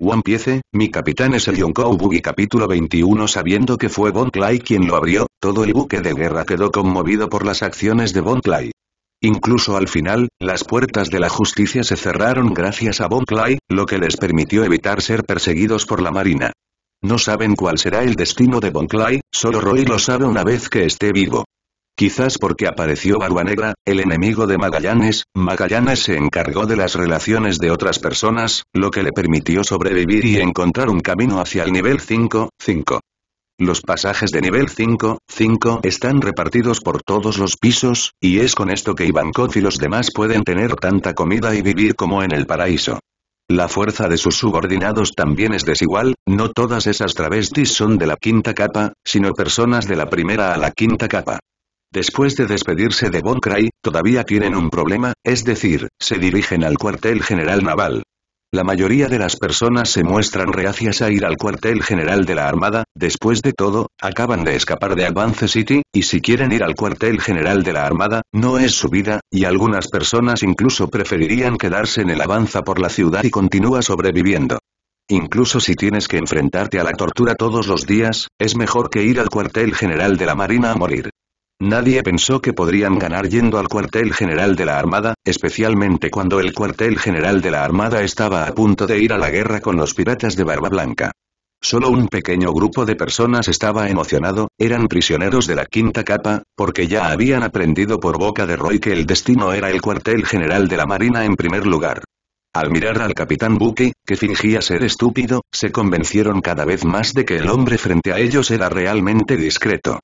One Piece, mi capitán es el Yonkou Buggy capítulo 21 Sabiendo que fue Bon Clay quien lo abrió, todo el buque de guerra quedó conmovido por las acciones de Bon Clay. Incluso al final, las puertas de la justicia se cerraron gracias a Bon Clay, lo que les permitió evitar ser perseguidos por la marina. No saben cuál será el destino de Bon Clay, solo Roy lo sabe una vez que esté vivo. Quizás porque apareció Barba Negra, el enemigo de Magallanes, Magallanes se encargó de las relaciones de otras personas, lo que le permitió sobrevivir y encontrar un camino hacia el nivel 5, 5. Los pasajes de nivel 5, 5 están repartidos por todos los pisos, y es con esto que Ivankov y los demás pueden tener tanta comida y vivir como en el paraíso. La fuerza de sus subordinados también es desigual, no todas esas travestis son de la quinta capa, sino personas de la primera a la quinta capa. Después de despedirse de Von todavía tienen un problema, es decir, se dirigen al cuartel general naval. La mayoría de las personas se muestran reacias a ir al cuartel general de la Armada, después de todo, acaban de escapar de Advance City, y si quieren ir al cuartel general de la Armada, no es su vida, y algunas personas incluso preferirían quedarse en el avanza por la ciudad y continúa sobreviviendo. Incluso si tienes que enfrentarte a la tortura todos los días, es mejor que ir al cuartel general de la Marina a morir. Nadie pensó que podrían ganar yendo al cuartel general de la Armada, especialmente cuando el cuartel general de la Armada estaba a punto de ir a la guerra con los piratas de Barba Blanca. Solo un pequeño grupo de personas estaba emocionado, eran prisioneros de la quinta capa, porque ya habían aprendido por boca de Roy que el destino era el cuartel general de la Marina en primer lugar. Al mirar al capitán Buque, que fingía ser estúpido, se convencieron cada vez más de que el hombre frente a ellos era realmente discreto.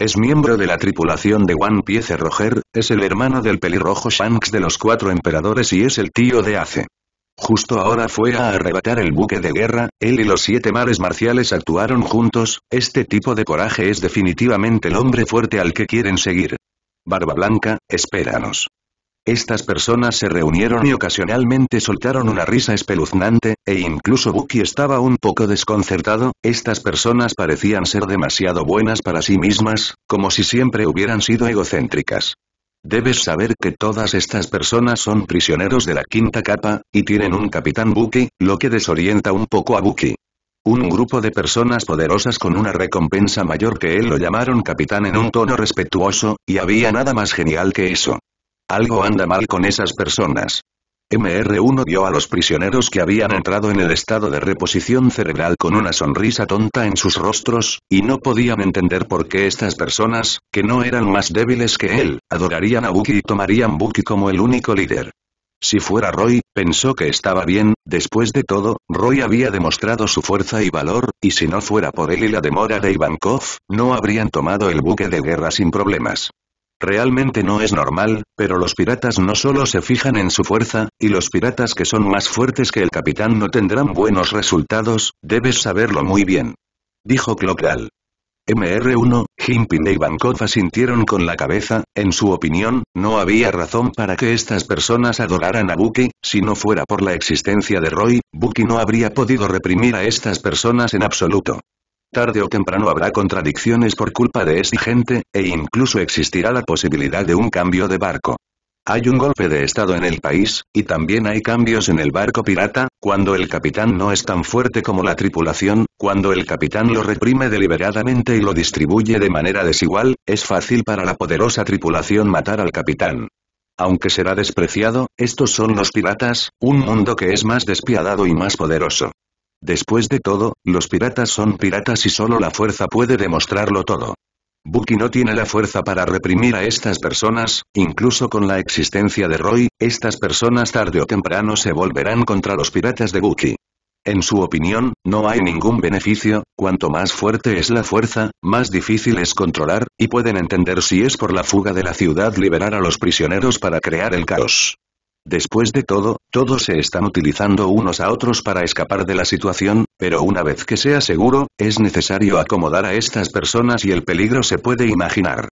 Es miembro de la tripulación de One Piece Roger, es el hermano del pelirrojo Shanks de los cuatro emperadores y es el tío de Ace. Justo ahora fue a arrebatar el buque de guerra, él y los siete mares marciales actuaron juntos, este tipo de coraje es definitivamente el hombre fuerte al que quieren seguir. Barba Blanca, espéranos. Estas personas se reunieron y ocasionalmente soltaron una risa espeluznante, e incluso Bucky estaba un poco desconcertado, estas personas parecían ser demasiado buenas para sí mismas, como si siempre hubieran sido egocéntricas. Debes saber que todas estas personas son prisioneros de la quinta capa, y tienen un capitán Bucky, lo que desorienta un poco a Bucky. Un grupo de personas poderosas con una recompensa mayor que él lo llamaron capitán en un tono respetuoso, y había nada más genial que eso. Algo anda mal con esas personas. MR1 vio a los prisioneros que habían entrado en el estado de reposición cerebral con una sonrisa tonta en sus rostros, y no podían entender por qué estas personas, que no eran más débiles que él, adorarían a Buki y tomarían Buki como el único líder. Si fuera Roy, pensó que estaba bien, después de todo, Roy había demostrado su fuerza y valor, y si no fuera por él y la demora de Ivankov, no habrían tomado el buque de guerra sin problemas. Realmente no es normal, pero los piratas no solo se fijan en su fuerza, y los piratas que son más fuertes que el capitán no tendrán buenos resultados, debes saberlo muy bien. Dijo Clockdal. MR1, Jinping y bancroft asintieron con la cabeza, en su opinión, no había razón para que estas personas adoraran a Buki, si no fuera por la existencia de Roy, Buki no habría podido reprimir a estas personas en absoluto. Tarde o temprano habrá contradicciones por culpa de esta gente, e incluso existirá la posibilidad de un cambio de barco. Hay un golpe de estado en el país, y también hay cambios en el barco pirata, cuando el capitán no es tan fuerte como la tripulación, cuando el capitán lo reprime deliberadamente y lo distribuye de manera desigual, es fácil para la poderosa tripulación matar al capitán. Aunque será despreciado, estos son los piratas, un mundo que es más despiadado y más poderoso. Después de todo, los piratas son piratas y solo la fuerza puede demostrarlo todo. Bucky no tiene la fuerza para reprimir a estas personas, incluso con la existencia de Roy, estas personas tarde o temprano se volverán contra los piratas de Bucky. En su opinión, no hay ningún beneficio, cuanto más fuerte es la fuerza, más difícil es controlar, y pueden entender si es por la fuga de la ciudad liberar a los prisioneros para crear el caos. Después de todo, todos se están utilizando unos a otros para escapar de la situación, pero una vez que sea seguro, es necesario acomodar a estas personas y el peligro se puede imaginar.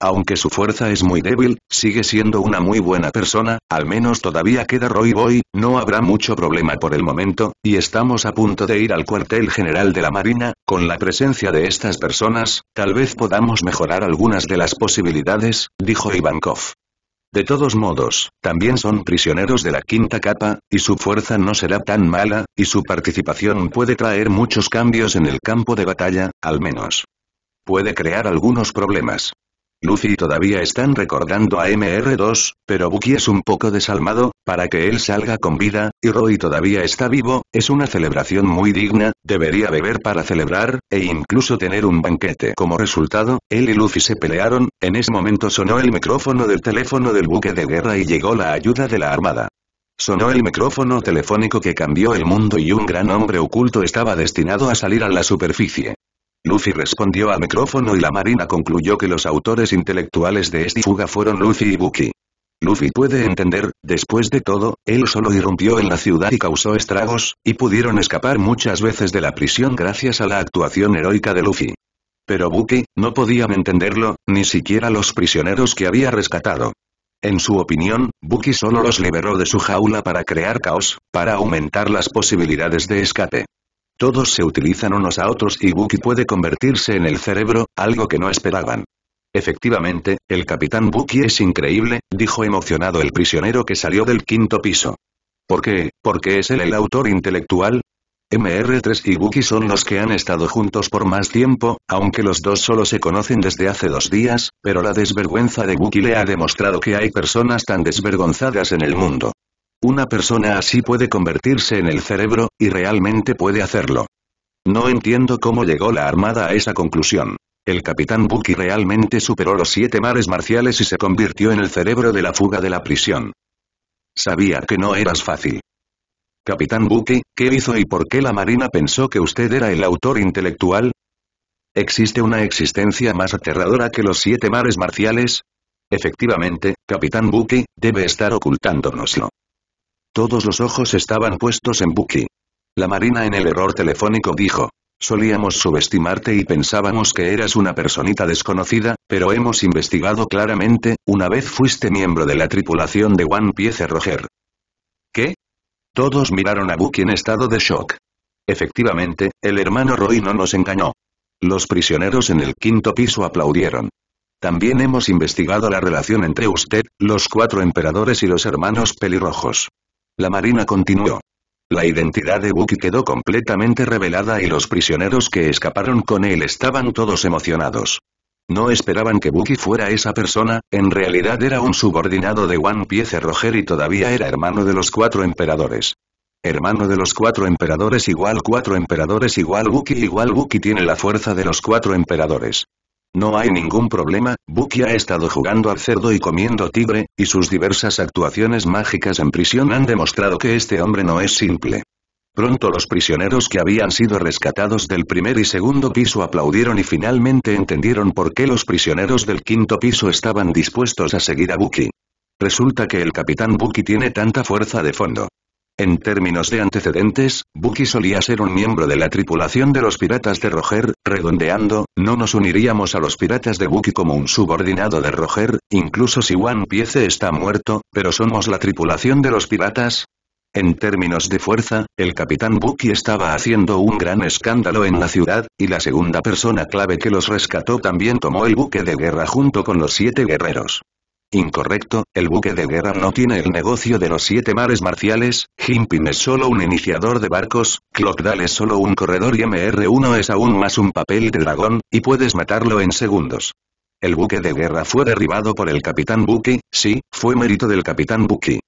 Aunque su fuerza es muy débil, sigue siendo una muy buena persona, al menos todavía queda Roy Boy, no habrá mucho problema por el momento, y estamos a punto de ir al cuartel general de la Marina, con la presencia de estas personas, tal vez podamos mejorar algunas de las posibilidades, dijo Ivankov. De todos modos, también son prisioneros de la quinta capa, y su fuerza no será tan mala, y su participación puede traer muchos cambios en el campo de batalla, al menos. Puede crear algunos problemas. Lucy todavía están recordando a MR2, pero Bucky es un poco desalmado, para que él salga con vida, y Roy todavía está vivo, es una celebración muy digna, debería beber para celebrar, e incluso tener un banquete. Como resultado, él y Luffy se pelearon, en ese momento sonó el micrófono del teléfono del buque de guerra y llegó la ayuda de la armada. Sonó el micrófono telefónico que cambió el mundo y un gran hombre oculto estaba destinado a salir a la superficie. Luffy respondió a micrófono y la marina concluyó que los autores intelectuales de esta fuga fueron Luffy y Bucky. Luffy puede entender, después de todo, él solo irrumpió en la ciudad y causó estragos, y pudieron escapar muchas veces de la prisión gracias a la actuación heroica de Luffy. Pero Bucky, no podían entenderlo, ni siquiera los prisioneros que había rescatado. En su opinión, Bucky solo los liberó de su jaula para crear caos, para aumentar las posibilidades de escape. Todos se utilizan unos a otros y Bucky puede convertirse en el cerebro, algo que no esperaban. Efectivamente, el capitán Bucky es increíble, dijo emocionado el prisionero que salió del quinto piso. ¿Por qué? ¿Porque es él el autor intelectual? MR3 y Bucky son los que han estado juntos por más tiempo, aunque los dos solo se conocen desde hace dos días, pero la desvergüenza de Bucky le ha demostrado que hay personas tan desvergonzadas en el mundo. Una persona así puede convertirse en el cerebro, y realmente puede hacerlo. No entiendo cómo llegó la armada a esa conclusión. El capitán Bucky realmente superó los siete mares marciales y se convirtió en el cerebro de la fuga de la prisión. Sabía que no eras fácil. Capitán Bucky, ¿qué hizo y por qué la Marina pensó que usted era el autor intelectual? ¿Existe una existencia más aterradora que los siete mares marciales? Efectivamente, Capitán Bucky, debe estar ocultándonoslo. Todos los ojos estaban puestos en Bucky. La marina en el error telefónico dijo. Solíamos subestimarte y pensábamos que eras una personita desconocida, pero hemos investigado claramente, una vez fuiste miembro de la tripulación de One Piece Roger. ¿Qué? Todos miraron a Buki en estado de shock. Efectivamente, el hermano Roy no nos engañó. Los prisioneros en el quinto piso aplaudieron. También hemos investigado la relación entre usted, los cuatro emperadores y los hermanos pelirrojos. La marina continuó. La identidad de Buki quedó completamente revelada y los prisioneros que escaparon con él estaban todos emocionados. No esperaban que Buki fuera esa persona, en realidad era un subordinado de One Piece Roger y todavía era hermano de los cuatro emperadores. Hermano de los cuatro emperadores igual cuatro emperadores igual Buki igual Buki tiene la fuerza de los cuatro emperadores. No hay ningún problema, Buki ha estado jugando al cerdo y comiendo tigre, y sus diversas actuaciones mágicas en prisión han demostrado que este hombre no es simple. Pronto los prisioneros que habían sido rescatados del primer y segundo piso aplaudieron y finalmente entendieron por qué los prisioneros del quinto piso estaban dispuestos a seguir a Buki. Resulta que el capitán Buki tiene tanta fuerza de fondo. En términos de antecedentes, Bucky solía ser un miembro de la tripulación de los piratas de Roger, redondeando, no nos uniríamos a los piratas de Bucky como un subordinado de Roger, incluso si One Piece está muerto, pero somos la tripulación de los piratas. En términos de fuerza, el capitán Bucky estaba haciendo un gran escándalo en la ciudad, y la segunda persona clave que los rescató también tomó el buque de guerra junto con los siete guerreros. Incorrecto, el buque de guerra no tiene el negocio de los siete mares marciales, Jimpin es solo un iniciador de barcos, Clockdale es solo un corredor y MR1 es aún más un papel de dragón, y puedes matarlo en segundos. El buque de guerra fue derribado por el Capitán Buki, sí, fue mérito del Capitán Buki.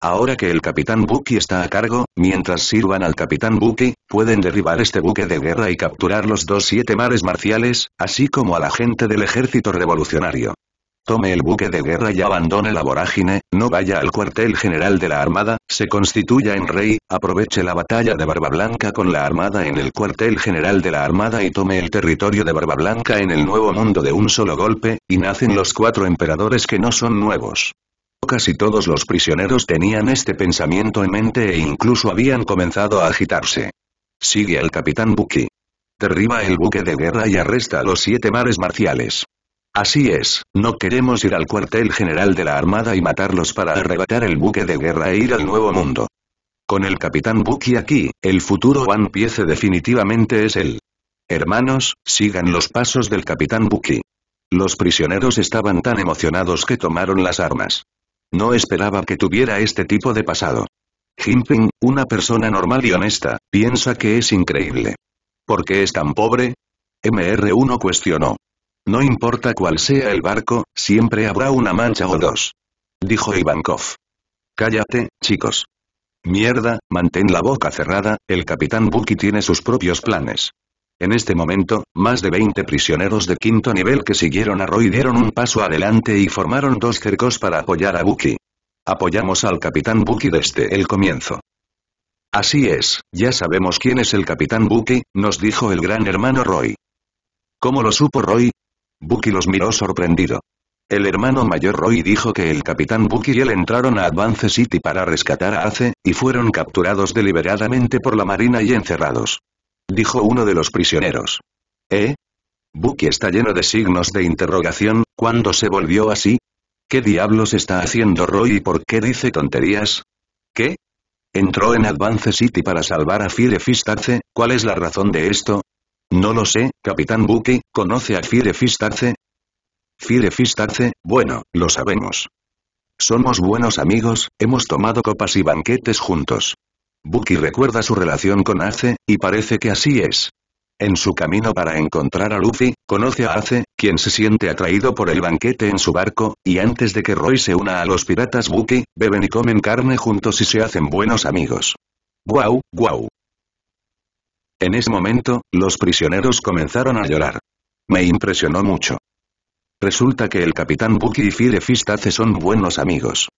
Ahora que el Capitán Buki está a cargo, mientras sirvan al Capitán Buki, pueden derribar este buque de guerra y capturar los dos siete mares marciales, así como a la gente del ejército revolucionario. Tome el buque de guerra y abandone la vorágine, no vaya al cuartel general de la Armada, se constituya en rey, aproveche la batalla de barba blanca con la Armada en el cuartel general de la Armada y tome el territorio de barba blanca en el Nuevo Mundo de un solo golpe, y nacen los cuatro emperadores que no son nuevos. Casi todos los prisioneros tenían este pensamiento en mente e incluso habían comenzado a agitarse. Sigue el capitán Buki. Derriba el buque de guerra y arresta a los siete mares marciales. Así es, no queremos ir al cuartel general de la Armada y matarlos para arrebatar el buque de guerra e ir al Nuevo Mundo. Con el Capitán Buki aquí, el futuro One Piece definitivamente es él. Hermanos, sigan los pasos del Capitán Buki. Los prisioneros estaban tan emocionados que tomaron las armas. No esperaba que tuviera este tipo de pasado. Jinping, una persona normal y honesta, piensa que es increíble. ¿Por qué es tan pobre? MR1 cuestionó. No importa cuál sea el barco, siempre habrá una mancha o dos. Dijo Ivankov. Cállate, chicos. Mierda, mantén la boca cerrada, el capitán Buki tiene sus propios planes. En este momento, más de 20 prisioneros de quinto nivel que siguieron a Roy dieron un paso adelante y formaron dos cercos para apoyar a Buki. Apoyamos al capitán Buki desde el comienzo. Así es, ya sabemos quién es el capitán Bucky, nos dijo el gran hermano Roy. ¿Cómo lo supo Roy? Bucky los miró sorprendido. El hermano mayor Roy dijo que el capitán Bucky y él entraron a Advance City para rescatar a Ace, y fueron capturados deliberadamente por la marina y encerrados. Dijo uno de los prisioneros. ¿Eh? Bucky está lleno de signos de interrogación, ¿cuándo se volvió así? ¿Qué diablos está haciendo Roy y por qué dice tonterías? ¿Qué? Entró en Advance City para salvar a Firefist ¿cuál es la razón de esto? No lo sé, Capitán Bucky, ¿conoce a Fire Ace. Fire Ace, bueno, lo sabemos. Somos buenos amigos, hemos tomado copas y banquetes juntos. Bucky recuerda su relación con Ace, y parece que así es. En su camino para encontrar a Luffy, conoce a Ace, quien se siente atraído por el banquete en su barco, y antes de que Roy se una a los piratas Bucky, beben y comen carne juntos y se hacen buenos amigos. ¡Guau, guau! En ese momento, los prisioneros comenzaron a llorar. Me impresionó mucho. Resulta que el Capitán Bucky y Fistace son buenos amigos.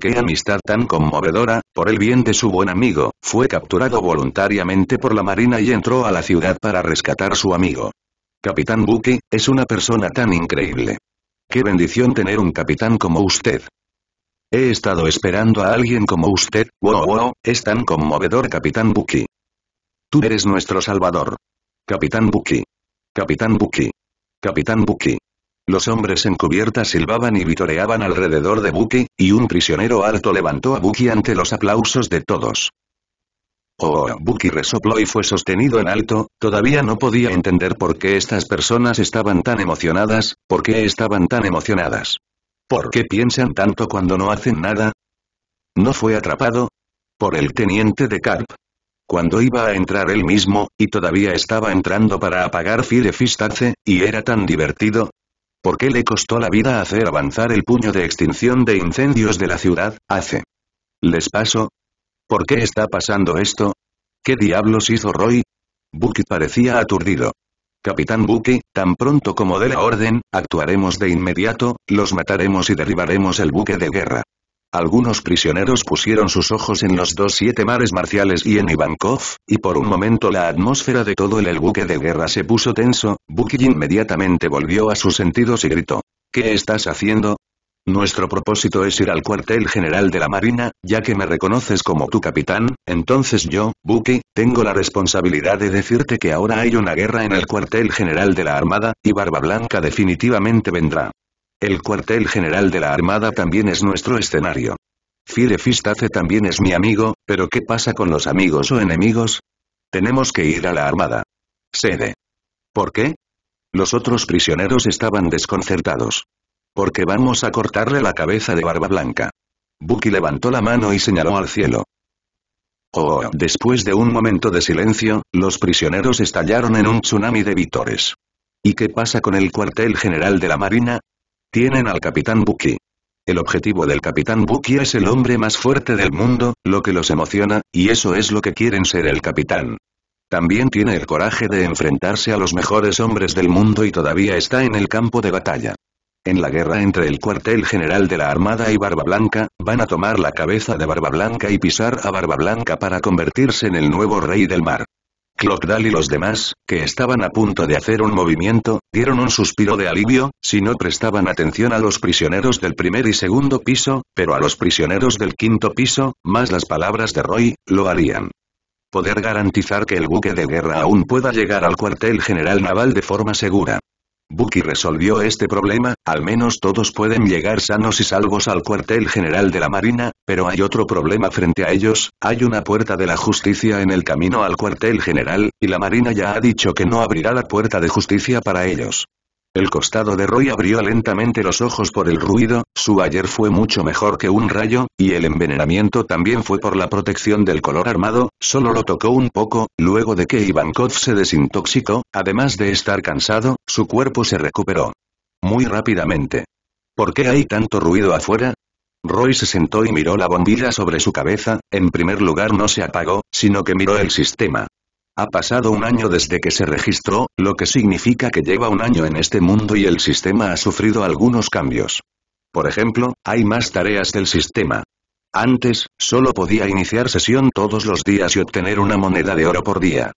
Qué amistad tan conmovedora, por el bien de su buen amigo, fue capturado voluntariamente por la marina y entró a la ciudad para rescatar su amigo. Capitán Bucky, es una persona tan increíble. Qué bendición tener un capitán como usted. He estado esperando a alguien como usted, wow wow, es tan conmovedor Capitán Bucky. Tú eres nuestro salvador. Capitán Buki. Capitán Buki. Capitán Buki. Los hombres en cubierta silbaban y vitoreaban alrededor de Buki, y un prisionero alto levantó a Buki ante los aplausos de todos. Oh, Buki resopló y fue sostenido en alto, todavía no podía entender por qué estas personas estaban tan emocionadas, por qué estaban tan emocionadas. ¿Por qué piensan tanto cuando no hacen nada? ¿No fue atrapado? Por el teniente de Carp. Cuando iba a entrar él mismo, y todavía estaba entrando para apagar Fire Fistace, y era tan divertido. ¿Por qué le costó la vida hacer avanzar el puño de extinción de incendios de la ciudad, hace? ¿Les paso? ¿Por qué está pasando esto? ¿Qué diablos hizo Roy? Bucky parecía aturdido. Capitán Bucky, tan pronto como dé la orden, actuaremos de inmediato, los mataremos y derribaremos el buque de guerra. Algunos prisioneros pusieron sus ojos en los dos siete mares marciales y en Ivankov, y por un momento la atmósfera de todo el, buque de guerra se puso tenso, Buki inmediatamente volvió a sus sentidos y gritó. ¿Qué estás haciendo? Nuestro propósito es ir al cuartel general de la Marina, ya que me reconoces como tu capitán, entonces yo, Buki, tengo la responsabilidad de decirte que ahora hay una guerra en el cuartel general de la Armada, y Barba Blanca definitivamente vendrá. El cuartel general de la Armada también es nuestro escenario. Firefistace también es mi amigo, pero ¿qué pasa con los amigos o enemigos? Tenemos que ir a la Armada. Sede. ¿Por qué? Los otros prisioneros estaban desconcertados. Porque vamos a cortarle la cabeza de Barba Blanca. Bucky levantó la mano y señaló al cielo. Oh, después de un momento de silencio, los prisioneros estallaron en un tsunami de vítores. ¿Y qué pasa con el cuartel general de la Marina? Tienen al Capitán Bucky. El objetivo del Capitán Bucky es el hombre más fuerte del mundo, lo que los emociona, y eso es lo que quieren ser el Capitán. También tiene el coraje de enfrentarse a los mejores hombres del mundo y todavía está en el campo de batalla. En la guerra entre el cuartel general de la Armada y Barba Blanca, van a tomar la cabeza de Barba Blanca y pisar a Barba Blanca para convertirse en el nuevo rey del mar. Clockdal y los demás, que estaban a punto de hacer un movimiento, dieron un suspiro de alivio, si no prestaban atención a los prisioneros del primer y segundo piso, pero a los prisioneros del quinto piso, más las palabras de Roy, lo harían. Poder garantizar que el buque de guerra aún pueda llegar al cuartel general naval de forma segura. Bucky resolvió este problema, al menos todos pueden llegar sanos y salvos al cuartel general de la Marina, pero hay otro problema frente a ellos, hay una puerta de la justicia en el camino al cuartel general, y la marina ya ha dicho que no abrirá la puerta de justicia para ellos. El costado de Roy abrió lentamente los ojos por el ruido, su ayer fue mucho mejor que un rayo, y el envenenamiento también fue por la protección del color armado, solo lo tocó un poco, luego de que Ivankov se desintoxicó, además de estar cansado, su cuerpo se recuperó. Muy rápidamente. ¿Por qué hay tanto ruido afuera? Roy se sentó y miró la bombilla sobre su cabeza, en primer lugar no se apagó, sino que miró el sistema. Ha pasado un año desde que se registró, lo que significa que lleva un año en este mundo y el sistema ha sufrido algunos cambios. Por ejemplo, hay más tareas del sistema. Antes, solo podía iniciar sesión todos los días y obtener una moneda de oro por día.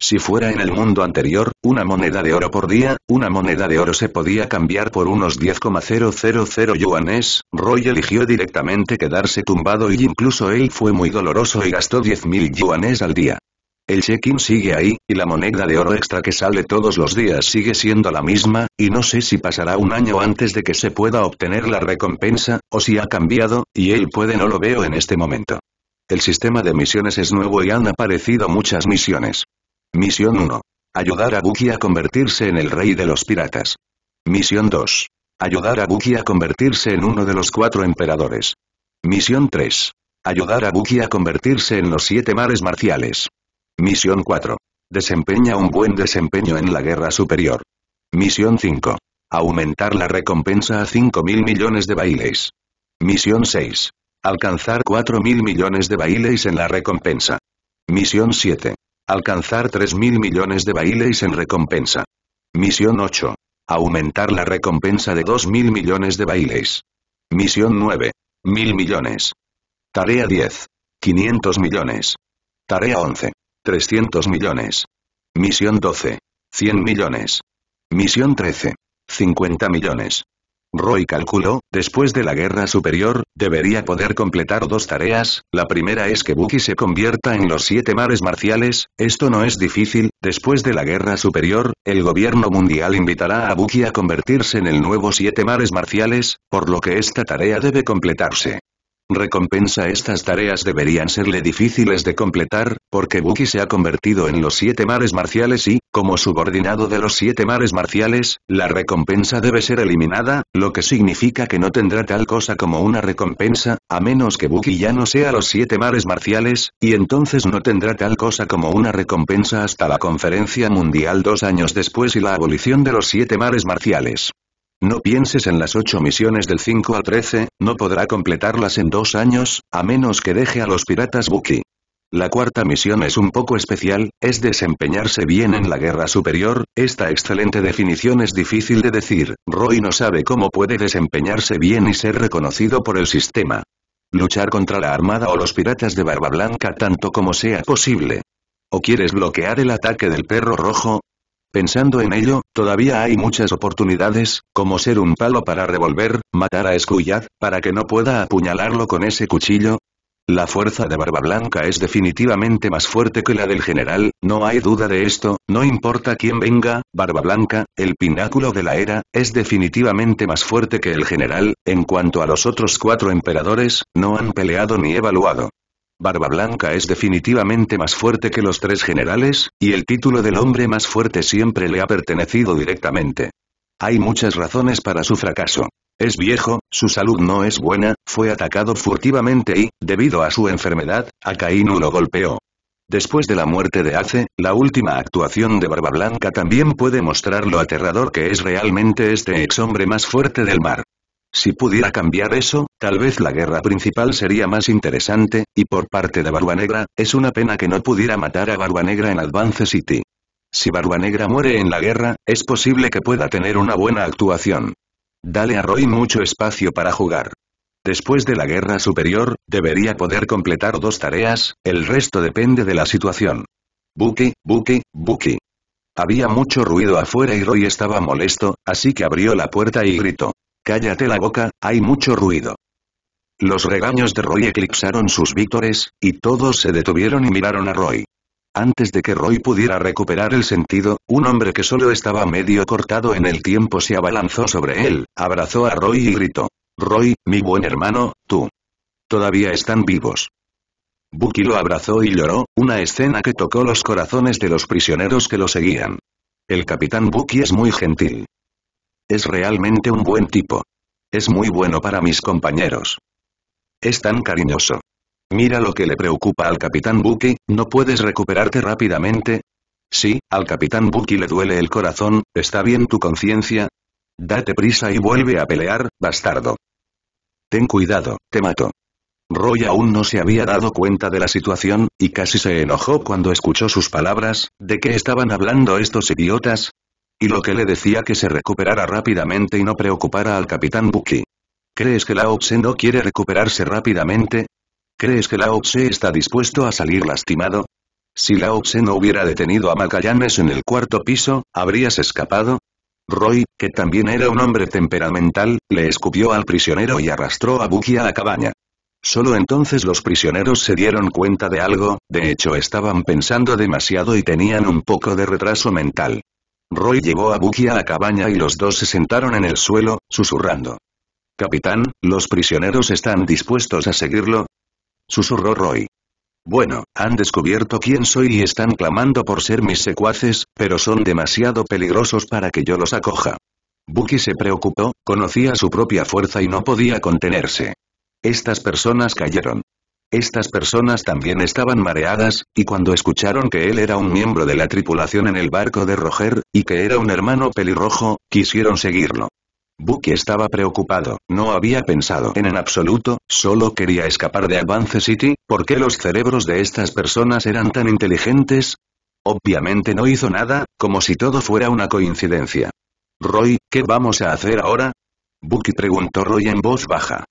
Si fuera en el mundo anterior, una moneda de oro por día, una moneda de oro se podía cambiar por unos 10,000 yuanes, Roy eligió directamente quedarse tumbado y incluso él fue muy doloroso y gastó 10.000 yuanes al día. El check-in sigue ahí, y la moneda de oro extra que sale todos los días sigue siendo la misma, y no sé si pasará un año antes de que se pueda obtener la recompensa, o si ha cambiado, y él puede no lo veo en este momento. El sistema de misiones es nuevo y han aparecido muchas misiones. Misión 1. Ayudar a Bucky a convertirse en el rey de los piratas. Misión 2. Ayudar a Bucky a convertirse en uno de los cuatro emperadores. Misión 3. Ayudar a Bucky a convertirse en los siete mares marciales. Misión 4. Desempeña un buen desempeño en la guerra superior. Misión 5. Aumentar la recompensa a 5.000 millones de bailes. Misión 6. Alcanzar 4.000 millones de bailes en la recompensa. Misión 7. Alcanzar 3.000 millones de bailes en recompensa. Misión 8. Aumentar la recompensa de 2.000 millones de bailes. Misión 9. 1.000 millones. Tarea 10. 500 millones. Tarea 11. 300 millones. Misión 12. 100 millones. Misión 13. 50 millones. Roy calculó, después de la guerra superior, debería poder completar dos tareas, la primera es que Buki se convierta en los siete mares marciales, esto no es difícil, después de la guerra superior, el gobierno mundial invitará a Buki a convertirse en el nuevo siete mares marciales, por lo que esta tarea debe completarse. Recompensa Estas tareas deberían serle difíciles de completar, porque Buki se ha convertido en los siete mares marciales y, como subordinado de los siete mares marciales, la recompensa debe ser eliminada, lo que significa que no tendrá tal cosa como una recompensa, a menos que Buki ya no sea los siete mares marciales, y entonces no tendrá tal cosa como una recompensa hasta la conferencia mundial dos años después y la abolición de los siete mares marciales. No pienses en las ocho misiones del 5 al 13, no podrá completarlas en dos años, a menos que deje a los piratas Buki. La cuarta misión es un poco especial, es desempeñarse bien en la guerra superior, esta excelente definición es difícil de decir, Roy no sabe cómo puede desempeñarse bien y ser reconocido por el sistema. Luchar contra la armada o los piratas de Barba Blanca tanto como sea posible. ¿O quieres bloquear el ataque del perro rojo? Pensando en ello, todavía hay muchas oportunidades, como ser un palo para revolver, matar a escuyad para que no pueda apuñalarlo con ese cuchillo. La fuerza de Barba Blanca es definitivamente más fuerte que la del general, no hay duda de esto, no importa quién venga, Barba Blanca, el pináculo de la era, es definitivamente más fuerte que el general, en cuanto a los otros cuatro emperadores, no han peleado ni evaluado. Barba Blanca es definitivamente más fuerte que los tres generales, y el título del hombre más fuerte siempre le ha pertenecido directamente. Hay muchas razones para su fracaso. Es viejo, su salud no es buena, fue atacado furtivamente y, debido a su enfermedad, Akainu lo golpeó. Después de la muerte de Ace, la última actuación de Barba Blanca también puede mostrar lo aterrador que es realmente este ex hombre más fuerte del mar. Si pudiera cambiar eso, tal vez la guerra principal sería más interesante, y por parte de Barba Negra, es una pena que no pudiera matar a Barba Negra en Advance City. Si Barba Negra muere en la guerra, es posible que pueda tener una buena actuación. Dale a Roy mucho espacio para jugar. Después de la guerra superior, debería poder completar dos tareas, el resto depende de la situación. Buki, Buki, Buki. Había mucho ruido afuera y Roy estaba molesto, así que abrió la puerta y gritó. Cállate la boca, hay mucho ruido. Los regaños de Roy eclipsaron sus víctores, y todos se detuvieron y miraron a Roy. Antes de que Roy pudiera recuperar el sentido, un hombre que solo estaba medio cortado en el tiempo se abalanzó sobre él, abrazó a Roy y gritó. Roy, mi buen hermano, tú. Todavía están vivos. Bucky lo abrazó y lloró, una escena que tocó los corazones de los prisioneros que lo seguían. El capitán Bucky es muy gentil. Es realmente un buen tipo. Es muy bueno para mis compañeros. Es tan cariñoso. Mira lo que le preocupa al capitán Bucky, ¿no puedes recuperarte rápidamente? Sí, al capitán Bucky le duele el corazón, ¿está bien tu conciencia? Date prisa y vuelve a pelear, bastardo. Ten cuidado, te mato. Roy aún no se había dado cuenta de la situación, y casi se enojó cuando escuchó sus palabras, ¿de qué estaban hablando estos idiotas? Y lo que le decía que se recuperara rápidamente y no preocupara al capitán Bucky. ¿Crees que Lao Tse no quiere recuperarse rápidamente? ¿Crees que Lao Tse está dispuesto a salir lastimado? Si Lao Tse no hubiera detenido a Macallanes en el cuarto piso, ¿habrías escapado? Roy, que también era un hombre temperamental, le escupió al prisionero y arrastró a Bucky a la cabaña. Solo entonces los prisioneros se dieron cuenta de algo, de hecho estaban pensando demasiado y tenían un poco de retraso mental. Roy llevó a Bucky a la cabaña y los dos se sentaron en el suelo, susurrando. Capitán, los prisioneros están dispuestos a seguirlo. Susurró Roy. Bueno, han descubierto quién soy y están clamando por ser mis secuaces, pero son demasiado peligrosos para que yo los acoja. Bucky se preocupó, conocía su propia fuerza y no podía contenerse. Estas personas cayeron. Estas personas también estaban mareadas, y cuando escucharon que él era un miembro de la tripulación en el barco de Roger, y que era un hermano pelirrojo, quisieron seguirlo. Bucky estaba preocupado, no había pensado en en absoluto, solo quería escapar de Advance City, ¿por qué los cerebros de estas personas eran tan inteligentes? Obviamente no hizo nada, como si todo fuera una coincidencia. Roy, ¿qué vamos a hacer ahora? Bucky preguntó Roy en voz baja.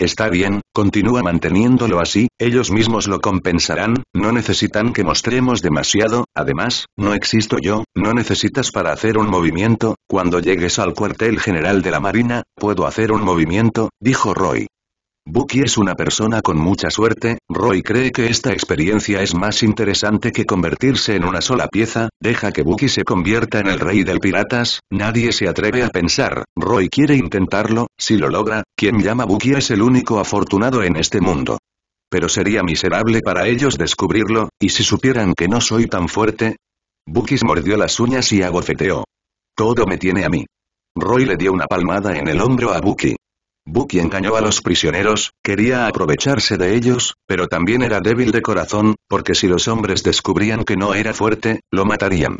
Está bien, continúa manteniéndolo así, ellos mismos lo compensarán, no necesitan que mostremos demasiado, además, no existo yo, no necesitas para hacer un movimiento, cuando llegues al cuartel general de la marina, puedo hacer un movimiento, dijo Roy. Bucky es una persona con mucha suerte, Roy cree que esta experiencia es más interesante que convertirse en una sola pieza, deja que Bucky se convierta en el rey del piratas, nadie se atreve a pensar, Roy quiere intentarlo, si lo logra, quien llama Bucky es el único afortunado en este mundo. Pero sería miserable para ellos descubrirlo, y si supieran que no soy tan fuerte. Bucky mordió las uñas y abofeteó. Todo me tiene a mí. Roy le dio una palmada en el hombro a Bucky. Bucky engañó a los prisioneros, quería aprovecharse de ellos, pero también era débil de corazón, porque si los hombres descubrían que no era fuerte, lo matarían.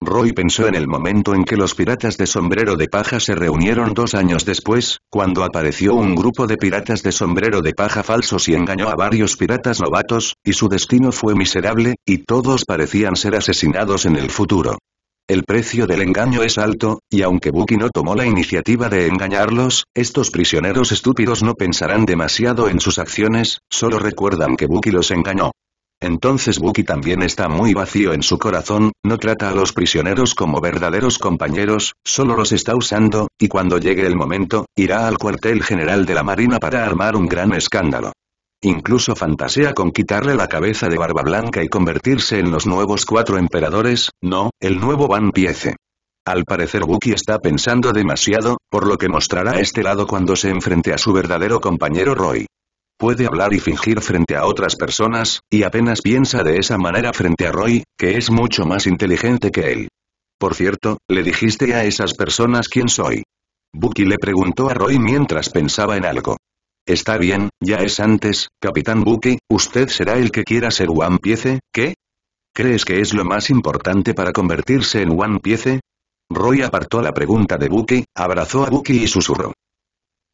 Roy pensó en el momento en que los piratas de sombrero de paja se reunieron dos años después, cuando apareció un grupo de piratas de sombrero de paja falsos y engañó a varios piratas novatos, y su destino fue miserable, y todos parecían ser asesinados en el futuro el precio del engaño es alto, y aunque Buki no tomó la iniciativa de engañarlos, estos prisioneros estúpidos no pensarán demasiado en sus acciones, solo recuerdan que Buki los engañó. Entonces Buki también está muy vacío en su corazón, no trata a los prisioneros como verdaderos compañeros, solo los está usando, y cuando llegue el momento, irá al cuartel general de la marina para armar un gran escándalo. Incluso fantasea con quitarle la cabeza de Barba Blanca y convertirse en los nuevos cuatro emperadores, no, el nuevo Van Piece. Al parecer buki está pensando demasiado, por lo que mostrará este lado cuando se enfrente a su verdadero compañero Roy. Puede hablar y fingir frente a otras personas, y apenas piensa de esa manera frente a Roy, que es mucho más inteligente que él. Por cierto, le dijiste a esas personas quién soy. buki le preguntó a Roy mientras pensaba en algo. Está bien, ya es antes, Capitán Bucky, usted será el que quiera ser One Piece, ¿qué? ¿Crees que es lo más importante para convertirse en One Piece? Roy apartó la pregunta de Bucky, abrazó a Bucky y susurró.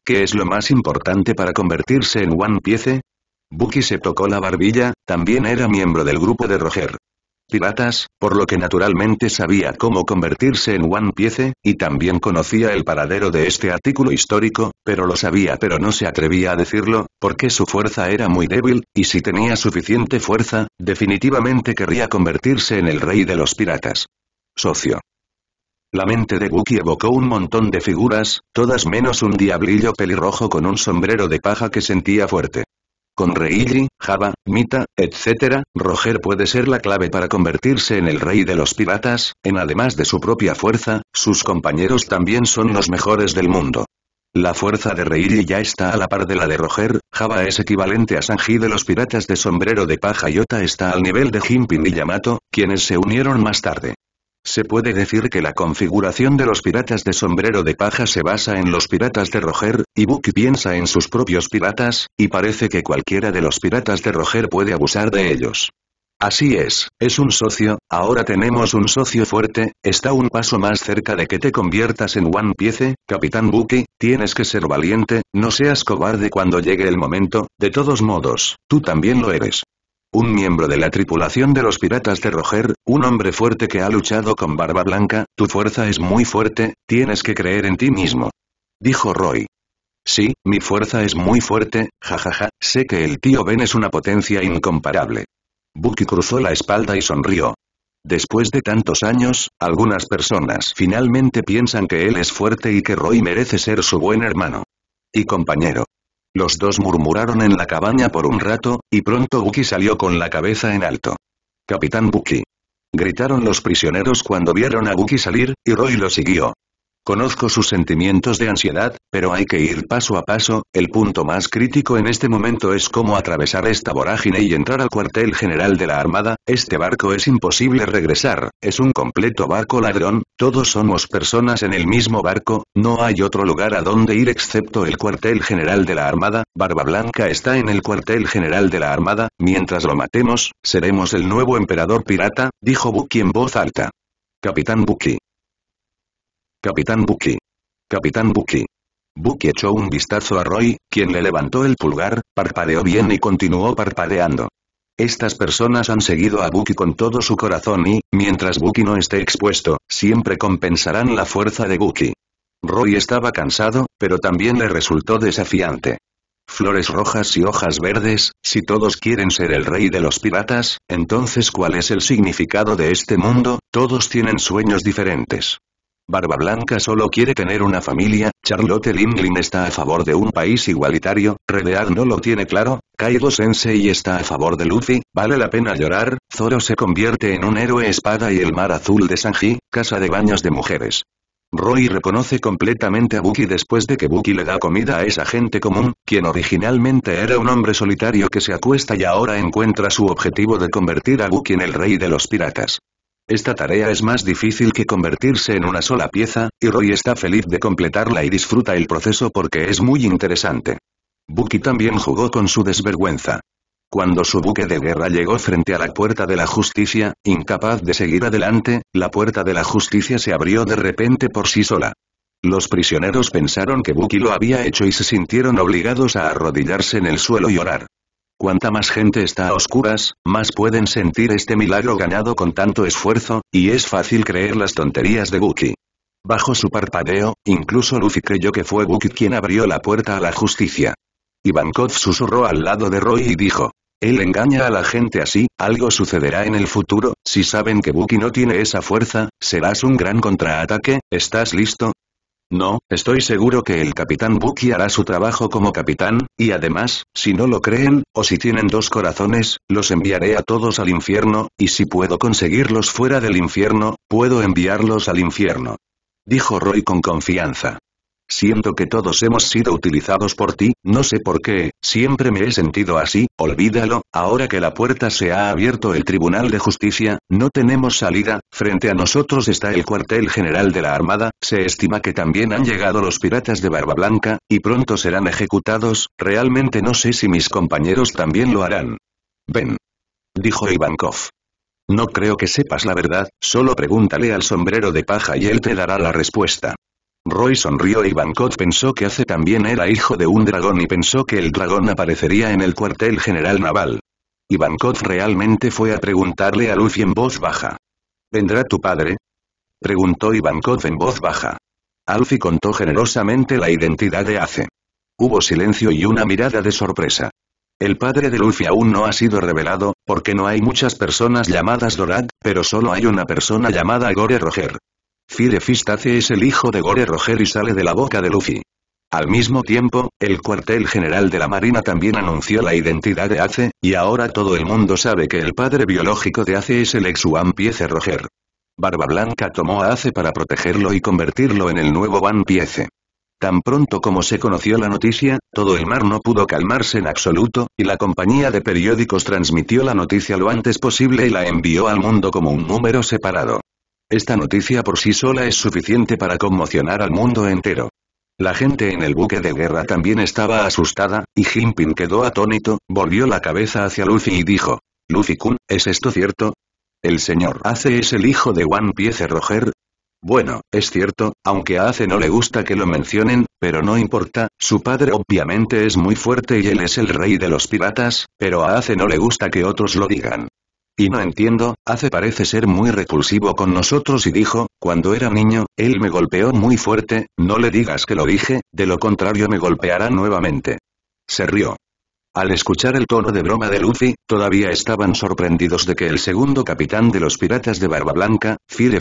¿Qué es lo más importante para convertirse en One Piece? Bucky se tocó la barbilla, también era miembro del grupo de Roger piratas, por lo que naturalmente sabía cómo convertirse en One Piece, y también conocía el paradero de este artículo histórico, pero lo sabía pero no se atrevía a decirlo, porque su fuerza era muy débil, y si tenía suficiente fuerza, definitivamente querría convertirse en el rey de los piratas. Socio. La mente de Buki evocó un montón de figuras, todas menos un diablillo pelirrojo con un sombrero de paja que sentía fuerte. Con Reiji, Java, Mita, etc., Roger puede ser la clave para convertirse en el rey de los piratas, en además de su propia fuerza, sus compañeros también son los mejores del mundo. La fuerza de Reiji ya está a la par de la de Roger, Java es equivalente a Sanji de los piratas de sombrero de paja Ota está al nivel de Jinpin y Yamato, quienes se unieron más tarde. Se puede decir que la configuración de los piratas de sombrero de paja se basa en los piratas de Roger, y Bucky piensa en sus propios piratas, y parece que cualquiera de los piratas de Roger puede abusar de ellos. Así es, es un socio, ahora tenemos un socio fuerte, está un paso más cerca de que te conviertas en One Piece, Capitán Bucky, tienes que ser valiente, no seas cobarde cuando llegue el momento, de todos modos, tú también lo eres. Un miembro de la tripulación de los piratas de Roger, un hombre fuerte que ha luchado con Barba Blanca, tu fuerza es muy fuerte, tienes que creer en ti mismo. Dijo Roy. Sí, mi fuerza es muy fuerte, jajaja, sé que el tío Ben es una potencia incomparable. Bucky cruzó la espalda y sonrió. Después de tantos años, algunas personas finalmente piensan que él es fuerte y que Roy merece ser su buen hermano. Y compañero. Los dos murmuraron en la cabaña por un rato, y pronto Buki salió con la cabeza en alto. Capitán Buki. Gritaron los prisioneros cuando vieron a Buki salir, y Roy lo siguió. Conozco sus sentimientos de ansiedad, pero hay que ir paso a paso, el punto más crítico en este momento es cómo atravesar esta vorágine y entrar al cuartel general de la Armada, este barco es imposible regresar, es un completo barco ladrón, todos somos personas en el mismo barco, no hay otro lugar a donde ir excepto el cuartel general de la Armada, Barba Blanca está en el cuartel general de la Armada, mientras lo matemos, seremos el nuevo emperador pirata, dijo Buki en voz alta. Capitán Buki. Capitán Bucky. Capitán Bucky. Buki echó un vistazo a Roy, quien le levantó el pulgar, parpadeó bien y continuó parpadeando. Estas personas han seguido a Buki con todo su corazón y, mientras Bucky no esté expuesto, siempre compensarán la fuerza de Buki. Roy estaba cansado, pero también le resultó desafiante. Flores rojas y hojas verdes, si todos quieren ser el rey de los piratas, entonces ¿cuál es el significado de este mundo? Todos tienen sueños diferentes. Barba Blanca solo quiere tener una familia, Charlotte Lindlin está a favor de un país igualitario, Redear no lo tiene claro, Kaido Sensei está a favor de Luffy, vale la pena llorar, Zoro se convierte en un héroe espada y el mar azul de Sanji, casa de baños de mujeres. Roy reconoce completamente a Bucky después de que Bucky le da comida a esa gente común, quien originalmente era un hombre solitario que se acuesta y ahora encuentra su objetivo de convertir a Bucky en el rey de los piratas. Esta tarea es más difícil que convertirse en una sola pieza, y Roy está feliz de completarla y disfruta el proceso porque es muy interesante. Bucky también jugó con su desvergüenza. Cuando su buque de guerra llegó frente a la Puerta de la Justicia, incapaz de seguir adelante, la Puerta de la Justicia se abrió de repente por sí sola. Los prisioneros pensaron que Bucky lo había hecho y se sintieron obligados a arrodillarse en el suelo y orar. Cuanta más gente está a oscuras, más pueden sentir este milagro ganado con tanto esfuerzo, y es fácil creer las tonterías de Bucky. Bajo su parpadeo, incluso Luffy creyó que fue Bucky quien abrió la puerta a la justicia. Ivankov susurró al lado de Roy y dijo. Él engaña a la gente así, algo sucederá en el futuro, si saben que Bucky no tiene esa fuerza, serás un gran contraataque, ¿estás listo? No, estoy seguro que el Capitán Bucky hará su trabajo como capitán, y además, si no lo creen, o si tienen dos corazones, los enviaré a todos al infierno, y si puedo conseguirlos fuera del infierno, puedo enviarlos al infierno. Dijo Roy con confianza. Siento que todos hemos sido utilizados por ti, no sé por qué, siempre me he sentido así, olvídalo, ahora que la puerta se ha abierto el Tribunal de Justicia, no tenemos salida, frente a nosotros está el cuartel general de la Armada, se estima que también han llegado los piratas de Barba Blanca, y pronto serán ejecutados, realmente no sé si mis compañeros también lo harán. Ven. Dijo Ivankov. No creo que sepas la verdad, solo pregúntale al sombrero de paja y él te dará la respuesta. Roy sonrió y Bangkok pensó que Ace también era hijo de un dragón y pensó que el dragón aparecería en el cuartel general naval. Y realmente fue a preguntarle a Luffy en voz baja. ¿Vendrá tu padre? Preguntó Ivankov en voz baja. Alfie contó generosamente la identidad de Ace. Hubo silencio y una mirada de sorpresa. El padre de Luffy aún no ha sido revelado, porque no hay muchas personas llamadas Dorad, pero solo hay una persona llamada Gore Roger. Fire Fistace es el hijo de Gore Roger y sale de la boca de Luffy. Al mismo tiempo, el cuartel general de la Marina también anunció la identidad de Ace, y ahora todo el mundo sabe que el padre biológico de Ace es el ex One Piece Roger. Barba Blanca tomó a Ace para protegerlo y convertirlo en el nuevo One Piece. Tan pronto como se conoció la noticia, todo el mar no pudo calmarse en absoluto, y la compañía de periódicos transmitió la noticia lo antes posible y la envió al mundo como un número separado. Esta noticia por sí sola es suficiente para conmocionar al mundo entero. La gente en el buque de guerra también estaba asustada, y Jinping quedó atónito, volvió la cabeza hacia Luffy y dijo, Luffy-kun, ¿es esto cierto? ¿El señor Ace es el hijo de One Piece Roger? Bueno, es cierto, aunque a Ace no le gusta que lo mencionen, pero no importa, su padre obviamente es muy fuerte y él es el rey de los piratas, pero a Ace no le gusta que otros lo digan. Y no entiendo, hace parece ser muy repulsivo con nosotros y dijo, cuando era niño, él me golpeó muy fuerte, no le digas que lo dije, de lo contrario me golpeará nuevamente. Se rió. Al escuchar el tono de broma de Luffy, todavía estaban sorprendidos de que el segundo capitán de los piratas de Barba Blanca, Fire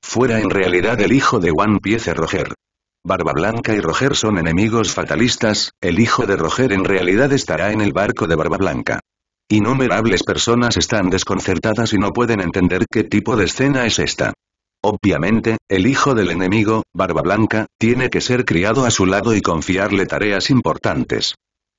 fuera en realidad el hijo de One Piece Roger. Barba Blanca y Roger son enemigos fatalistas, el hijo de Roger en realidad estará en el barco de Barba Blanca. Innumerables personas están desconcertadas y no pueden entender qué tipo de escena es esta. Obviamente, el hijo del enemigo, Barba Blanca, tiene que ser criado a su lado y confiarle tareas importantes.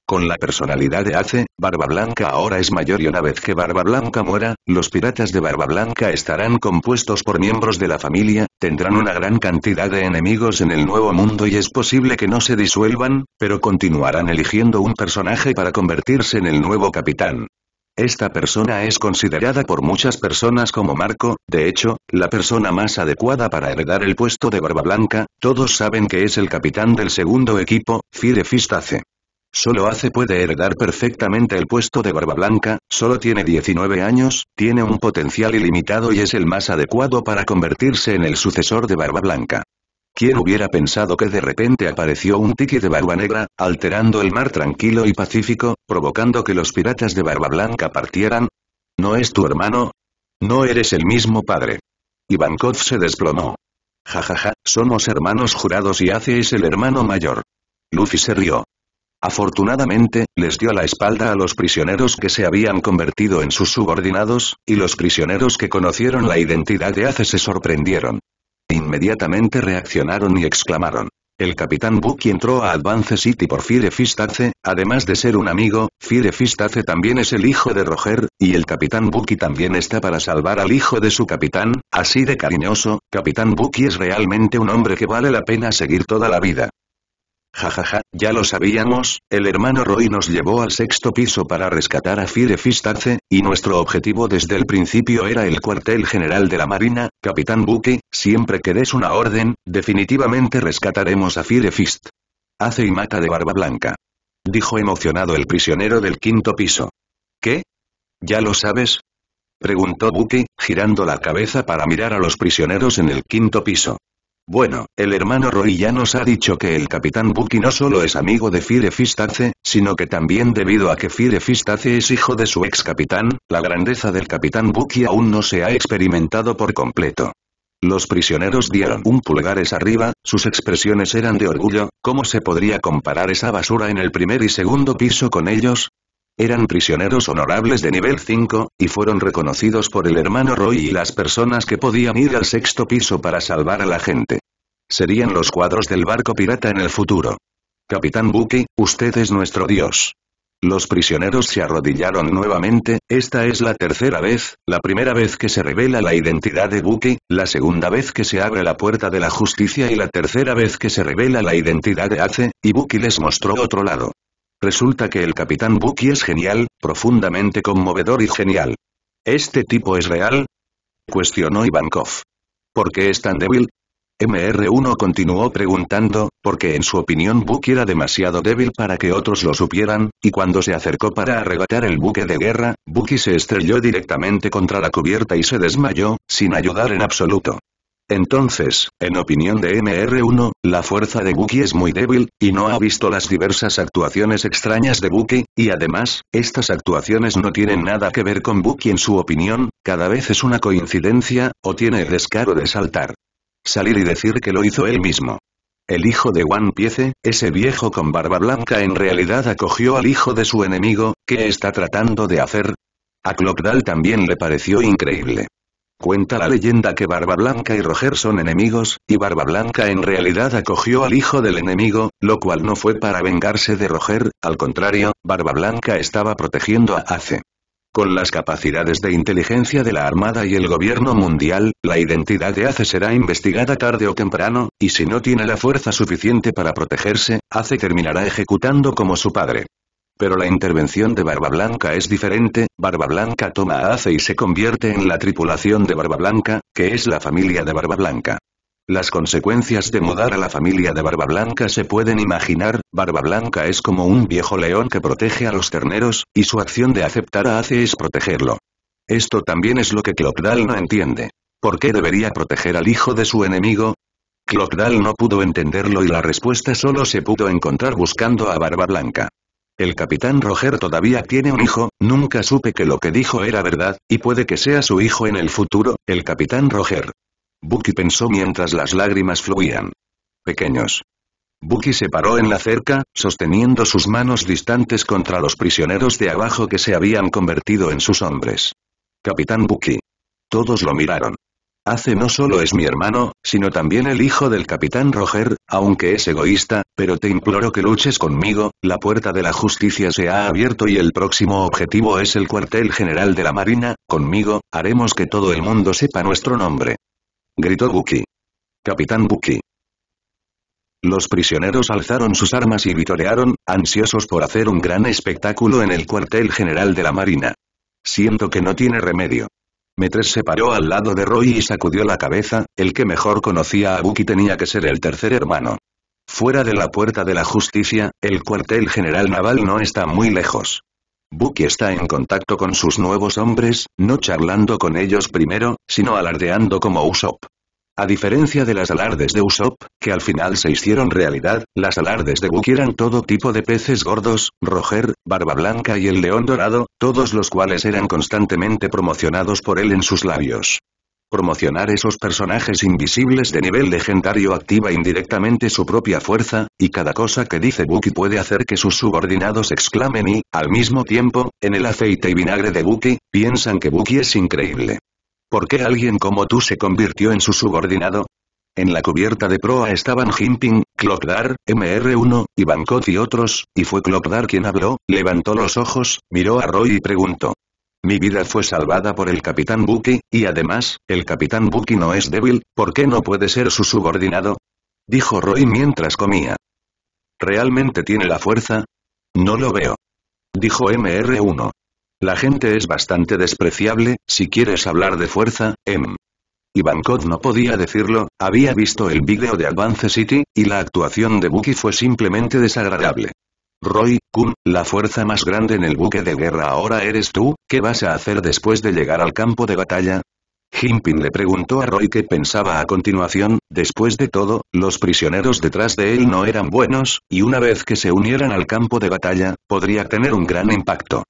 Con la personalidad de Ace, Barba Blanca ahora es mayor y una vez que Barba Blanca muera, los piratas de Barba Blanca estarán compuestos por miembros de la familia, tendrán una gran cantidad de enemigos en el nuevo mundo y es posible que no se disuelvan, pero continuarán eligiendo un personaje para convertirse en el nuevo capitán. Esta persona es considerada por muchas personas como Marco, de hecho, la persona más adecuada para heredar el puesto de Barba Blanca, todos saben que es el capitán del segundo equipo, Fire Ace. Solo Ace puede heredar perfectamente el puesto de Barba Blanca, solo tiene 19 años, tiene un potencial ilimitado y es el más adecuado para convertirse en el sucesor de Barba Blanca. ¿Quién hubiera pensado que de repente apareció un tiki de barba negra, alterando el mar tranquilo y pacífico, provocando que los piratas de barba blanca partieran? ¿No es tu hermano? No eres el mismo padre. Ivankov se desplomó. Jajaja, ja, ja, somos hermanos jurados y Ace es el hermano mayor. Luffy se rió. Afortunadamente, les dio la espalda a los prisioneros que se habían convertido en sus subordinados, y los prisioneros que conocieron la identidad de Ace se sorprendieron. Inmediatamente reaccionaron y exclamaron. El capitán Bucky entró a Advance City por Fire Fist además de ser un amigo, Fire Fist también es el hijo de Roger, y el capitán Bucky también está para salvar al hijo de su capitán, así de cariñoso, capitán Bucky es realmente un hombre que vale la pena seguir toda la vida. Jajaja, ya lo sabíamos, el hermano Roy nos llevó al sexto piso para rescatar a Firefist Ace, y nuestro objetivo desde el principio era el cuartel general de la marina, Capitán Buque, siempre que des una orden, definitivamente rescataremos a Firefist. Fist. Hace y mata de barba blanca. Dijo emocionado el prisionero del quinto piso. ¿Qué? ¿Ya lo sabes? Preguntó Buque, girando la cabeza para mirar a los prisioneros en el quinto piso. Bueno, el hermano Roy ya nos ha dicho que el capitán Bucky no solo es amigo de Fire Fistace, sino que también debido a que Fire es hijo de su ex capitán, la grandeza del capitán Bucky aún no se ha experimentado por completo. Los prisioneros dieron un pulgares arriba, sus expresiones eran de orgullo, ¿cómo se podría comparar esa basura en el primer y segundo piso con ellos? Eran prisioneros honorables de nivel 5, y fueron reconocidos por el hermano Roy y las personas que podían ir al sexto piso para salvar a la gente. Serían los cuadros del barco pirata en el futuro. Capitán Bucky, usted es nuestro dios. Los prisioneros se arrodillaron nuevamente, esta es la tercera vez, la primera vez que se revela la identidad de Bucky, la segunda vez que se abre la puerta de la justicia y la tercera vez que se revela la identidad de Ace, y Bucky les mostró otro lado. Resulta que el Capitán Bucky es genial, profundamente conmovedor y genial. ¿Este tipo es real? Cuestionó Ivankov. ¿Por qué es tan débil? MR1 continuó preguntando, porque en su opinión Bucky era demasiado débil para que otros lo supieran, y cuando se acercó para arrebatar el buque de guerra, Bucky se estrelló directamente contra la cubierta y se desmayó, sin ayudar en absoluto. Entonces, en opinión de MR1, la fuerza de Bucky es muy débil, y no ha visto las diversas actuaciones extrañas de Bucky, y además, estas actuaciones no tienen nada que ver con Bucky en su opinión, cada vez es una coincidencia, o tiene el descaro de saltar. Salir y decir que lo hizo él mismo. El hijo de One Piece, ese viejo con barba blanca en realidad acogió al hijo de su enemigo, ¿qué está tratando de hacer? A Clockdal también le pareció increíble. Cuenta la leyenda que Barba Blanca y Roger son enemigos, y Barba Blanca en realidad acogió al hijo del enemigo, lo cual no fue para vengarse de Roger, al contrario, Barba Blanca estaba protegiendo a Ace. Con las capacidades de inteligencia de la Armada y el gobierno mundial, la identidad de Ace será investigada tarde o temprano, y si no tiene la fuerza suficiente para protegerse, Ace terminará ejecutando como su padre. Pero la intervención de Barba Blanca es diferente, Barba Blanca toma a Ace y se convierte en la tripulación de Barba Blanca, que es la familia de Barba Blanca. Las consecuencias de mudar a la familia de Barba Blanca se pueden imaginar, Barba Blanca es como un viejo león que protege a los terneros, y su acción de aceptar a Ace es protegerlo. Esto también es lo que Clopdal no entiende. ¿Por qué debería proteger al hijo de su enemigo? Clopdal no pudo entenderlo y la respuesta solo se pudo encontrar buscando a Barba Blanca. El capitán Roger todavía tiene un hijo, nunca supe que lo que dijo era verdad, y puede que sea su hijo en el futuro, el capitán Roger. Bucky pensó mientras las lágrimas fluían. Pequeños. Bucky se paró en la cerca, sosteniendo sus manos distantes contra los prisioneros de abajo que se habían convertido en sus hombres. Capitán Bucky. Todos lo miraron. Hace no solo es mi hermano, sino también el hijo del capitán Roger, aunque es egoísta, pero te imploro que luches conmigo, la puerta de la justicia se ha abierto y el próximo objetivo es el cuartel general de la Marina, conmigo, haremos que todo el mundo sepa nuestro nombre. Gritó Bucky. Capitán Bucky. Los prisioneros alzaron sus armas y vitorearon, ansiosos por hacer un gran espectáculo en el cuartel general de la Marina. Siento que no tiene remedio. Metres se paró al lado de Roy y sacudió la cabeza, el que mejor conocía a Bucky tenía que ser el tercer hermano. Fuera de la puerta de la justicia, el cuartel general naval no está muy lejos. Bucky está en contacto con sus nuevos hombres, no charlando con ellos primero, sino alardeando como Usopp. A diferencia de las alardes de Usopp, que al final se hicieron realidad, las alardes de Bucky eran todo tipo de peces gordos, Roger, Barba Blanca y el León Dorado, todos los cuales eran constantemente promocionados por él en sus labios. Promocionar esos personajes invisibles de nivel legendario activa indirectamente su propia fuerza, y cada cosa que dice Bucky puede hacer que sus subordinados exclamen y, al mismo tiempo, en el aceite y vinagre de Bucky, piensan que Bucky es increíble. ¿Por qué alguien como tú se convirtió en su subordinado? En la cubierta de proa estaban Jinping, Clockdar, MR1, y y otros, y fue Clockdar quien habló, levantó los ojos, miró a Roy y preguntó. Mi vida fue salvada por el Capitán Bucky, y además, el Capitán Bucky no es débil, ¿por qué no puede ser su subordinado? Dijo Roy mientras comía. ¿Realmente tiene la fuerza? No lo veo. Dijo MR1. La gente es bastante despreciable, si quieres hablar de fuerza, em. Ivankov no podía decirlo, había visto el vídeo de Advance City, y la actuación de Buki fue simplemente desagradable. Roy, Kun, la fuerza más grande en el buque de guerra ahora eres tú, ¿qué vas a hacer después de llegar al campo de batalla? Jinping le preguntó a Roy qué pensaba a continuación, después de todo, los prisioneros detrás de él no eran buenos, y una vez que se unieran al campo de batalla, podría tener un gran impacto.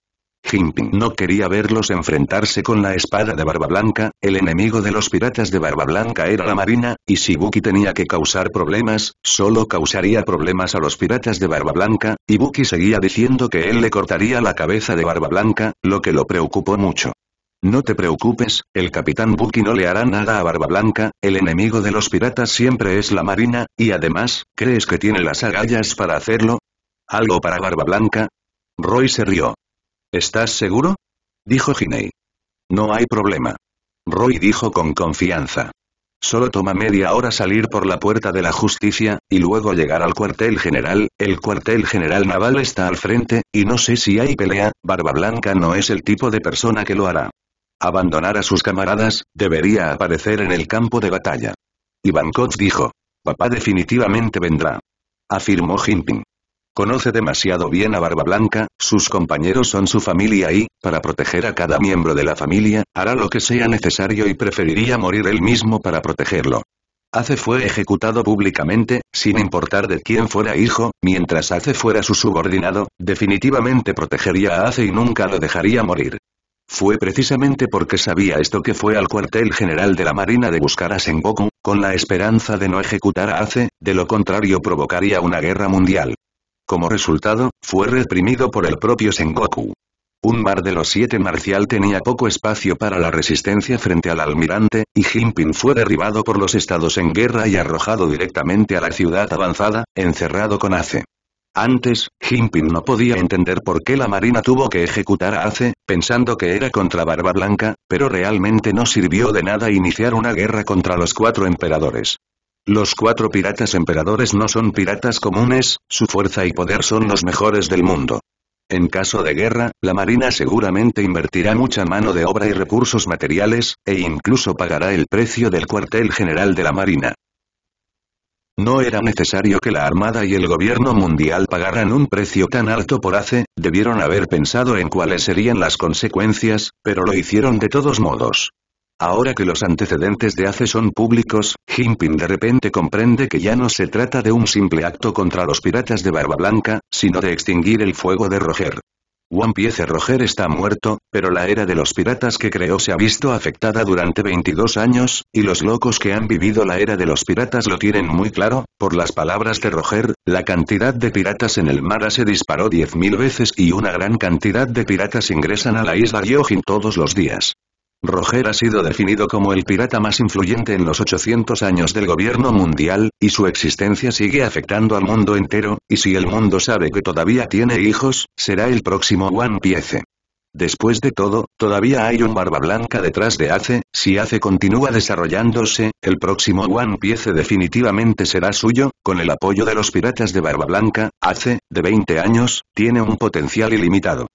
Jinping no quería verlos enfrentarse con la espada de Barba Blanca, el enemigo de los piratas de Barba Blanca era la marina, y si Buki tenía que causar problemas, solo causaría problemas a los piratas de Barba Blanca, y Buki seguía diciendo que él le cortaría la cabeza de Barba Blanca, lo que lo preocupó mucho. No te preocupes, el capitán Bucky no le hará nada a Barba Blanca, el enemigo de los piratas siempre es la marina, y además, ¿crees que tiene las agallas para hacerlo? ¿Algo para Barba Blanca? Roy se rió. ¿Estás seguro? Dijo Ginei. No hay problema. Roy dijo con confianza. Solo toma media hora salir por la puerta de la justicia, y luego llegar al cuartel general, el cuartel general naval está al frente, y no sé si hay pelea, Barba Blanca no es el tipo de persona que lo hará. Abandonar a sus camaradas, debería aparecer en el campo de batalla. Ivankov dijo. Papá definitivamente vendrá. Afirmó Jinping. Conoce demasiado bien a Barba Blanca, sus compañeros son su familia y, para proteger a cada miembro de la familia, hará lo que sea necesario y preferiría morir él mismo para protegerlo. Ace fue ejecutado públicamente, sin importar de quién fuera hijo, mientras Ace fuera su subordinado, definitivamente protegería a Ace y nunca lo dejaría morir. Fue precisamente porque sabía esto que fue al cuartel general de la Marina de buscar a Sengoku, con la esperanza de no ejecutar a Ace, de lo contrario provocaría una guerra mundial. Como resultado, fue reprimido por el propio Sengoku. Un mar de los siete marcial tenía poco espacio para la resistencia frente al almirante, y Jinping fue derribado por los estados en guerra y arrojado directamente a la ciudad avanzada, encerrado con Ace. Antes, Jinping no podía entender por qué la marina tuvo que ejecutar a Ace, pensando que era contra Barba Blanca, pero realmente no sirvió de nada iniciar una guerra contra los cuatro emperadores. Los cuatro piratas emperadores no son piratas comunes, su fuerza y poder son los mejores del mundo. En caso de guerra, la Marina seguramente invertirá mucha mano de obra y recursos materiales, e incluso pagará el precio del cuartel general de la Marina. No era necesario que la Armada y el gobierno mundial pagaran un precio tan alto por hace, debieron haber pensado en cuáles serían las consecuencias, pero lo hicieron de todos modos. Ahora que los antecedentes de Ace son públicos, Jinping de repente comprende que ya no se trata de un simple acto contra los piratas de Barba Blanca, sino de extinguir el fuego de Roger. One Piece Roger está muerto, pero la era de los piratas que creó se ha visto afectada durante 22 años, y los locos que han vivido la era de los piratas lo tienen muy claro, por las palabras de Roger, la cantidad de piratas en el mar se disparó 10.000 veces y una gran cantidad de piratas ingresan a la isla Gyojin todos los días. Roger ha sido definido como el pirata más influyente en los 800 años del gobierno mundial, y su existencia sigue afectando al mundo entero, y si el mundo sabe que todavía tiene hijos, será el próximo One Piece. Después de todo, todavía hay un barba blanca detrás de Ace, si Ace continúa desarrollándose, el próximo One Piece definitivamente será suyo, con el apoyo de los piratas de barba blanca, Ace, de 20 años, tiene un potencial ilimitado.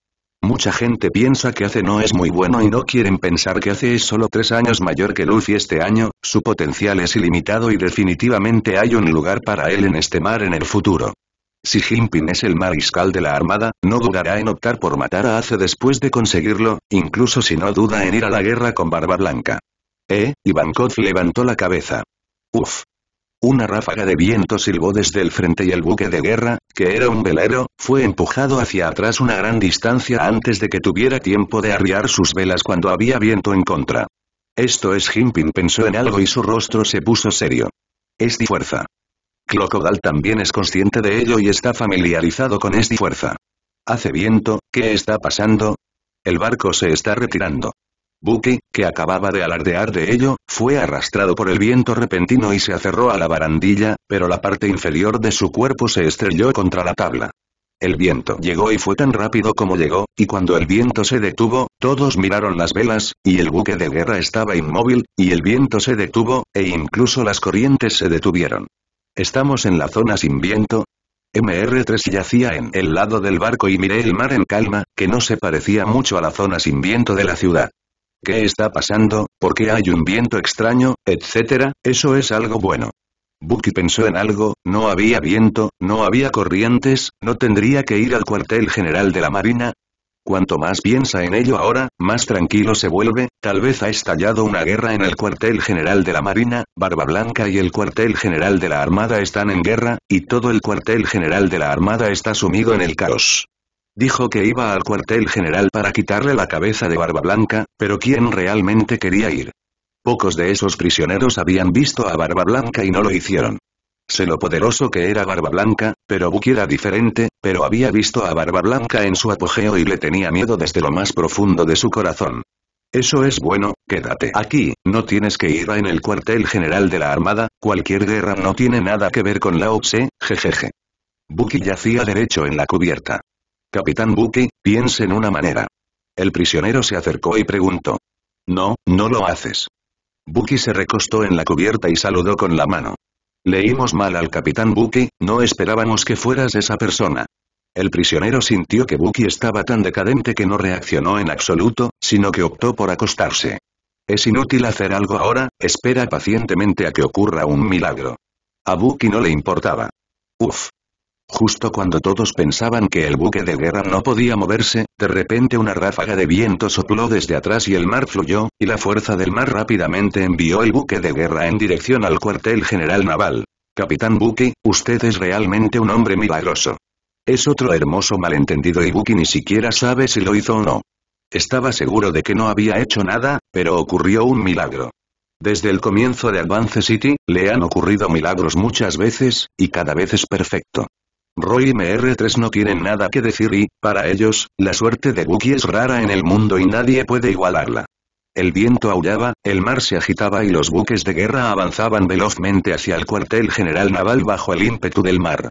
Mucha gente piensa que Ace no es muy bueno y no quieren pensar que Ace es solo tres años mayor que Luffy este año, su potencial es ilimitado y definitivamente hay un lugar para él en este mar en el futuro. Si Jinping es el mariscal de la armada, no dudará en optar por matar a Ace después de conseguirlo, incluso si no duda en ir a la guerra con Barba Blanca. Eh, y levantó la cabeza. Uf, una ráfaga de viento silbó desde el frente y el buque de guerra, que era un velero, fue empujado hacia atrás una gran distancia antes de que tuviera tiempo de arriar sus velas cuando había viento en contra. Esto es Jimpin pensó en algo y su rostro se puso serio. Es fuerza. Clocogal también es consciente de ello y está familiarizado con Esti fuerza. Hace viento, ¿qué está pasando? El barco se está retirando. Buque, que acababa de alardear de ello, fue arrastrado por el viento repentino y se aferró a la barandilla, pero la parte inferior de su cuerpo se estrelló contra la tabla. El viento llegó y fue tan rápido como llegó, y cuando el viento se detuvo, todos miraron las velas, y el buque de guerra estaba inmóvil, y el viento se detuvo, e incluso las corrientes se detuvieron. ¿Estamos en la zona sin viento? MR3 yacía en el lado del barco y miré el mar en calma, que no se parecía mucho a la zona sin viento de la ciudad. ¿Qué está pasando? ¿Por qué hay un viento extraño? etcétera, eso es algo bueno. Bucky pensó en algo, no había viento, no había corrientes, no tendría que ir al cuartel general de la marina. Cuanto más piensa en ello ahora, más tranquilo se vuelve, tal vez ha estallado una guerra en el cuartel general de la marina, Barba Blanca y el cuartel general de la armada están en guerra, y todo el cuartel general de la armada está sumido en el caos. Dijo que iba al cuartel general para quitarle la cabeza de Barba Blanca, pero ¿quién realmente quería ir? Pocos de esos prisioneros habían visto a Barba Blanca y no lo hicieron. se lo poderoso que era Barba Blanca, pero Buki era diferente, pero había visto a Barba Blanca en su apogeo y le tenía miedo desde lo más profundo de su corazón. Eso es bueno, quédate aquí, no tienes que ir a en el cuartel general de la armada, cualquier guerra no tiene nada que ver con la oxe jejeje. Buki yacía derecho en la cubierta. Capitán Bucky, piense en una manera. El prisionero se acercó y preguntó. No, no lo haces. Bucky se recostó en la cubierta y saludó con la mano. Leímos mal al capitán Bucky, no esperábamos que fueras esa persona. El prisionero sintió que Bucky estaba tan decadente que no reaccionó en absoluto, sino que optó por acostarse. Es inútil hacer algo ahora, espera pacientemente a que ocurra un milagro. A Bucky no le importaba. Uf. Justo cuando todos pensaban que el buque de guerra no podía moverse, de repente una ráfaga de viento sopló desde atrás y el mar fluyó, y la fuerza del mar rápidamente envió el buque de guerra en dirección al cuartel general naval. Capitán Buque, usted es realmente un hombre milagroso. Es otro hermoso malentendido y Buki ni siquiera sabe si lo hizo o no. Estaba seguro de que no había hecho nada, pero ocurrió un milagro. Desde el comienzo de Advance City, le han ocurrido milagros muchas veces, y cada vez es perfecto. Roy y MR3 no tienen nada que decir y, para ellos, la suerte de Bucky es rara en el mundo y nadie puede igualarla. El viento aullaba, el mar se agitaba y los buques de guerra avanzaban velozmente hacia el cuartel general naval bajo el ímpetu del mar.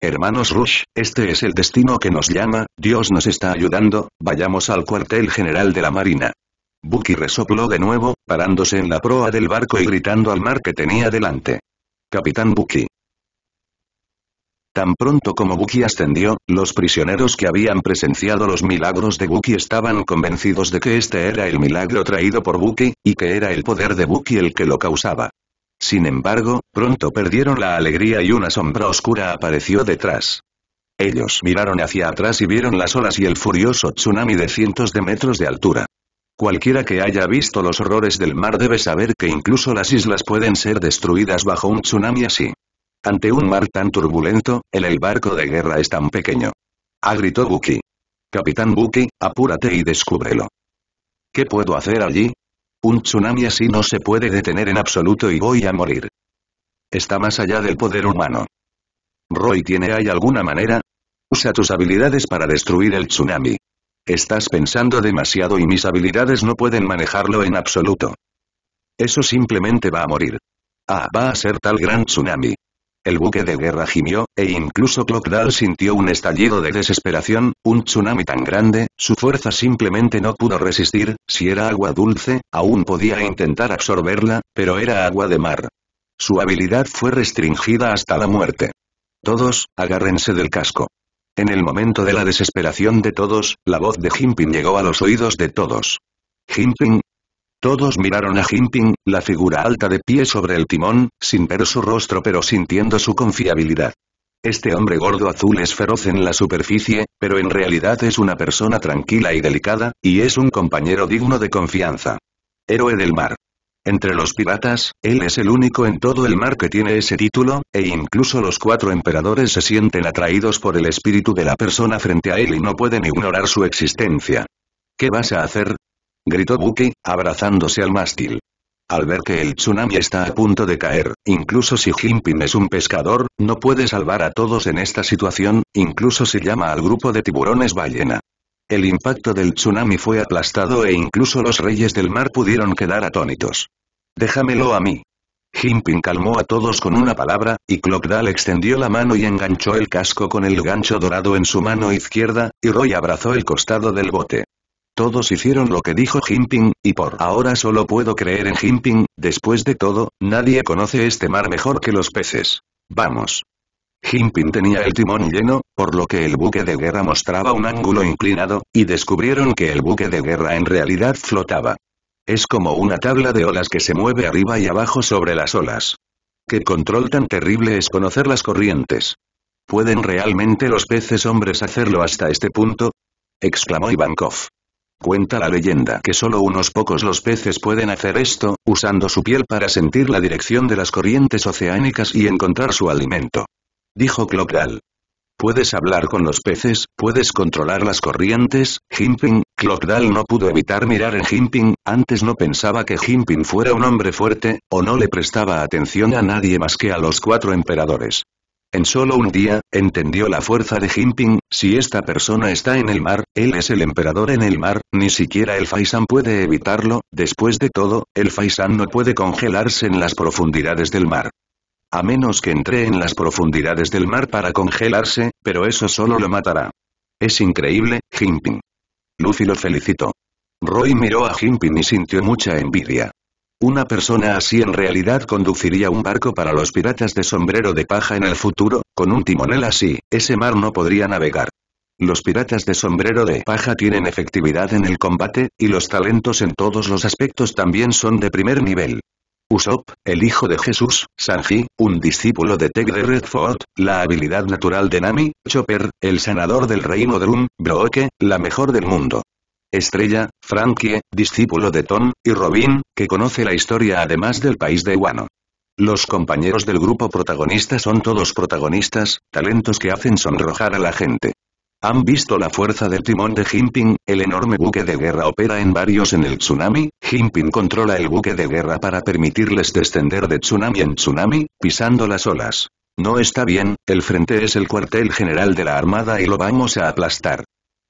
Hermanos Rush, este es el destino que nos llama, Dios nos está ayudando, vayamos al cuartel general de la marina. Bucky resopló de nuevo, parándose en la proa del barco y gritando al mar que tenía delante. Capitán Bucky, Tan pronto como Buki ascendió, los prisioneros que habían presenciado los milagros de Buki estaban convencidos de que este era el milagro traído por Buki, y que era el poder de Buki el que lo causaba. Sin embargo, pronto perdieron la alegría y una sombra oscura apareció detrás. Ellos miraron hacia atrás y vieron las olas y el furioso tsunami de cientos de metros de altura. Cualquiera que haya visto los horrores del mar debe saber que incluso las islas pueden ser destruidas bajo un tsunami así. Ante un mar tan turbulento, el, el barco de guerra es tan pequeño. Ha gritó Buki. Capitán Buki, apúrate y descúbrelo. ¿Qué puedo hacer allí? Un tsunami así no se puede detener en absoluto y voy a morir. Está más allá del poder humano. Roy tiene ahí alguna manera? Usa tus habilidades para destruir el tsunami. Estás pensando demasiado y mis habilidades no pueden manejarlo en absoluto. Eso simplemente va a morir. Ah, va a ser tal gran tsunami. El buque de guerra gimió, e incluso Clockdal sintió un estallido de desesperación, un tsunami tan grande, su fuerza simplemente no pudo resistir, si era agua dulce, aún podía intentar absorberla, pero era agua de mar. Su habilidad fue restringida hasta la muerte. Todos, agárrense del casco. En el momento de la desesperación de todos, la voz de Jimping llegó a los oídos de todos. Jimping, todos miraron a Jinping, la figura alta de pie sobre el timón, sin ver su rostro pero sintiendo su confiabilidad. Este hombre gordo azul es feroz en la superficie, pero en realidad es una persona tranquila y delicada, y es un compañero digno de confianza. Héroe del mar. Entre los piratas, él es el único en todo el mar que tiene ese título, e incluso los cuatro emperadores se sienten atraídos por el espíritu de la persona frente a él y no pueden ignorar su existencia. ¿Qué vas a hacer? gritó Buki, abrazándose al mástil. Al ver que el tsunami está a punto de caer, incluso si Jinping es un pescador, no puede salvar a todos en esta situación, incluso si llama al grupo de tiburones ballena. El impacto del tsunami fue aplastado e incluso los reyes del mar pudieron quedar atónitos. Déjamelo a mí. Jinping calmó a todos con una palabra, y Clockdal extendió la mano y enganchó el casco con el gancho dorado en su mano izquierda, y Roy abrazó el costado del bote. Todos hicieron lo que dijo Jinping, y por ahora solo puedo creer en Jinping, después de todo, nadie conoce este mar mejor que los peces. Vamos. Jinping tenía el timón lleno, por lo que el buque de guerra mostraba un ángulo inclinado, y descubrieron que el buque de guerra en realidad flotaba. Es como una tabla de olas que se mueve arriba y abajo sobre las olas. Qué control tan terrible es conocer las corrientes. ¿Pueden realmente los peces hombres hacerlo hasta este punto? exclamó Ivankov. Cuenta la leyenda que solo unos pocos los peces pueden hacer esto, usando su piel para sentir la dirección de las corrientes oceánicas y encontrar su alimento. Dijo Clockdal. Puedes hablar con los peces, puedes controlar las corrientes, Jimping, Clockdal no pudo evitar mirar en Jimping, antes no pensaba que Jimping fuera un hombre fuerte, o no le prestaba atención a nadie más que a los cuatro emperadores. En solo un día, entendió la fuerza de Jinping, si esta persona está en el mar, él es el emperador en el mar, ni siquiera el Faisan puede evitarlo, después de todo, el Faisan no puede congelarse en las profundidades del mar. A menos que entre en las profundidades del mar para congelarse, pero eso solo lo matará. Es increíble, Jinping. Luffy lo felicitó. Roy miró a Jinping y sintió mucha envidia. ¿Una persona así en realidad conduciría un barco para los piratas de sombrero de paja en el futuro? Con un timonel así, ese mar no podría navegar. Los piratas de sombrero de paja tienen efectividad en el combate, y los talentos en todos los aspectos también son de primer nivel. Usopp, el hijo de Jesús, Sanji, un discípulo de Teg de Redford, la habilidad natural de Nami, Chopper, el sanador del reino Drum, Brooke, la mejor del mundo. Estrella, Frankie, discípulo de Tom, y Robin, que conoce la historia además del país de Wano. Los compañeros del grupo protagonista son todos protagonistas, talentos que hacen sonrojar a la gente. Han visto la fuerza del timón de Jinping, el enorme buque de guerra opera en varios en el tsunami, Jinping controla el buque de guerra para permitirles descender de tsunami en tsunami, pisando las olas. No está bien, el frente es el cuartel general de la armada y lo vamos a aplastar.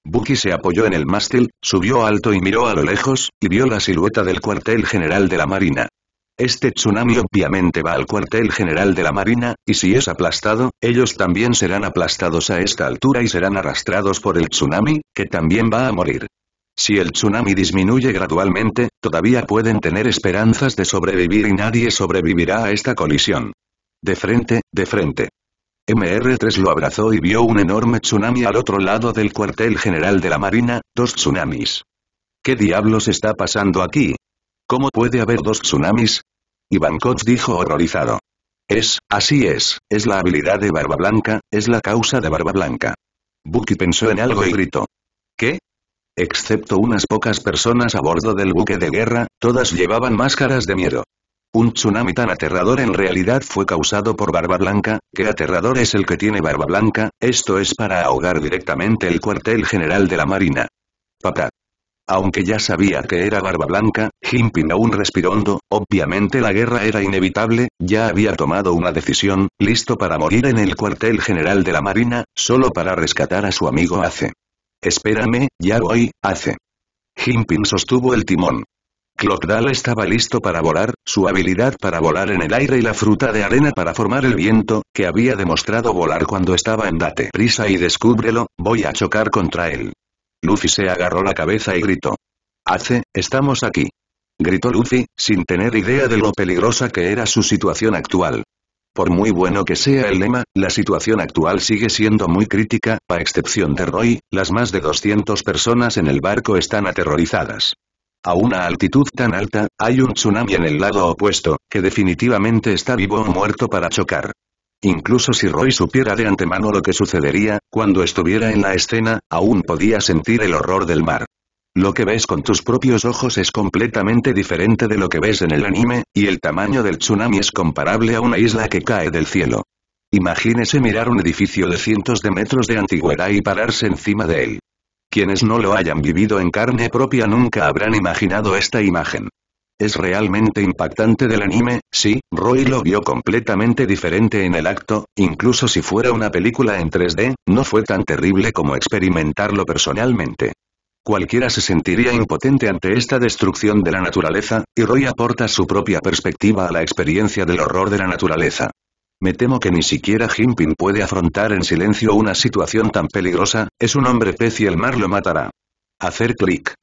Bucky se apoyó en el mástil, subió alto y miró a lo lejos, y vio la silueta del cuartel general de la Marina. Este tsunami obviamente va al cuartel general de la Marina, y si es aplastado, ellos también serán aplastados a esta altura y serán arrastrados por el tsunami, que también va a morir. Si el tsunami disminuye gradualmente, todavía pueden tener esperanzas de sobrevivir y nadie sobrevivirá a esta colisión. De frente, de frente. MR3 lo abrazó y vio un enorme tsunami al otro lado del cuartel general de la Marina, dos tsunamis. ¿Qué diablos está pasando aquí? ¿Cómo puede haber dos tsunamis? Ivankov dijo horrorizado. Es, así es, es la habilidad de Barba Blanca, es la causa de Barba Blanca. Bucky pensó en algo y gritó. ¿Qué? Excepto unas pocas personas a bordo del buque de guerra, todas llevaban máscaras de miedo. Un tsunami tan aterrador en realidad fue causado por Barba Blanca, que aterrador es el que tiene Barba Blanca, esto es para ahogar directamente el cuartel general de la Marina. Papá. Aunque ya sabía que era Barba Blanca, Jinping aún respiró hondo, obviamente la guerra era inevitable, ya había tomado una decisión, listo para morir en el cuartel general de la Marina, solo para rescatar a su amigo Ace. Espérame, ya voy, Ace. Jinping sostuvo el timón. Clockdal estaba listo para volar, su habilidad para volar en el aire y la fruta de arena para formar el viento, que había demostrado volar cuando estaba en date prisa y descúbrelo, voy a chocar contra él. Luffy se agarró la cabeza y gritó. Hace, estamos aquí. Gritó Luffy, sin tener idea de lo peligrosa que era su situación actual. Por muy bueno que sea el lema, la situación actual sigue siendo muy crítica, a excepción de Roy, las más de 200 personas en el barco están aterrorizadas. A una altitud tan alta, hay un tsunami en el lado opuesto, que definitivamente está vivo o muerto para chocar. Incluso si Roy supiera de antemano lo que sucedería, cuando estuviera en la escena, aún podía sentir el horror del mar. Lo que ves con tus propios ojos es completamente diferente de lo que ves en el anime, y el tamaño del tsunami es comparable a una isla que cae del cielo. Imagínese mirar un edificio de cientos de metros de antigüedad y pararse encima de él. Quienes no lo hayan vivido en carne propia nunca habrán imaginado esta imagen. Es realmente impactante del anime, sí, Roy lo vio completamente diferente en el acto, incluso si fuera una película en 3D, no fue tan terrible como experimentarlo personalmente. Cualquiera se sentiría impotente ante esta destrucción de la naturaleza, y Roy aporta su propia perspectiva a la experiencia del horror de la naturaleza. Me temo que ni siquiera Jinping puede afrontar en silencio una situación tan peligrosa, es un hombre pez y el mar lo matará. Hacer clic.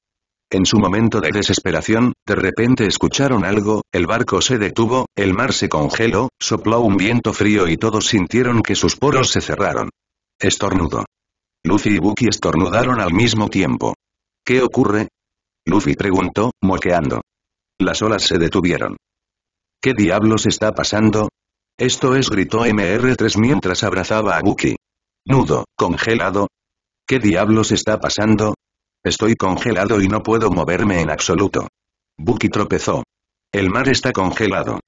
En su momento de desesperación, de repente escucharon algo, el barco se detuvo, el mar se congeló, sopló un viento frío y todos sintieron que sus poros se cerraron. Estornudo. Luffy y Bucky estornudaron al mismo tiempo. ¿Qué ocurre? Luffy preguntó, moqueando. Las olas se detuvieron. ¿Qué diablos está pasando? Esto es gritó MR3 mientras abrazaba a Buki. Nudo, congelado. ¿Qué diablos está pasando? Estoy congelado y no puedo moverme en absoluto. Buki tropezó. El mar está congelado.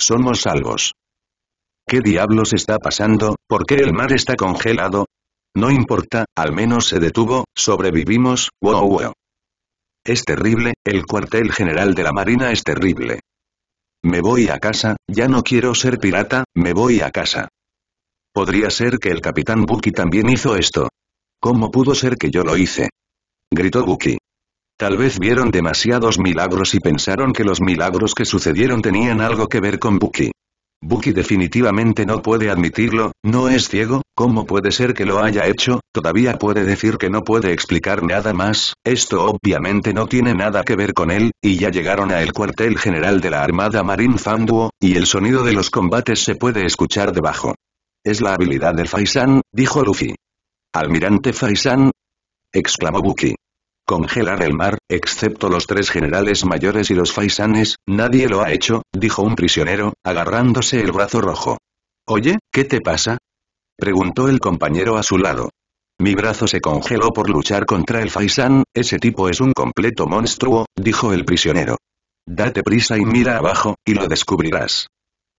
Somos salvos. ¿Qué diablos está pasando? ¿Por qué el mar está congelado? No importa, al menos se detuvo, sobrevivimos, wow wow. Es terrible, el cuartel general de la marina es terrible. Me voy a casa, ya no quiero ser pirata, me voy a casa. Podría ser que el capitán Buki también hizo esto. ¿Cómo pudo ser que yo lo hice? Gritó Buki. Tal vez vieron demasiados milagros y pensaron que los milagros que sucedieron tenían algo que ver con Buki. Bucky definitivamente no puede admitirlo, no es ciego, ¿cómo puede ser que lo haya hecho? Todavía puede decir que no puede explicar nada más, esto obviamente no tiene nada que ver con él, y ya llegaron a el cuartel general de la Armada marín Fanduo, y el sonido de los combates se puede escuchar debajo. Es la habilidad de Faisan, dijo Luffy. Almirante Faisan, exclamó Buki. Congelar el mar, excepto los tres generales mayores y los faisanes, nadie lo ha hecho, dijo un prisionero, agarrándose el brazo rojo. Oye, ¿qué te pasa? preguntó el compañero a su lado. Mi brazo se congeló por luchar contra el faisán, ese tipo es un completo monstruo, dijo el prisionero. Date prisa y mira abajo, y lo descubrirás.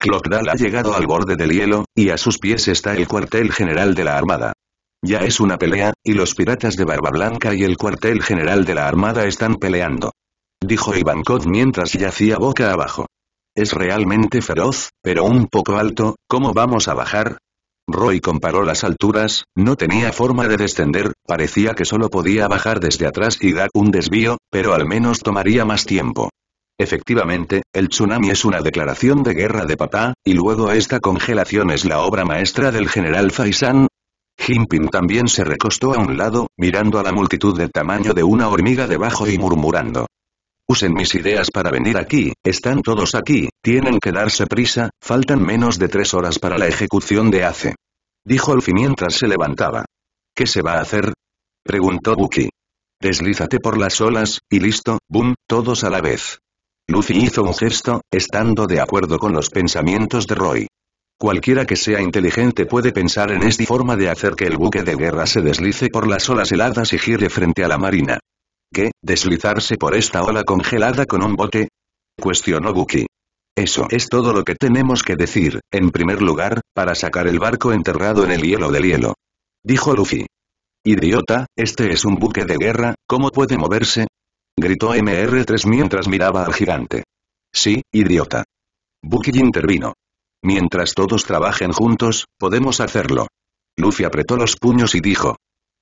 Clockdal ha llegado al borde del hielo, y a sus pies está el cuartel general de la armada. Ya es una pelea, y los piratas de Barba Blanca y el cuartel general de la armada están peleando. Dijo Ivankov mientras yacía boca abajo. Es realmente feroz, pero un poco alto, ¿cómo vamos a bajar? Roy comparó las alturas, no tenía forma de descender, parecía que solo podía bajar desde atrás y dar un desvío, pero al menos tomaría más tiempo. Efectivamente, el tsunami es una declaración de guerra de papá, y luego esta congelación es la obra maestra del general Faisan, Jinping también se recostó a un lado, mirando a la multitud del tamaño de una hormiga debajo y murmurando. Usen mis ideas para venir aquí, están todos aquí, tienen que darse prisa, faltan menos de tres horas para la ejecución de ACE. Dijo Luffy mientras se levantaba. ¿Qué se va a hacer? Preguntó Buki. Deslízate por las olas, y listo, boom, todos a la vez. Lucy hizo un gesto, estando de acuerdo con los pensamientos de Roy. Cualquiera que sea inteligente puede pensar en esta forma de hacer que el buque de guerra se deslice por las olas heladas y gire frente a la marina. ¿Qué, deslizarse por esta ola congelada con un bote? Cuestionó Bucky. Eso es todo lo que tenemos que decir, en primer lugar, para sacar el barco enterrado en el hielo del hielo. Dijo Luffy. Idiota, este es un buque de guerra, ¿cómo puede moverse? Gritó MR3 mientras miraba al gigante. Sí, idiota. Bucky intervino. Mientras todos trabajen juntos, podemos hacerlo. Luffy apretó los puños y dijo.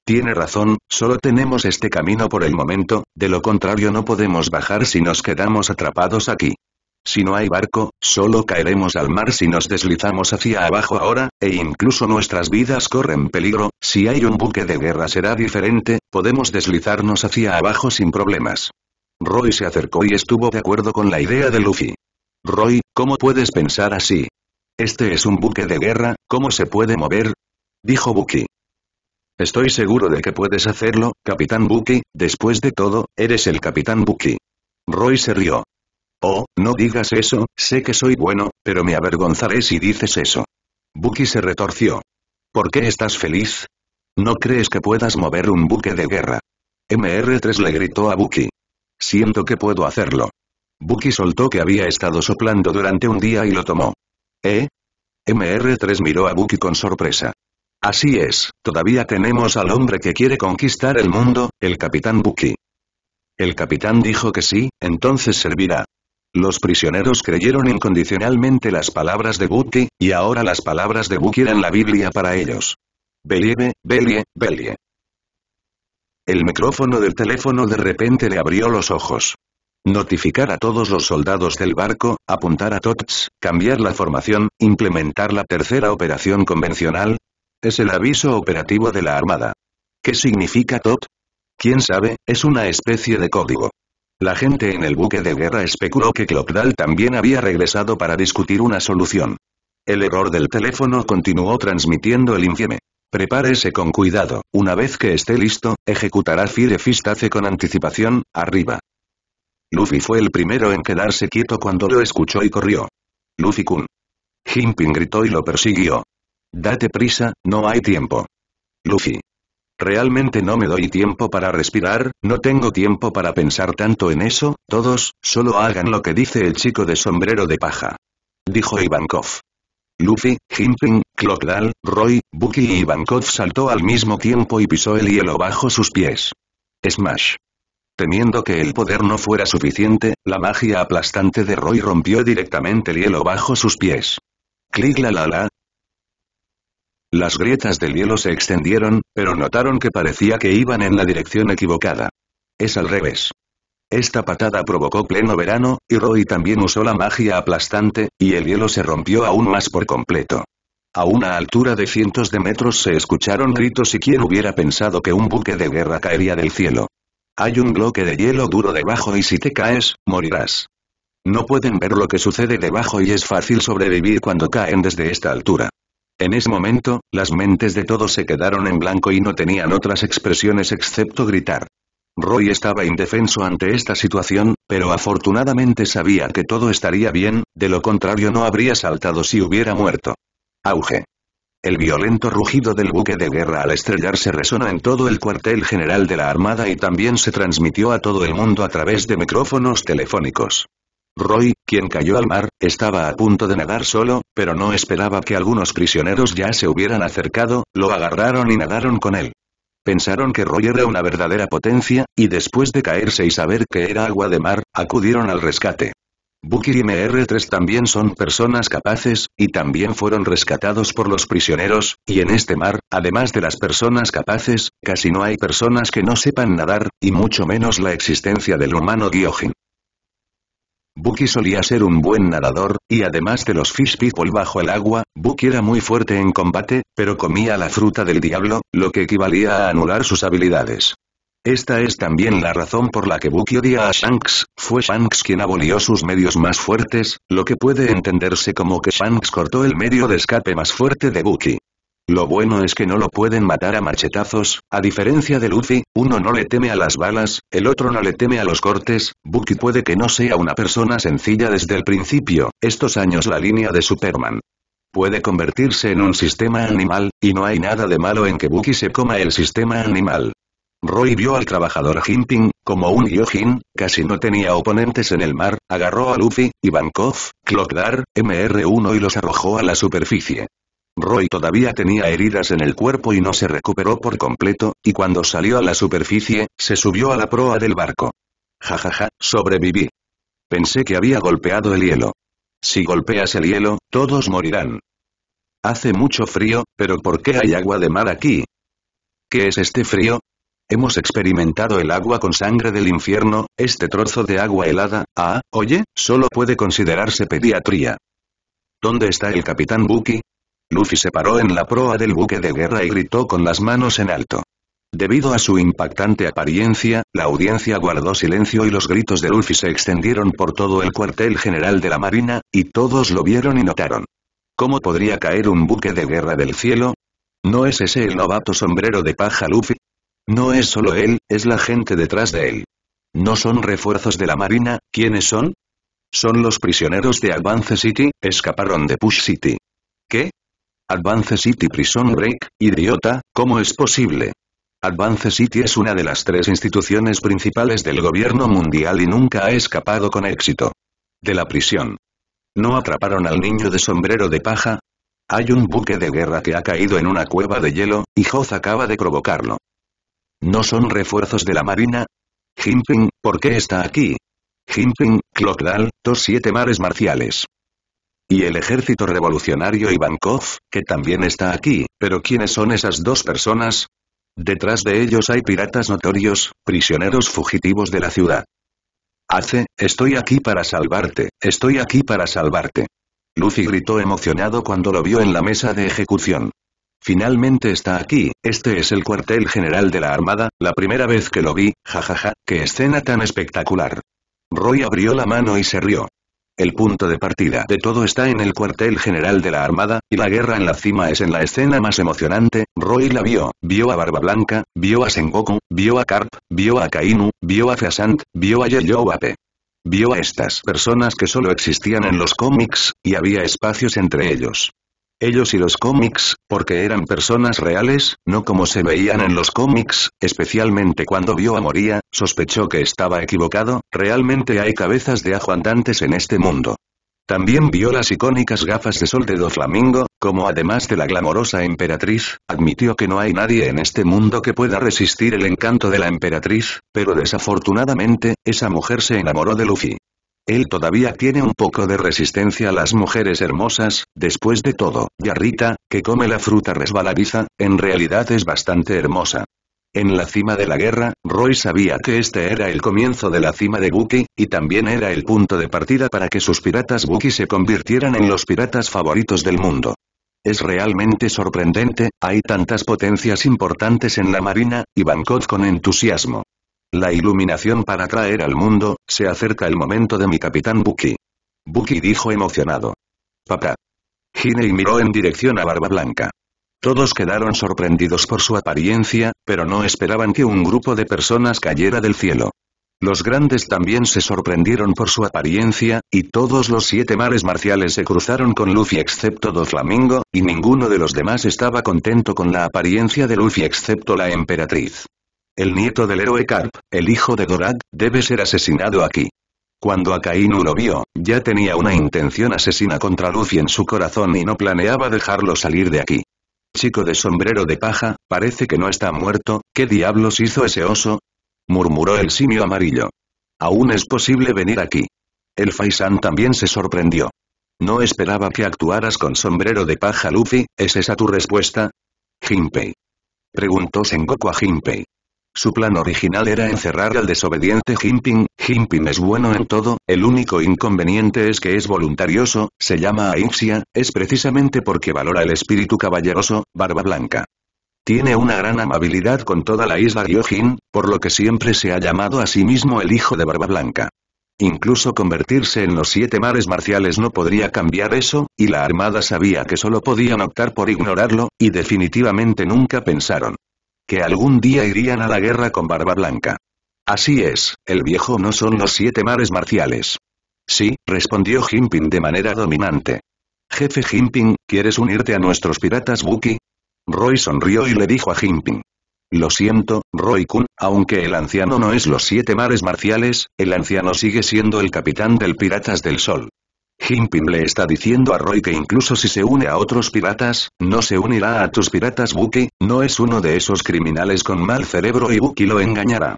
Tiene razón, solo tenemos este camino por el momento, de lo contrario no podemos bajar si nos quedamos atrapados aquí. Si no hay barco, solo caeremos al mar si nos deslizamos hacia abajo ahora, e incluso nuestras vidas corren peligro, si hay un buque de guerra será diferente, podemos deslizarnos hacia abajo sin problemas. Roy se acercó y estuvo de acuerdo con la idea de Luffy. Roy, ¿cómo puedes pensar así? Este es un buque de guerra, ¿cómo se puede mover? Dijo Buki. Estoy seguro de que puedes hacerlo, Capitán Buki, después de todo, eres el Capitán Buki. Roy se rió. Oh, no digas eso, sé que soy bueno, pero me avergonzaré si dices eso. Buki se retorció. ¿Por qué estás feliz? ¿No crees que puedas mover un buque de guerra? MR3 le gritó a Buki. Siento que puedo hacerlo. Buki soltó que había estado soplando durante un día y lo tomó. ¿Eh? MR3 miró a Buki con sorpresa. Así es, todavía tenemos al hombre que quiere conquistar el mundo, el Capitán Buki». El capitán dijo que sí, entonces servirá. Los prisioneros creyeron incondicionalmente las palabras de Buki, y ahora las palabras de Buki eran la Biblia para ellos. Believe, belie, belie. El micrófono del teléfono de repente le abrió los ojos notificar a todos los soldados del barco, apuntar a TOTS, cambiar la formación, implementar la tercera operación convencional. Es el aviso operativo de la Armada. ¿Qué significa TOT? Quién sabe, es una especie de código. La gente en el buque de guerra especuló que Clockdal también había regresado para discutir una solución. El error del teléfono continuó transmitiendo el infieme. Prepárese con cuidado, una vez que esté listo, ejecutará Fire con anticipación, arriba. Luffy fue el primero en quedarse quieto cuando lo escuchó y corrió. Luffy-kun. Jinping gritó y lo persiguió. Date prisa, no hay tiempo. Luffy. Realmente no me doy tiempo para respirar, no tengo tiempo para pensar tanto en eso, todos, solo hagan lo que dice el chico de sombrero de paja. Dijo Ivankov. Luffy, Jinping, Clockdal, Roy, Bucky y Ivankov saltó al mismo tiempo y pisó el hielo bajo sus pies. Smash. Temiendo que el poder no fuera suficiente, la magia aplastante de Roy rompió directamente el hielo bajo sus pies. Clic la la la. Las grietas del hielo se extendieron, pero notaron que parecía que iban en la dirección equivocada. Es al revés. Esta patada provocó pleno verano, y Roy también usó la magia aplastante, y el hielo se rompió aún más por completo. A una altura de cientos de metros se escucharon gritos y quien hubiera pensado que un buque de guerra caería del cielo. Hay un bloque de hielo duro debajo y si te caes, morirás. No pueden ver lo que sucede debajo y es fácil sobrevivir cuando caen desde esta altura. En ese momento, las mentes de todos se quedaron en blanco y no tenían otras expresiones excepto gritar. Roy estaba indefenso ante esta situación, pero afortunadamente sabía que todo estaría bien, de lo contrario no habría saltado si hubiera muerto. Auge. El violento rugido del buque de guerra al estrellarse resonó en todo el cuartel general de la Armada y también se transmitió a todo el mundo a través de micrófonos telefónicos. Roy, quien cayó al mar, estaba a punto de nadar solo, pero no esperaba que algunos prisioneros ya se hubieran acercado, lo agarraron y nadaron con él. Pensaron que Roy era una verdadera potencia, y después de caerse y saber que era agua de mar, acudieron al rescate. Bucky y MR3 también son personas capaces, y también fueron rescatados por los prisioneros, y en este mar, además de las personas capaces, casi no hay personas que no sepan nadar, y mucho menos la existencia del humano Gyojin. Buki solía ser un buen nadador, y además de los fish people bajo el agua, Buki era muy fuerte en combate, pero comía la fruta del diablo, lo que equivalía a anular sus habilidades. Esta es también la razón por la que Bucky odia a Shanks, fue Shanks quien abolió sus medios más fuertes, lo que puede entenderse como que Shanks cortó el medio de escape más fuerte de Bucky. Lo bueno es que no lo pueden matar a machetazos, a diferencia de Luffy, uno no le teme a las balas, el otro no le teme a los cortes, Bucky puede que no sea una persona sencilla desde el principio, estos años la línea de Superman. Puede convertirse en un sistema animal, y no hay nada de malo en que Bucky se coma el sistema animal. Roy vio al trabajador Jinping, como un Yojin, casi no tenía oponentes en el mar, agarró a Luffy, Ivankov, Clockdar, MR1 y los arrojó a la superficie. Roy todavía tenía heridas en el cuerpo y no se recuperó por completo, y cuando salió a la superficie, se subió a la proa del barco. Jajaja, ja, ja, sobreviví. Pensé que había golpeado el hielo. Si golpeas el hielo, todos morirán. Hace mucho frío, pero ¿por qué hay agua de mar aquí? ¿Qué es este frío? Hemos experimentado el agua con sangre del infierno, este trozo de agua helada, ah, oye, solo puede considerarse pediatría. ¿Dónde está el capitán Bucky? Luffy se paró en la proa del buque de guerra y gritó con las manos en alto. Debido a su impactante apariencia, la audiencia guardó silencio y los gritos de Luffy se extendieron por todo el cuartel general de la marina, y todos lo vieron y notaron. ¿Cómo podría caer un buque de guerra del cielo? ¿No es ese el novato sombrero de paja Luffy? No es solo él, es la gente detrás de él. No son refuerzos de la Marina, ¿quiénes son? Son los prisioneros de Advance City, escaparon de Push City. ¿Qué? Advance City Prison Break, idiota, ¿cómo es posible? Advance City es una de las tres instituciones principales del gobierno mundial y nunca ha escapado con éxito. De la prisión. ¿No atraparon al niño de sombrero de paja? Hay un buque de guerra que ha caído en una cueva de hielo, y Hoz acaba de provocarlo. ¿No son refuerzos de la Marina? Jinping, ¿por qué está aquí? Jinping, Clockdal, dos siete mares marciales. Y el ejército revolucionario Ivankov, que también está aquí, pero ¿quiénes son esas dos personas? Detrás de ellos hay piratas notorios, prisioneros fugitivos de la ciudad. Hace, estoy aquí para salvarte, estoy aquí para salvarte. Lucy gritó emocionado cuando lo vio en la mesa de ejecución. Finalmente está aquí, este es el cuartel general de la Armada, la primera vez que lo vi, jajaja, qué escena tan espectacular. Roy abrió la mano y se rió. El punto de partida de todo está en el cuartel general de la Armada, y la guerra en la cima es en la escena más emocionante, Roy la vio, vio a Barba Blanca, vio a Sengoku, vio a Karp, vio a Kainu, vio a Fasant, vio a Yeyoape. Vio a estas personas que solo existían en los cómics, y había espacios entre ellos ellos y los cómics, porque eran personas reales, no como se veían en los cómics, especialmente cuando vio a Moría, sospechó que estaba equivocado, realmente hay cabezas de ajo andantes en este mundo. También vio las icónicas gafas de sol de Doflamingo, como además de la glamorosa emperatriz, admitió que no hay nadie en este mundo que pueda resistir el encanto de la emperatriz, pero desafortunadamente, esa mujer se enamoró de Luffy. Él todavía tiene un poco de resistencia a las mujeres hermosas, después de todo, Yarrita, que come la fruta resbaladiza, en realidad es bastante hermosa. En la cima de la guerra, Roy sabía que este era el comienzo de la cima de Buki, y también era el punto de partida para que sus piratas Buki se convirtieran en los piratas favoritos del mundo. Es realmente sorprendente, hay tantas potencias importantes en la marina, y Bangkok con entusiasmo. La iluminación para traer al mundo, se acerca el momento de mi capitán Buki. Buki dijo emocionado. Papá. Ginei miró en dirección a Barba Blanca. Todos quedaron sorprendidos por su apariencia, pero no esperaban que un grupo de personas cayera del cielo. Los grandes también se sorprendieron por su apariencia, y todos los siete mares marciales se cruzaron con Luffy excepto Doflamingo, y ninguno de los demás estaba contento con la apariencia de Luffy excepto la emperatriz. El nieto del héroe Karp, el hijo de Dorad, debe ser asesinado aquí. Cuando Akainu lo vio, ya tenía una intención asesina contra Luffy en su corazón y no planeaba dejarlo salir de aquí. Chico de sombrero de paja, parece que no está muerto, ¿qué diablos hizo ese oso? murmuró el simio amarillo. Aún es posible venir aquí. El Faisan también se sorprendió. No esperaba que actuaras con sombrero de paja Luffy, ¿es esa tu respuesta? Jinpei. Preguntó Sengoku a Jinpei. Su plan original era encerrar al desobediente Jinping, Jinping es bueno en todo, el único inconveniente es que es voluntarioso, se llama Aixia, es precisamente porque valora el espíritu caballeroso, barba blanca. Tiene una gran amabilidad con toda la isla Ryojin, por lo que siempre se ha llamado a sí mismo el hijo de barba blanca. Incluso convertirse en los siete mares marciales no podría cambiar eso, y la armada sabía que solo podían optar por ignorarlo, y definitivamente nunca pensaron que algún día irían a la guerra con Barba Blanca. Así es, el viejo no son los siete mares marciales. Sí, respondió Jinping de manera dominante. Jefe Jinping, ¿quieres unirte a nuestros piratas Buki? Roy sonrió y le dijo a Jinping. Lo siento, Roy-kun, aunque el anciano no es los siete mares marciales, el anciano sigue siendo el capitán del Piratas del Sol. Jinping le está diciendo a Roy que incluso si se une a otros piratas, no se unirá a tus piratas Buki, no es uno de esos criminales con mal cerebro y Buki lo engañará.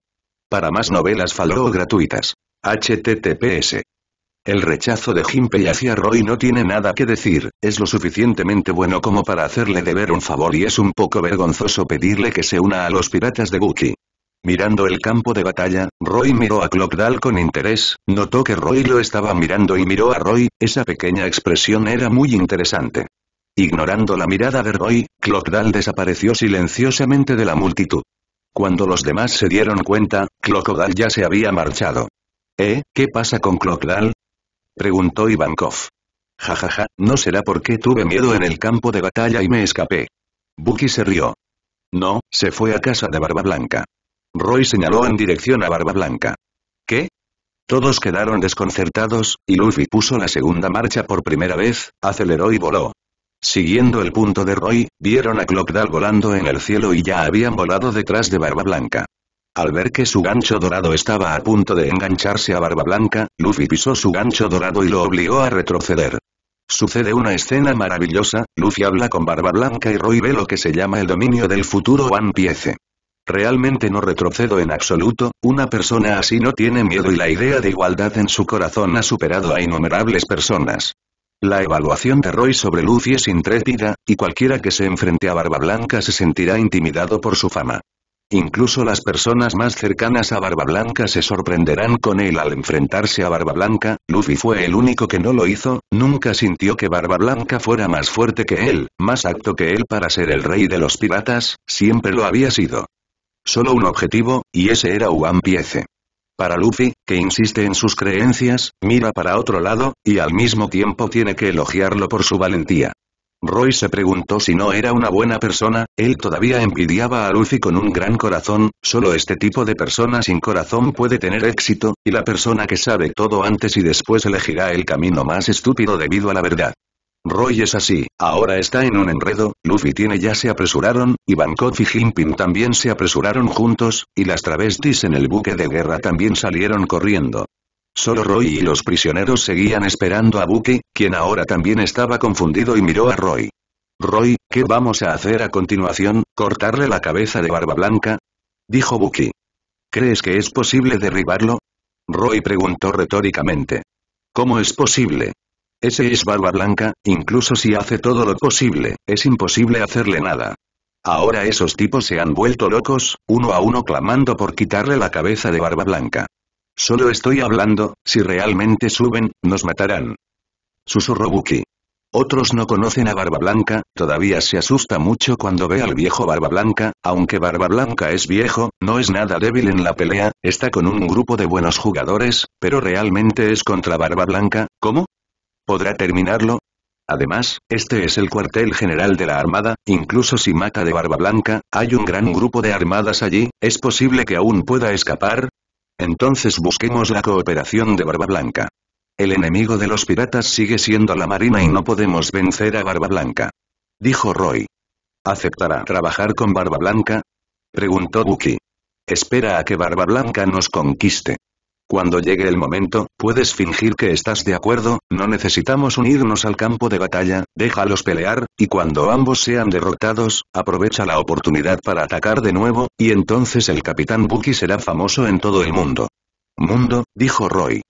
Para más novelas faló gratuitas. HTTPS. El rechazo de Jinpei hacia Roy no tiene nada que decir, es lo suficientemente bueno como para hacerle deber un favor y es un poco vergonzoso pedirle que se una a los piratas de Buki. Mirando el campo de batalla, Roy miró a Clockdal con interés, notó que Roy lo estaba mirando y miró a Roy, esa pequeña expresión era muy interesante. Ignorando la mirada de Roy, Clockdal desapareció silenciosamente de la multitud. Cuando los demás se dieron cuenta, Clockdal ya se había marchado. ¿Eh, qué pasa con Clockdal? Preguntó Ivankov. Jajaja, ja, ja, no será porque tuve miedo en el campo de batalla y me escapé. Buki se rió. No, se fue a casa de Barba Blanca. Roy señaló en dirección a Barba Blanca. ¿Qué? Todos quedaron desconcertados, y Luffy puso la segunda marcha por primera vez, aceleró y voló. Siguiendo el punto de Roy, vieron a Clockdal volando en el cielo y ya habían volado detrás de Barba Blanca. Al ver que su gancho dorado estaba a punto de engancharse a Barba Blanca, Luffy pisó su gancho dorado y lo obligó a retroceder. Sucede una escena maravillosa, Luffy habla con Barba Blanca y Roy ve lo que se llama el dominio del futuro One Piece. Realmente no retrocedo en absoluto, una persona así no tiene miedo y la idea de igualdad en su corazón ha superado a innumerables personas. La evaluación de Roy sobre luffy es intrépida, y cualquiera que se enfrente a Barba Blanca se sentirá intimidado por su fama. Incluso las personas más cercanas a Barba Blanca se sorprenderán con él al enfrentarse a Barba Blanca, Luffy fue el único que no lo hizo, nunca sintió que Barba Blanca fuera más fuerte que él, más apto que él para ser el rey de los piratas, siempre lo había sido solo un objetivo, y ese era One Piece. Para Luffy, que insiste en sus creencias, mira para otro lado, y al mismo tiempo tiene que elogiarlo por su valentía. Roy se preguntó si no era una buena persona, él todavía envidiaba a Luffy con un gran corazón, solo este tipo de persona sin corazón puede tener éxito, y la persona que sabe todo antes y después elegirá el camino más estúpido debido a la verdad. Roy es así, ahora está en un enredo, Luffy tiene ya se apresuraron, y Bangkok y Jinping también se apresuraron juntos, y las travestis en el buque de guerra también salieron corriendo. Solo Roy y los prisioneros seguían esperando a Buki, quien ahora también estaba confundido y miró a Roy. Roy, ¿qué vamos a hacer a continuación, cortarle la cabeza de Barba Blanca? Dijo Buki. ¿Crees que es posible derribarlo? Roy preguntó retóricamente. ¿Cómo es posible? Ese es Barba Blanca, incluso si hace todo lo posible, es imposible hacerle nada. Ahora esos tipos se han vuelto locos, uno a uno clamando por quitarle la cabeza de Barba Blanca. Solo estoy hablando, si realmente suben, nos matarán. Susurro Buki. Otros no conocen a Barba Blanca, todavía se asusta mucho cuando ve al viejo Barba Blanca, aunque Barba Blanca es viejo, no es nada débil en la pelea, está con un grupo de buenos jugadores, pero realmente es contra Barba Blanca, ¿cómo? ¿Podrá terminarlo? Además, este es el cuartel general de la Armada, incluso si mata de Barba Blanca, hay un gran grupo de armadas allí, ¿es posible que aún pueda escapar? Entonces busquemos la cooperación de Barba Blanca. El enemigo de los piratas sigue siendo la marina y no podemos vencer a Barba Blanca. Dijo Roy. ¿Aceptará trabajar con Barba Blanca? Preguntó Buki. Espera a que Barba Blanca nos conquiste. Cuando llegue el momento, puedes fingir que estás de acuerdo, no necesitamos unirnos al campo de batalla, déjalos pelear, y cuando ambos sean derrotados, aprovecha la oportunidad para atacar de nuevo, y entonces el Capitán Bucky será famoso en todo el mundo. Mundo, dijo Roy.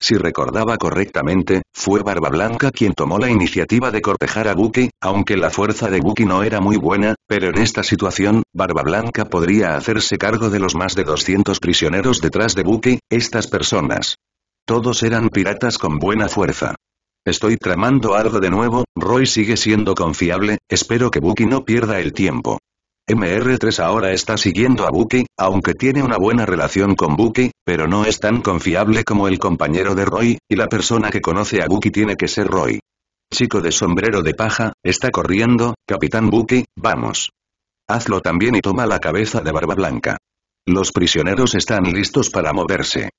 Si recordaba correctamente, fue Barba Blanca quien tomó la iniciativa de cortejar a Buki, aunque la fuerza de Buki no era muy buena, pero en esta situación, Barba Blanca podría hacerse cargo de los más de 200 prisioneros detrás de Buki, estas personas. Todos eran piratas con buena fuerza. Estoy tramando algo de nuevo, Roy sigue siendo confiable, espero que Buki no pierda el tiempo. MR3 ahora está siguiendo a Bucky, aunque tiene una buena relación con Bucky, pero no es tan confiable como el compañero de Roy, y la persona que conoce a Bucky tiene que ser Roy. Chico de sombrero de paja, está corriendo, Capitán Bucky, vamos. Hazlo también y toma la cabeza de Barba Blanca. Los prisioneros están listos para moverse.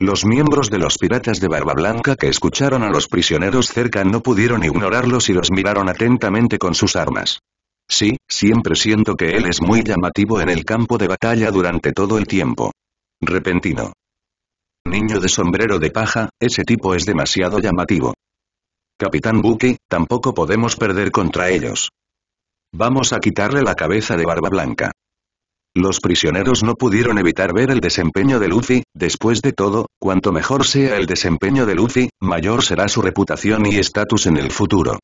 Los miembros de los piratas de Barba Blanca que escucharon a los prisioneros cerca no pudieron ignorarlos y los miraron atentamente con sus armas. Sí, siempre siento que él es muy llamativo en el campo de batalla durante todo el tiempo. Repentino. Niño de sombrero de paja, ese tipo es demasiado llamativo. Capitán Buki, tampoco podemos perder contra ellos. Vamos a quitarle la cabeza de Barba Blanca. Los prisioneros no pudieron evitar ver el desempeño de Luffy, después de todo, cuanto mejor sea el desempeño de Luffy, mayor será su reputación y estatus en el futuro.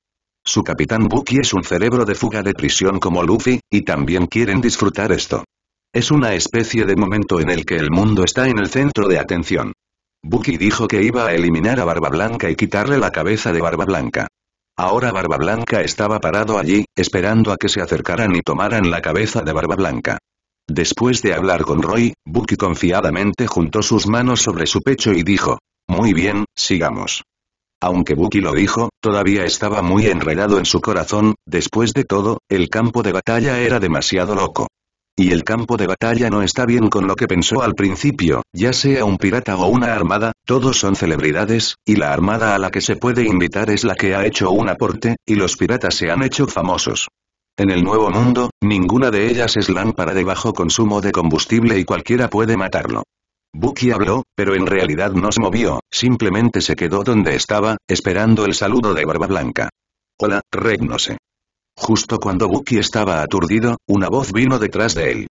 Su capitán Bucky es un cerebro de fuga de prisión como Luffy, y también quieren disfrutar esto. Es una especie de momento en el que el mundo está en el centro de atención. Bucky dijo que iba a eliminar a Barba Blanca y quitarle la cabeza de Barba Blanca. Ahora Barba Blanca estaba parado allí, esperando a que se acercaran y tomaran la cabeza de Barba Blanca. Después de hablar con Roy, Bucky confiadamente juntó sus manos sobre su pecho y dijo, «Muy bien, sigamos». Aunque Bucky lo dijo, todavía estaba muy enredado en su corazón, después de todo, el campo de batalla era demasiado loco. Y el campo de batalla no está bien con lo que pensó al principio, ya sea un pirata o una armada, todos son celebridades, y la armada a la que se puede invitar es la que ha hecho un aporte, y los piratas se han hecho famosos. En el Nuevo Mundo, ninguna de ellas es lámpara de bajo consumo de combustible y cualquiera puede matarlo. Bucky habló, pero en realidad no se movió, simplemente se quedó donde estaba, esperando el saludo de Barba Blanca. Hola, Regnose. Justo cuando Bucky estaba aturdido, una voz vino detrás de él.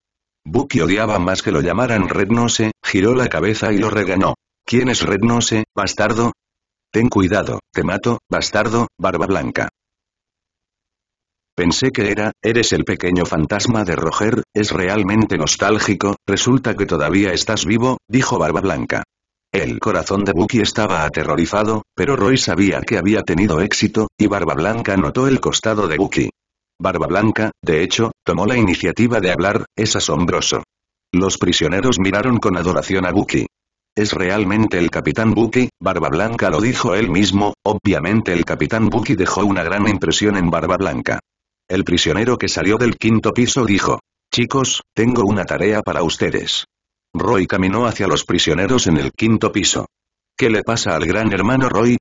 Bucky odiaba más que lo llamaran Regnose, giró la cabeza y lo regañó. ¿Quién es Regnose, bastardo? Ten cuidado, te mato, bastardo, barba blanca. Pensé que era, eres el pequeño fantasma de Roger, es realmente nostálgico, resulta que todavía estás vivo, dijo Barba Blanca. El corazón de Bucky estaba aterrorizado, pero Roy sabía que había tenido éxito, y Barba Blanca notó el costado de Bucky. Barba Blanca, de hecho, tomó la iniciativa de hablar, es asombroso. Los prisioneros miraron con adoración a Bucky. Es realmente el Capitán Bucky, Barba Blanca lo dijo él mismo, obviamente el Capitán Bucky dejó una gran impresión en Barba Blanca. El prisionero que salió del quinto piso dijo. Chicos, tengo una tarea para ustedes. Roy caminó hacia los prisioneros en el quinto piso. ¿Qué le pasa al gran hermano Roy?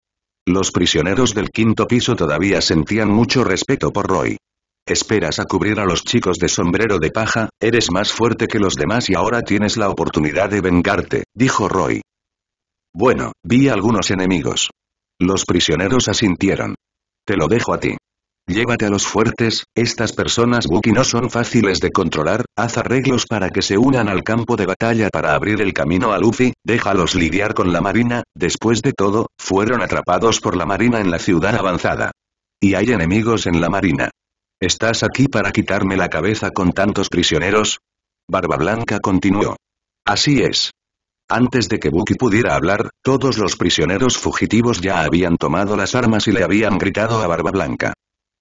Los prisioneros del quinto piso todavía sentían mucho respeto por Roy. Esperas a cubrir a los chicos de sombrero de paja, eres más fuerte que los demás y ahora tienes la oportunidad de vengarte, dijo Roy. Bueno, vi algunos enemigos. Los prisioneros asintieron. Te lo dejo a ti. Llévate a los fuertes, estas personas Buki no son fáciles de controlar, haz arreglos para que se unan al campo de batalla para abrir el camino a Luffy, déjalos lidiar con la marina, después de todo, fueron atrapados por la marina en la ciudad avanzada. Y hay enemigos en la marina. ¿Estás aquí para quitarme la cabeza con tantos prisioneros? Barba Blanca continuó. Así es. Antes de que Buki pudiera hablar, todos los prisioneros fugitivos ya habían tomado las armas y le habían gritado a Barba Blanca.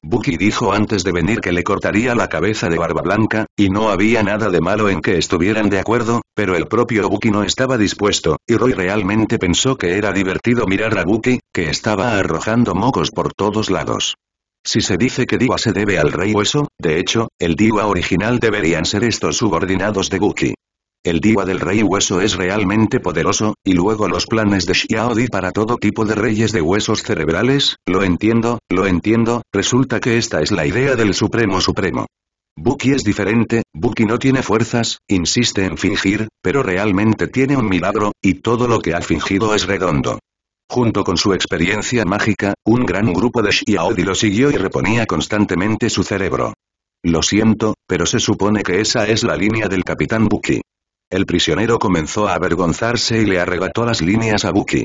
Buki dijo antes de venir que le cortaría la cabeza de Barba Blanca, y no había nada de malo en que estuvieran de acuerdo, pero el propio Buki no estaba dispuesto, y Roy realmente pensó que era divertido mirar a Buki, que estaba arrojando mocos por todos lados. Si se dice que Diwa se debe al Rey Hueso, de hecho, el Diwa original deberían ser estos subordinados de Buki el diwa del rey hueso es realmente poderoso, y luego los planes de Xiaodi para todo tipo de reyes de huesos cerebrales, lo entiendo, lo entiendo, resulta que esta es la idea del Supremo Supremo. Buki es diferente, Buki no tiene fuerzas, insiste en fingir, pero realmente tiene un milagro, y todo lo que ha fingido es redondo. Junto con su experiencia mágica, un gran grupo de Xiaodi lo siguió y reponía constantemente su cerebro. Lo siento, pero se supone que esa es la línea del Capitán Buki. El prisionero comenzó a avergonzarse y le arrebató las líneas a Bucky.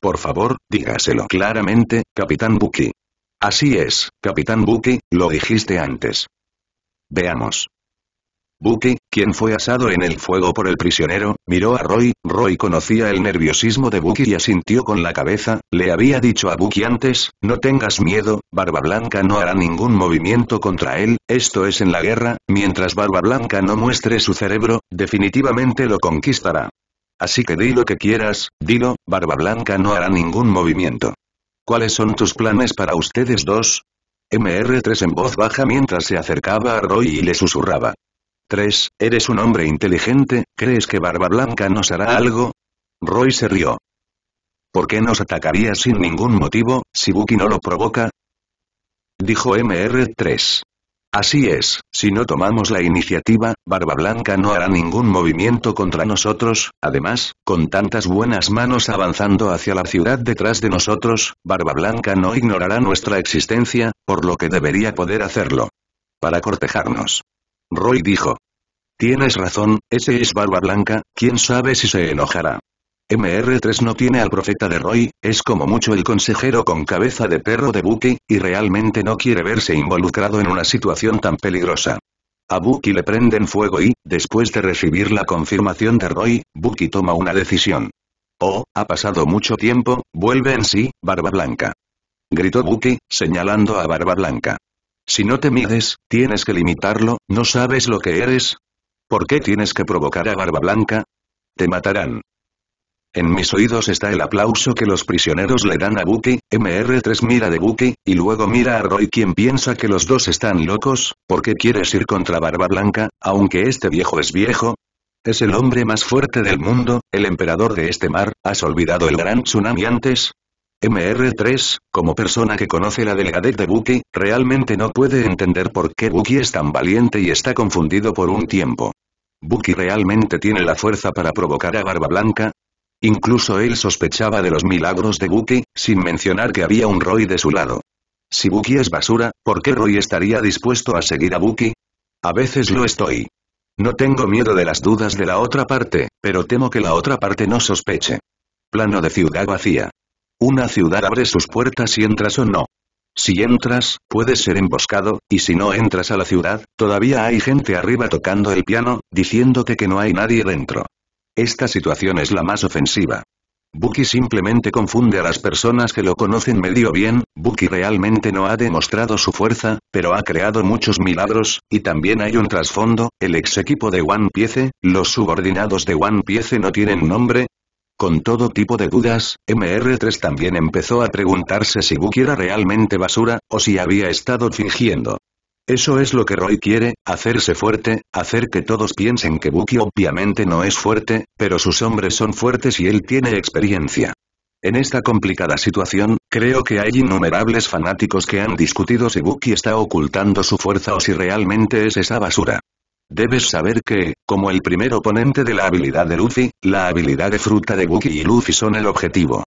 Por favor, dígaselo claramente, Capitán Bucky. Así es, Capitán Bucky, lo dijiste antes. Veamos. Bucky, quien fue asado en el fuego por el prisionero, miró a Roy, Roy conocía el nerviosismo de Bucky y asintió con la cabeza, le había dicho a Bucky antes, no tengas miedo, Barba Blanca no hará ningún movimiento contra él, esto es en la guerra, mientras Barba Blanca no muestre su cerebro, definitivamente lo conquistará. Así que di lo que quieras, dilo, Barba Blanca no hará ningún movimiento. ¿Cuáles son tus planes para ustedes dos? MR3 en voz baja mientras se acercaba a Roy y le susurraba. 3, eres un hombre inteligente, ¿crees que Barba Blanca nos hará algo? Roy se rió. ¿Por qué nos atacaría sin ningún motivo, si Buki no lo provoca? Dijo MR3. Así es, si no tomamos la iniciativa, Barba Blanca no hará ningún movimiento contra nosotros, además, con tantas buenas manos avanzando hacia la ciudad detrás de nosotros, Barba Blanca no ignorará nuestra existencia, por lo que debería poder hacerlo. Para cortejarnos. Roy dijo. Tienes razón, ese es Barba Blanca, quién sabe si se enojará. MR3 no tiene al profeta de Roy, es como mucho el consejero con cabeza de perro de Bucky, y realmente no quiere verse involucrado en una situación tan peligrosa. A Bucky le prenden fuego y, después de recibir la confirmación de Roy, Bucky toma una decisión. Oh, ha pasado mucho tiempo, vuelve en sí, Barba Blanca. Gritó Bucky, señalando a Barba Blanca. Si no te mides, tienes que limitarlo, ¿no sabes lo que eres? ¿Por qué tienes que provocar a Barba Blanca? Te matarán. En mis oídos está el aplauso que los prisioneros le dan a Bucky, MR3 mira de Buque y luego mira a Roy quien piensa que los dos están locos, ¿por qué quieres ir contra Barba Blanca, aunque este viejo es viejo? Es el hombre más fuerte del mundo, el emperador de este mar, ¿has olvidado el gran tsunami antes? MR3, como persona que conoce la delgadez de Bucky, realmente no puede entender por qué Bucky es tan valiente y está confundido por un tiempo. ¿Bucky realmente tiene la fuerza para provocar a Barba Blanca? Incluso él sospechaba de los milagros de Bucky, sin mencionar que había un Roy de su lado. Si Bucky es basura, ¿por qué Roy estaría dispuesto a seguir a Bucky? A veces lo estoy. No tengo miedo de las dudas de la otra parte, pero temo que la otra parte no sospeche. Plano de ciudad vacía. Una ciudad abre sus puertas y entras o no. Si entras, puedes ser emboscado, y si no entras a la ciudad, todavía hay gente arriba tocando el piano, diciéndote que no hay nadie dentro. Esta situación es la más ofensiva. Bucky simplemente confunde a las personas que lo conocen medio bien, Bucky realmente no ha demostrado su fuerza, pero ha creado muchos milagros, y también hay un trasfondo, el ex equipo de One Piece, los subordinados de One Piece no tienen nombre, con todo tipo de dudas, MR3 también empezó a preguntarse si Buki era realmente basura, o si había estado fingiendo. Eso es lo que Roy quiere, hacerse fuerte, hacer que todos piensen que Buki obviamente no es fuerte, pero sus hombres son fuertes y él tiene experiencia. En esta complicada situación, creo que hay innumerables fanáticos que han discutido si Buki está ocultando su fuerza o si realmente es esa basura. Debes saber que, como el primer oponente de la habilidad de Luffy, la habilidad de fruta de Wookie y Luffy son el objetivo.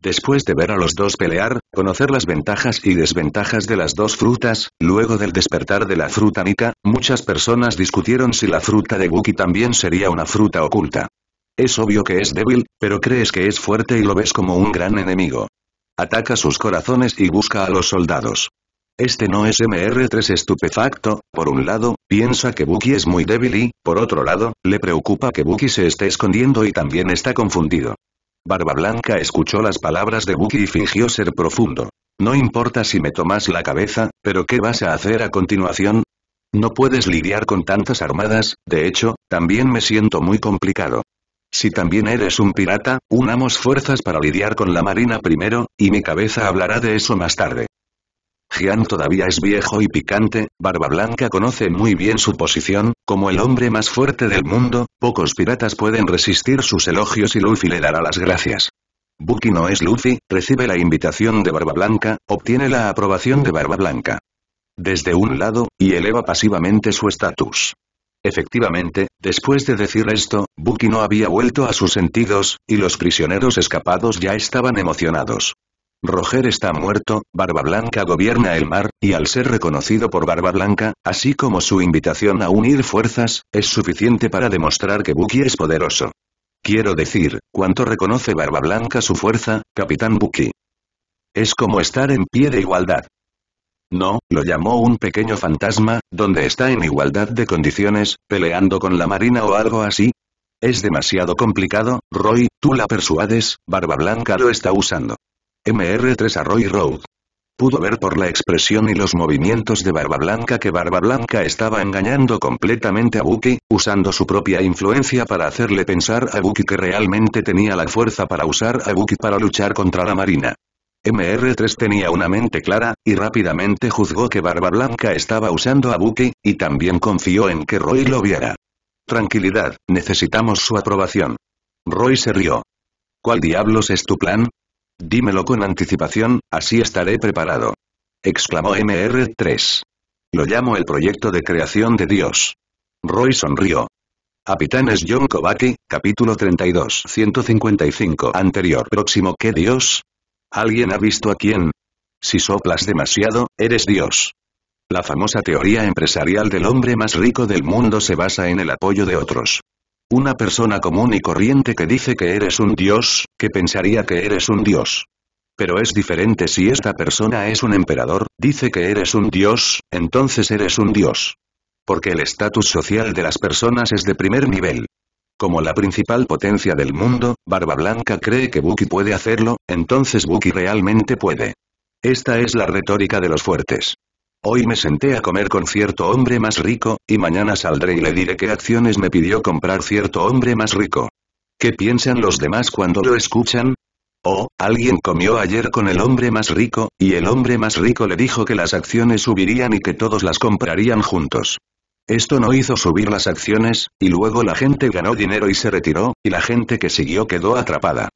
Después de ver a los dos pelear, conocer las ventajas y desventajas de las dos frutas, luego del despertar de la fruta Nika, muchas personas discutieron si la fruta de Buki también sería una fruta oculta. Es obvio que es débil, pero crees que es fuerte y lo ves como un gran enemigo. Ataca sus corazones y busca a los soldados. Este no es MR3 estupefacto, por un lado, piensa que Bucky es muy débil y, por otro lado, le preocupa que Bucky se esté escondiendo y también está confundido. Barba Blanca escuchó las palabras de Buki y fingió ser profundo. No importa si me tomas la cabeza, pero ¿qué vas a hacer a continuación? No puedes lidiar con tantas armadas, de hecho, también me siento muy complicado. Si también eres un pirata, unamos fuerzas para lidiar con la marina primero, y mi cabeza hablará de eso más tarde. Gian todavía es viejo y picante, Barba Blanca conoce muy bien su posición, como el hombre más fuerte del mundo, pocos piratas pueden resistir sus elogios y Luffy le dará las gracias. Bucky no es Luffy, recibe la invitación de Barba Blanca, obtiene la aprobación de Barba Blanca. Desde un lado, y eleva pasivamente su estatus. Efectivamente, después de decir esto, Bucky no había vuelto a sus sentidos, y los prisioneros escapados ya estaban emocionados. Roger está muerto, Barba Blanca gobierna el mar, y al ser reconocido por Barba Blanca, así como su invitación a unir fuerzas, es suficiente para demostrar que Bucky es poderoso. Quiero decir, ¿cuánto reconoce Barba Blanca su fuerza, Capitán Bucky? Es como estar en pie de igualdad. No, lo llamó un pequeño fantasma, donde está en igualdad de condiciones, peleando con la marina o algo así. Es demasiado complicado, Roy, tú la persuades, Barba Blanca lo está usando. Mr3 Roy Road. Pudo ver por la expresión y los movimientos de Barba Blanca que Barba Blanca estaba engañando completamente a Bucky, usando su propia influencia para hacerle pensar a Bucky que realmente tenía la fuerza para usar a Bucky para luchar contra la marina. MR3 tenía una mente clara, y rápidamente juzgó que Barba Blanca estaba usando a Bucky, y también confió en que Roy lo viera. Tranquilidad, necesitamos su aprobación. Roy se rió. ¿Cuál diablos es tu plan? Dímelo con anticipación, así estaré preparado. Exclamó MR3. Lo llamo el proyecto de creación de Dios. Roy sonrió. Capitanes John Kobaki, capítulo 32, 155 anterior próximo ¿Qué Dios? ¿Alguien ha visto a quién? Si soplas demasiado, eres Dios. La famosa teoría empresarial del hombre más rico del mundo se basa en el apoyo de otros. Una persona común y corriente que dice que eres un dios, que pensaría que eres un dios. Pero es diferente si esta persona es un emperador, dice que eres un dios, entonces eres un dios. Porque el estatus social de las personas es de primer nivel. Como la principal potencia del mundo, Barba Blanca cree que Buki puede hacerlo, entonces Buki realmente puede. Esta es la retórica de los fuertes. Hoy me senté a comer con cierto hombre más rico, y mañana saldré y le diré qué acciones me pidió comprar cierto hombre más rico. ¿Qué piensan los demás cuando lo escuchan? Oh, alguien comió ayer con el hombre más rico, y el hombre más rico le dijo que las acciones subirían y que todos las comprarían juntos. Esto no hizo subir las acciones, y luego la gente ganó dinero y se retiró, y la gente que siguió quedó atrapada.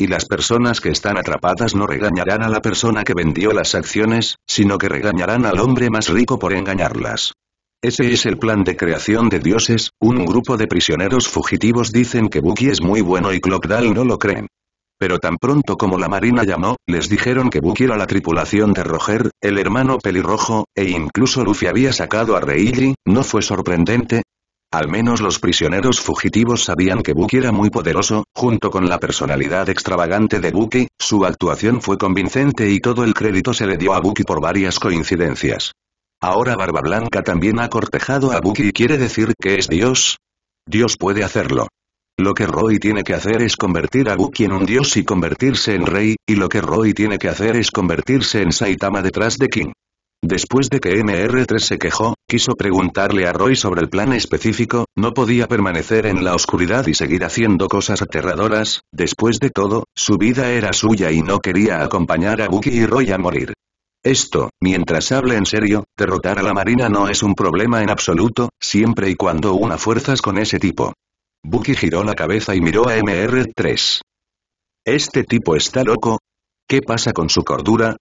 Y las personas que están atrapadas no regañarán a la persona que vendió las acciones, sino que regañarán al hombre más rico por engañarlas. Ese es el plan de creación de dioses, un grupo de prisioneros fugitivos dicen que Bucky es muy bueno y Clockdal no lo creen. Pero tan pronto como la marina llamó, les dijeron que Bucky era la tripulación de Roger, el hermano pelirrojo, e incluso Luffy había sacado a Reilly, no fue sorprendente, al menos los prisioneros fugitivos sabían que Buki era muy poderoso, junto con la personalidad extravagante de Buki, su actuación fue convincente y todo el crédito se le dio a Buki por varias coincidencias. Ahora Barba Blanca también ha cortejado a Buki y quiere decir que es Dios. Dios puede hacerlo. Lo que Roy tiene que hacer es convertir a Buki en un dios y convertirse en rey, y lo que Roy tiene que hacer es convertirse en Saitama detrás de King. Después de que MR3 se quejó, quiso preguntarle a Roy sobre el plan específico, no podía permanecer en la oscuridad y seguir haciendo cosas aterradoras, después de todo, su vida era suya y no quería acompañar a Bucky y Roy a morir. Esto, mientras hable en serio, derrotar a la marina no es un problema en absoluto, siempre y cuando una fuerzas con ese tipo. Bucky giró la cabeza y miró a MR3. ¿Este tipo está loco? ¿Qué pasa con su cordura?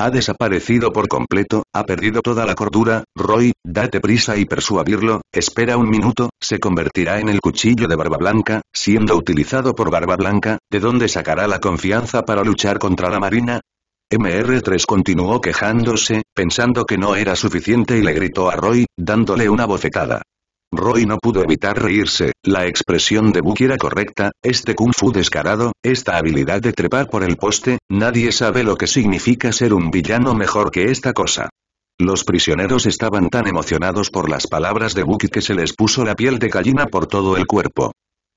Ha desaparecido por completo, ha perdido toda la cordura, Roy, date prisa y persuadirlo, espera un minuto, se convertirá en el cuchillo de Barba Blanca, siendo utilizado por Barba Blanca, ¿de dónde sacará la confianza para luchar contra la Marina? MR3 continuó quejándose, pensando que no era suficiente y le gritó a Roy, dándole una bofetada. Roy no pudo evitar reírse, la expresión de Buki era correcta, este kung fu descarado, esta habilidad de trepar por el poste, nadie sabe lo que significa ser un villano mejor que esta cosa. Los prisioneros estaban tan emocionados por las palabras de Buki que se les puso la piel de gallina por todo el cuerpo.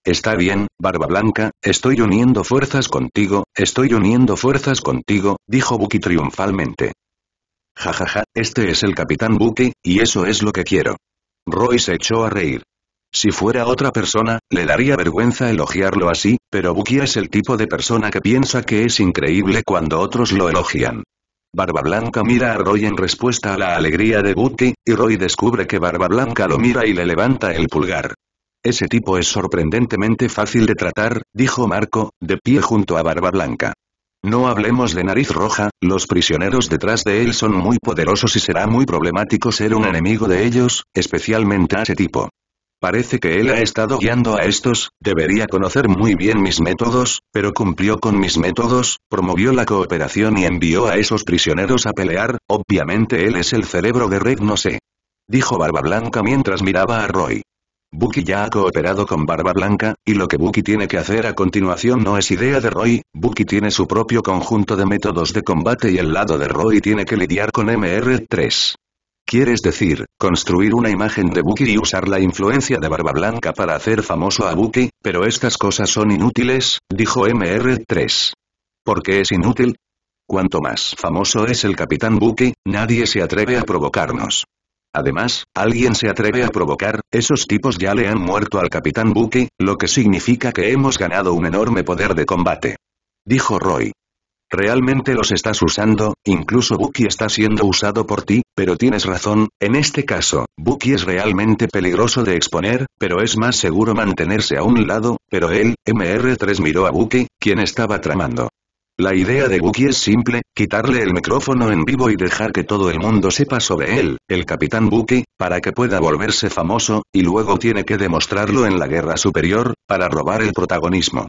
Está bien, Barba Blanca, estoy uniendo fuerzas contigo, estoy uniendo fuerzas contigo, dijo Buki triunfalmente. Jajaja, ja, ja, este es el Capitán Buki, y eso es lo que quiero. Roy se echó a reír. Si fuera otra persona, le daría vergüenza elogiarlo así, pero Bucky es el tipo de persona que piensa que es increíble cuando otros lo elogian. Barba Blanca mira a Roy en respuesta a la alegría de Bucky, y Roy descubre que Barba Blanca lo mira y le levanta el pulgar. Ese tipo es sorprendentemente fácil de tratar, dijo Marco, de pie junto a Barba Blanca. No hablemos de nariz roja, los prisioneros detrás de él son muy poderosos y será muy problemático ser un enemigo de ellos, especialmente a ese tipo. Parece que él ha estado guiando a estos, debería conocer muy bien mis métodos, pero cumplió con mis métodos, promovió la cooperación y envió a esos prisioneros a pelear, obviamente él es el cerebro de Red no sé. Dijo Barba Blanca mientras miraba a Roy. Bucky ya ha cooperado con Barba Blanca, y lo que Bucky tiene que hacer a continuación no es idea de Roy, Bucky tiene su propio conjunto de métodos de combate y el lado de Roy tiene que lidiar con MR3. Quieres decir, construir una imagen de Bucky y usar la influencia de Barba Blanca para hacer famoso a Bucky, pero estas cosas son inútiles, dijo MR3. ¿Por qué es inútil? Cuanto más famoso es el Capitán Bucky, nadie se atreve a provocarnos. Además, alguien se atreve a provocar, esos tipos ya le han muerto al Capitán Bucky, lo que significa que hemos ganado un enorme poder de combate. Dijo Roy. Realmente los estás usando, incluso Bucky está siendo usado por ti, pero tienes razón, en este caso, Bucky es realmente peligroso de exponer, pero es más seguro mantenerse a un lado, pero él, MR3 miró a Bucky, quien estaba tramando. La idea de Bucky es simple, quitarle el micrófono en vivo y dejar que todo el mundo sepa sobre él, el Capitán Buki, para que pueda volverse famoso, y luego tiene que demostrarlo en la Guerra Superior, para robar el protagonismo.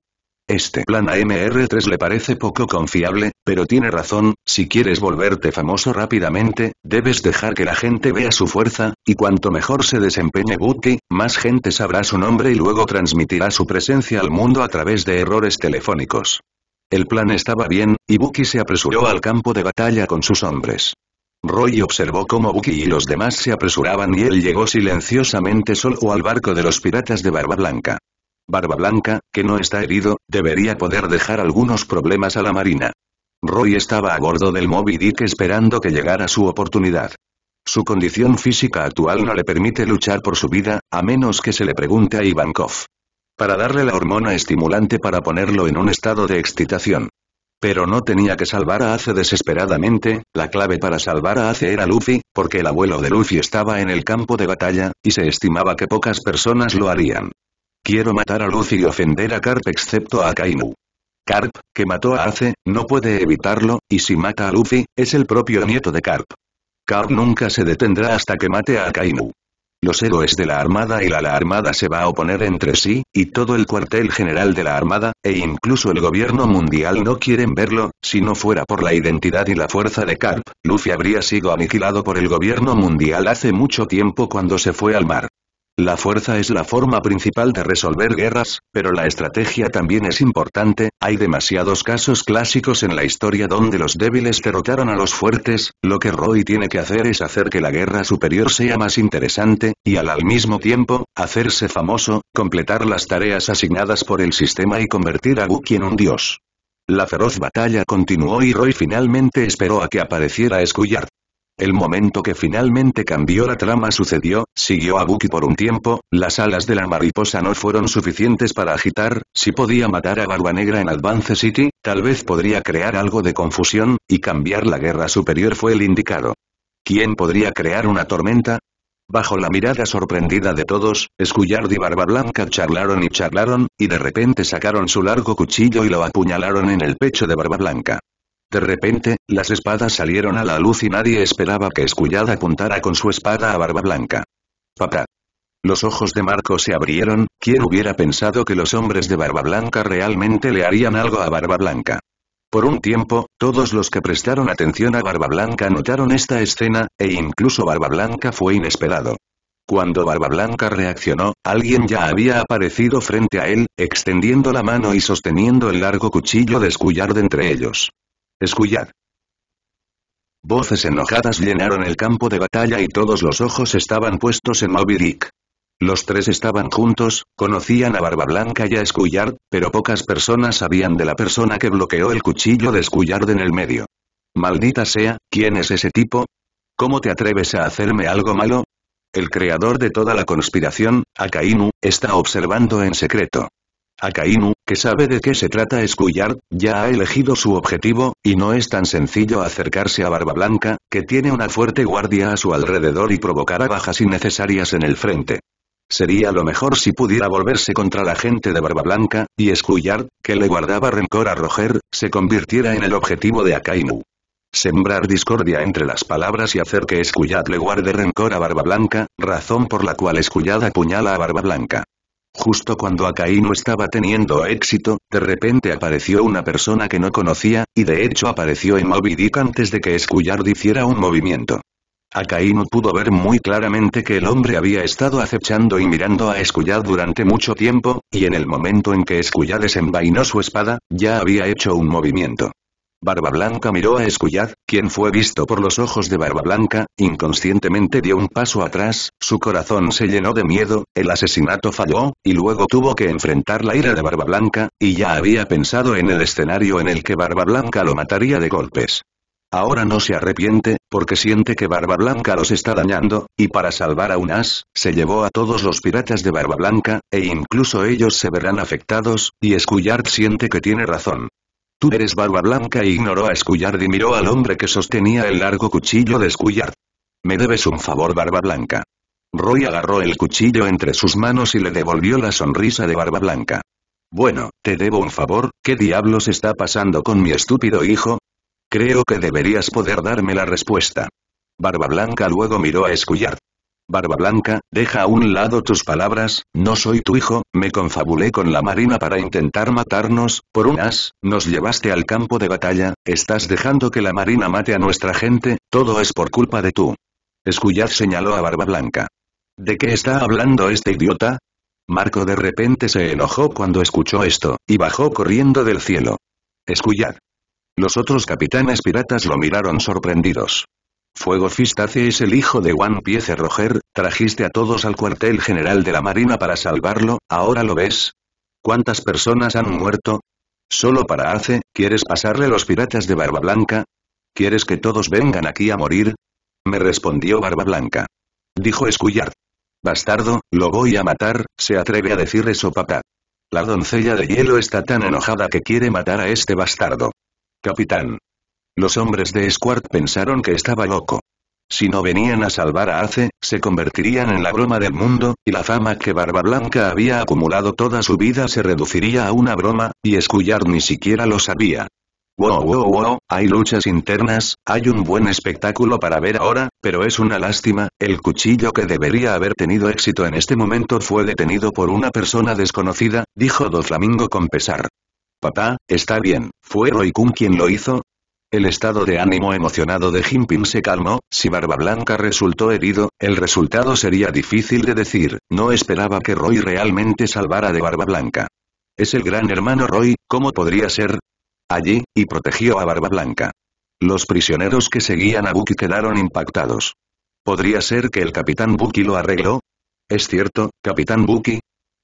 Este plan a MR3 le parece poco confiable, pero tiene razón, si quieres volverte famoso rápidamente, debes dejar que la gente vea su fuerza, y cuanto mejor se desempeñe Buki, más gente sabrá su nombre y luego transmitirá su presencia al mundo a través de errores telefónicos. El plan estaba bien, y Bucky se apresuró al campo de batalla con sus hombres. Roy observó cómo Bucky y los demás se apresuraban y él llegó silenciosamente solo al barco de los piratas de Barba Blanca. Barba Blanca, que no está herido, debería poder dejar algunos problemas a la marina. Roy estaba a bordo del Moby Dick esperando que llegara su oportunidad. Su condición física actual no le permite luchar por su vida, a menos que se le pregunte a Ivankov para darle la hormona estimulante para ponerlo en un estado de excitación. Pero no tenía que salvar a Ace desesperadamente, la clave para salvar a Ace era Luffy, porque el abuelo de Luffy estaba en el campo de batalla, y se estimaba que pocas personas lo harían. Quiero matar a Luffy y ofender a Carp excepto a Kainu. Carp, que mató a Ace, no puede evitarlo, y si mata a Luffy, es el propio nieto de Carp. Carp nunca se detendrá hasta que mate a Kainu. Los héroes de la Armada y la La Armada se va a oponer entre sí, y todo el cuartel general de la Armada, e incluso el gobierno mundial no quieren verlo, si no fuera por la identidad y la fuerza de Carp, Luffy habría sido aniquilado por el gobierno mundial hace mucho tiempo cuando se fue al mar. La fuerza es la forma principal de resolver guerras, pero la estrategia también es importante, hay demasiados casos clásicos en la historia donde los débiles derrotaron a los fuertes, lo que Roy tiene que hacer es hacer que la guerra superior sea más interesante, y al, mismo tiempo, hacerse famoso, completar las tareas asignadas por el sistema y convertir a Wookiee en un dios. La feroz batalla continuó y Roy finalmente esperó a que apareciera Scuyart. El momento que finalmente cambió la trama sucedió, siguió a Bucky por un tiempo, las alas de la mariposa no fueron suficientes para agitar, si podía matar a Barba Negra en Advance City, tal vez podría crear algo de confusión, y cambiar la guerra superior fue el indicado. ¿Quién podría crear una tormenta? Bajo la mirada sorprendida de todos, Escullard y Barba Blanca charlaron y charlaron, y de repente sacaron su largo cuchillo y lo apuñalaron en el pecho de Barba Blanca. De repente, las espadas salieron a la luz y nadie esperaba que Escullada apuntara con su espada a Barba Blanca. Papá. Los ojos de Marco se abrieron, ¿quién hubiera pensado que los hombres de Barba Blanca realmente le harían algo a Barba Blanca? Por un tiempo, todos los que prestaron atención a Barba Blanca notaron esta escena, e incluso Barba Blanca fue inesperado. Cuando Barba Blanca reaccionó, alguien ya había aparecido frente a él, extendiendo la mano y sosteniendo el largo cuchillo de escullar entre ellos. Escuchad. Voces enojadas llenaron el campo de batalla y todos los ojos estaban puestos en Moby Dick. Los tres estaban juntos, conocían a Barba Blanca y a Escullard, pero pocas personas sabían de la persona que bloqueó el cuchillo de Escullard en el medio. Maldita sea, ¿quién es ese tipo? ¿Cómo te atreves a hacerme algo malo? El creador de toda la conspiración, Akainu, está observando en secreto. Akainu, que sabe de qué se trata Escullar, ya ha elegido su objetivo, y no es tan sencillo acercarse a Barba Blanca, que tiene una fuerte guardia a su alrededor y provocará bajas innecesarias en el frente. Sería lo mejor si pudiera volverse contra la gente de Barba Blanca, y Escullar, que le guardaba rencor a Roger, se convirtiera en el objetivo de Akainu. Sembrar discordia entre las palabras y hacer que Escullat le guarde rencor a Barba Blanca, razón por la cual Escullat apuñala a Barba Blanca. Justo cuando Akainu estaba teniendo éxito, de repente apareció una persona que no conocía, y de hecho apareció en Moby Dick antes de que Scullard hiciera un movimiento. Akainu pudo ver muy claramente que el hombre había estado acechando y mirando a Escuyad durante mucho tiempo, y en el momento en que Escuyad desenvainó su espada, ya había hecho un movimiento. Barba Blanca miró a Escuyad, quien fue visto por los ojos de Barba Blanca, inconscientemente dio un paso atrás, su corazón se llenó de miedo, el asesinato falló, y luego tuvo que enfrentar la ira de Barba Blanca, y ya había pensado en el escenario en el que Barba Blanca lo mataría de golpes. Ahora no se arrepiente, porque siente que Barba Blanca los está dañando, y para salvar a un as, se llevó a todos los piratas de Barba Blanca, e incluso ellos se verán afectados, y Escuyard siente que tiene razón. Tú eres barba blanca e ignoró a Escullard y miró al hombre que sostenía el largo cuchillo de Escullard. Me debes un favor barba blanca. Roy agarró el cuchillo entre sus manos y le devolvió la sonrisa de barba blanca. Bueno, te debo un favor, ¿qué diablos está pasando con mi estúpido hijo? Creo que deberías poder darme la respuesta. Barba Blanca luego miró a Escullard. Barba Blanca, deja a un lado tus palabras, no soy tu hijo, me confabulé con la marina para intentar matarnos, por un nos llevaste al campo de batalla, estás dejando que la marina mate a nuestra gente, todo es por culpa de tú. «Escuyad» señaló a Barba Blanca. ¿De qué está hablando este idiota? Marco de repente se enojó cuando escuchó esto, y bajó corriendo del cielo. Escuyad. Los otros capitanes piratas lo miraron sorprendidos. Fuego Fistace es el hijo de One Piece Roger, trajiste a todos al cuartel general de la marina para salvarlo, ¿ahora lo ves? ¿Cuántas personas han muerto? Solo para Ace, ¿quieres pasarle los piratas de Barba Blanca? ¿Quieres que todos vengan aquí a morir? Me respondió Barba Blanca. Dijo Escullard. Bastardo, lo voy a matar, se atreve a decir eso papá. La doncella de hielo está tan enojada que quiere matar a este bastardo. Capitán. Los hombres de Squart pensaron que estaba loco. Si no venían a salvar a Ace, se convertirían en la broma del mundo, y la fama que Barba Blanca había acumulado toda su vida se reduciría a una broma, y Escuyar ni siquiera lo sabía. Wow wow wow, hay luchas internas, hay un buen espectáculo para ver ahora, pero es una lástima, el cuchillo que debería haber tenido éxito en este momento fue detenido por una persona desconocida, dijo Doflamingo con pesar. Papá, está bien, fue Roy quien lo hizo, el estado de ánimo emocionado de Jinping se calmó, si Barba Blanca resultó herido, el resultado sería difícil de decir, no esperaba que Roy realmente salvara de Barba Blanca. Es el gran hermano Roy, ¿cómo podría ser? Allí, y protegió a Barba Blanca. Los prisioneros que seguían a Bucky quedaron impactados. ¿Podría ser que el Capitán Bucky lo arregló? Es cierto, Capitán Bucky,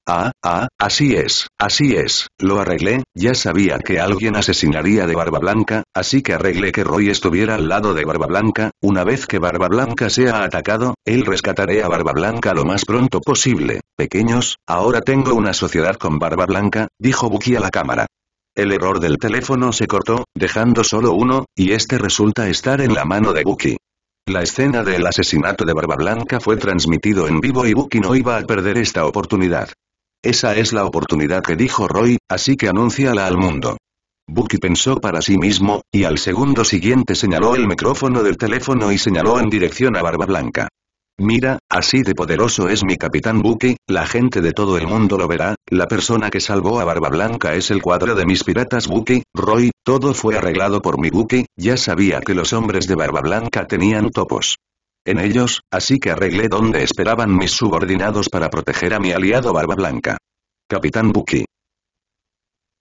Ah, ah, así es, así es, lo arreglé, ya sabía que alguien asesinaría de Barba Blanca, así que arreglé que Roy estuviera al lado de Barba Blanca, una vez que Barba Blanca sea atacado, él rescataré a Barba Blanca lo más pronto posible. Pequeños, ahora tengo una sociedad con Barba Blanca, dijo Buki a la cámara. El error del teléfono se cortó, dejando solo uno, y este resulta estar en la mano de Buki. La escena del asesinato de Barba Blanca fue transmitido en vivo y Buki no iba a perder esta oportunidad. Esa es la oportunidad que dijo Roy, así que anúnciala al mundo. Bucky pensó para sí mismo, y al segundo siguiente señaló el micrófono del teléfono y señaló en dirección a Barba Blanca. Mira, así de poderoso es mi capitán Bucky, la gente de todo el mundo lo verá, la persona que salvó a Barba Blanca es el cuadro de mis piratas Bucky, Roy, todo fue arreglado por mi Bucky, ya sabía que los hombres de Barba Blanca tenían topos en ellos, así que arreglé donde esperaban mis subordinados para proteger a mi aliado Barba Blanca. Capitán Buki.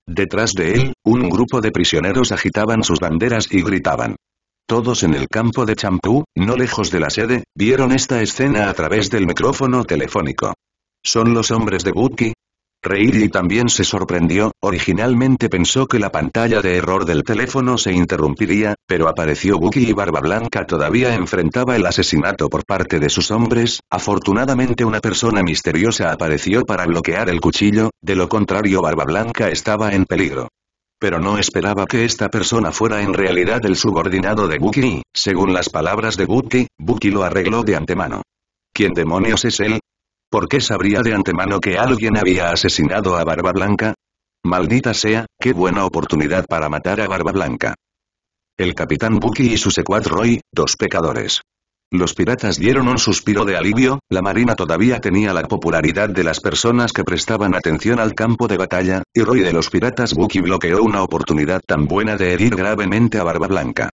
Detrás de él, un grupo de prisioneros agitaban sus banderas y gritaban. Todos en el campo de Champú, no lejos de la sede, vieron esta escena a través del micrófono telefónico. Son los hombres de Buki, y también se sorprendió, originalmente pensó que la pantalla de error del teléfono se interrumpiría, pero apareció Buki y Barba Blanca todavía enfrentaba el asesinato por parte de sus hombres, afortunadamente una persona misteriosa apareció para bloquear el cuchillo, de lo contrario Barba Blanca estaba en peligro. Pero no esperaba que esta persona fuera en realidad el subordinado de Buki. según las palabras de Bucky, Buki lo arregló de antemano. ¿Quién demonios es él? ¿Por qué sabría de antemano que alguien había asesinado a Barba Blanca? Maldita sea, qué buena oportunidad para matar a Barba Blanca. El capitán Bucky y su secuaz Roy, dos pecadores. Los piratas dieron un suspiro de alivio, la marina todavía tenía la popularidad de las personas que prestaban atención al campo de batalla, y Roy de los piratas Bucky bloqueó una oportunidad tan buena de herir gravemente a Barba Blanca.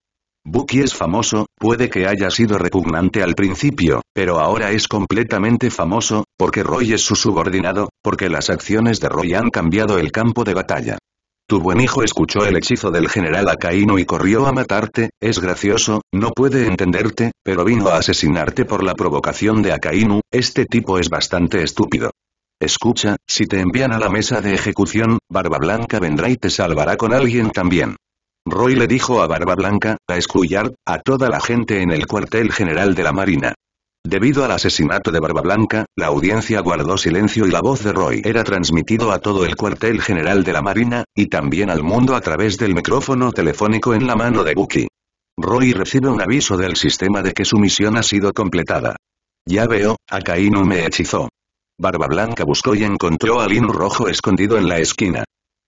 Bucky es famoso, puede que haya sido repugnante al principio, pero ahora es completamente famoso, porque Roy es su subordinado, porque las acciones de Roy han cambiado el campo de batalla. Tu buen hijo escuchó el hechizo del general Akainu y corrió a matarte, es gracioso, no puede entenderte, pero vino a asesinarte por la provocación de Akainu, este tipo es bastante estúpido. Escucha, si te envían a la mesa de ejecución, Barba Blanca vendrá y te salvará con alguien también. Roy le dijo a Barba Blanca, a Scullard, a toda la gente en el cuartel general de la Marina. Debido al asesinato de Barba Blanca, la audiencia guardó silencio y la voz de Roy era transmitido a todo el cuartel general de la Marina, y también al mundo a través del micrófono telefónico en la mano de Bucky. Roy recibe un aviso del sistema de que su misión ha sido completada. Ya veo, Akainu me hechizó. Barba Blanca buscó y encontró al Inu rojo escondido en la esquina.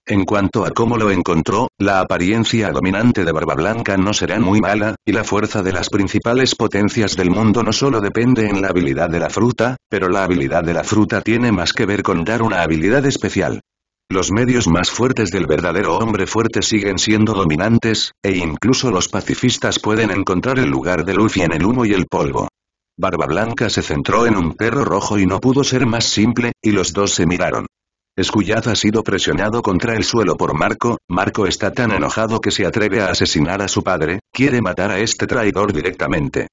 En cuanto a cómo lo encontró, la apariencia dominante de Barba Blanca no será muy mala, y la fuerza de las principales potencias del mundo no solo depende en la habilidad de la fruta, pero la habilidad de la fruta tiene más que ver con dar una habilidad especial. Los medios más fuertes del verdadero hombre fuerte siguen siendo dominantes, e incluso los pacifistas pueden encontrar el lugar de Luffy en el humo y el polvo. Barba Blanca se centró en un perro rojo y no pudo ser más simple, y los dos se miraron. Escuyad ha sido presionado contra el suelo por Marco, Marco está tan enojado que se atreve a asesinar a su padre, quiere matar a este traidor directamente.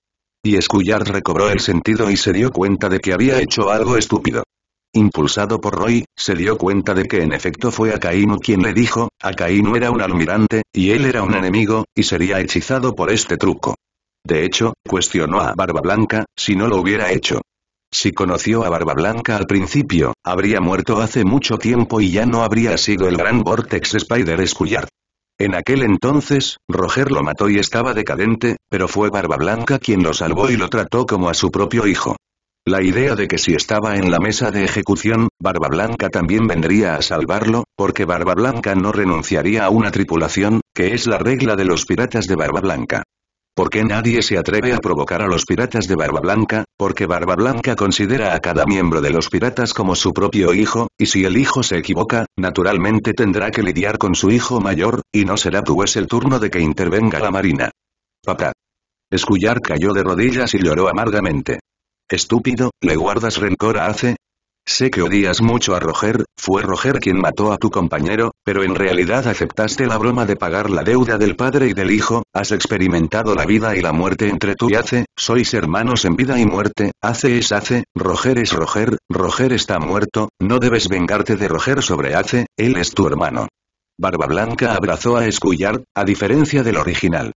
Y Escullard recobró el sentido y se dio cuenta de que había hecho algo estúpido. Impulsado por Roy, se dio cuenta de que en efecto fue Akainu quien le dijo, Akainu era un almirante, y él era un enemigo, y sería hechizado por este truco. De hecho, cuestionó a Barba Blanca, si no lo hubiera hecho, si conoció a Barba Blanca al principio, habría muerto hace mucho tiempo y ya no habría sido el gran Vortex Spider Escullard. En aquel entonces, Roger lo mató y estaba decadente, pero fue Barba Blanca quien lo salvó y lo trató como a su propio hijo. La idea de que si estaba en la mesa de ejecución, Barba Blanca también vendría a salvarlo, porque Barba Blanca no renunciaría a una tripulación, que es la regla de los piratas de Barba Blanca. ¿Por qué nadie se atreve a provocar a los piratas de Barba Blanca? Porque Barba Blanca considera a cada miembro de los piratas como su propio hijo, y si el hijo se equivoca, naturalmente tendrá que lidiar con su hijo mayor, y no será es el turno de que intervenga la marina. Papá. Escullar cayó de rodillas y lloró amargamente. Estúpido, ¿le guardas rencor a Ace? Sé que odias mucho a Roger, fue Roger quien mató a tu compañero, pero en realidad aceptaste la broma de pagar la deuda del padre y del hijo, has experimentado la vida y la muerte entre tú y Ace, sois hermanos en vida y muerte, Ace es Ace, Roger es Roger, Roger está muerto, no debes vengarte de Roger sobre Ace, él es tu hermano. Barba Blanca abrazó a Scullard, a diferencia del original.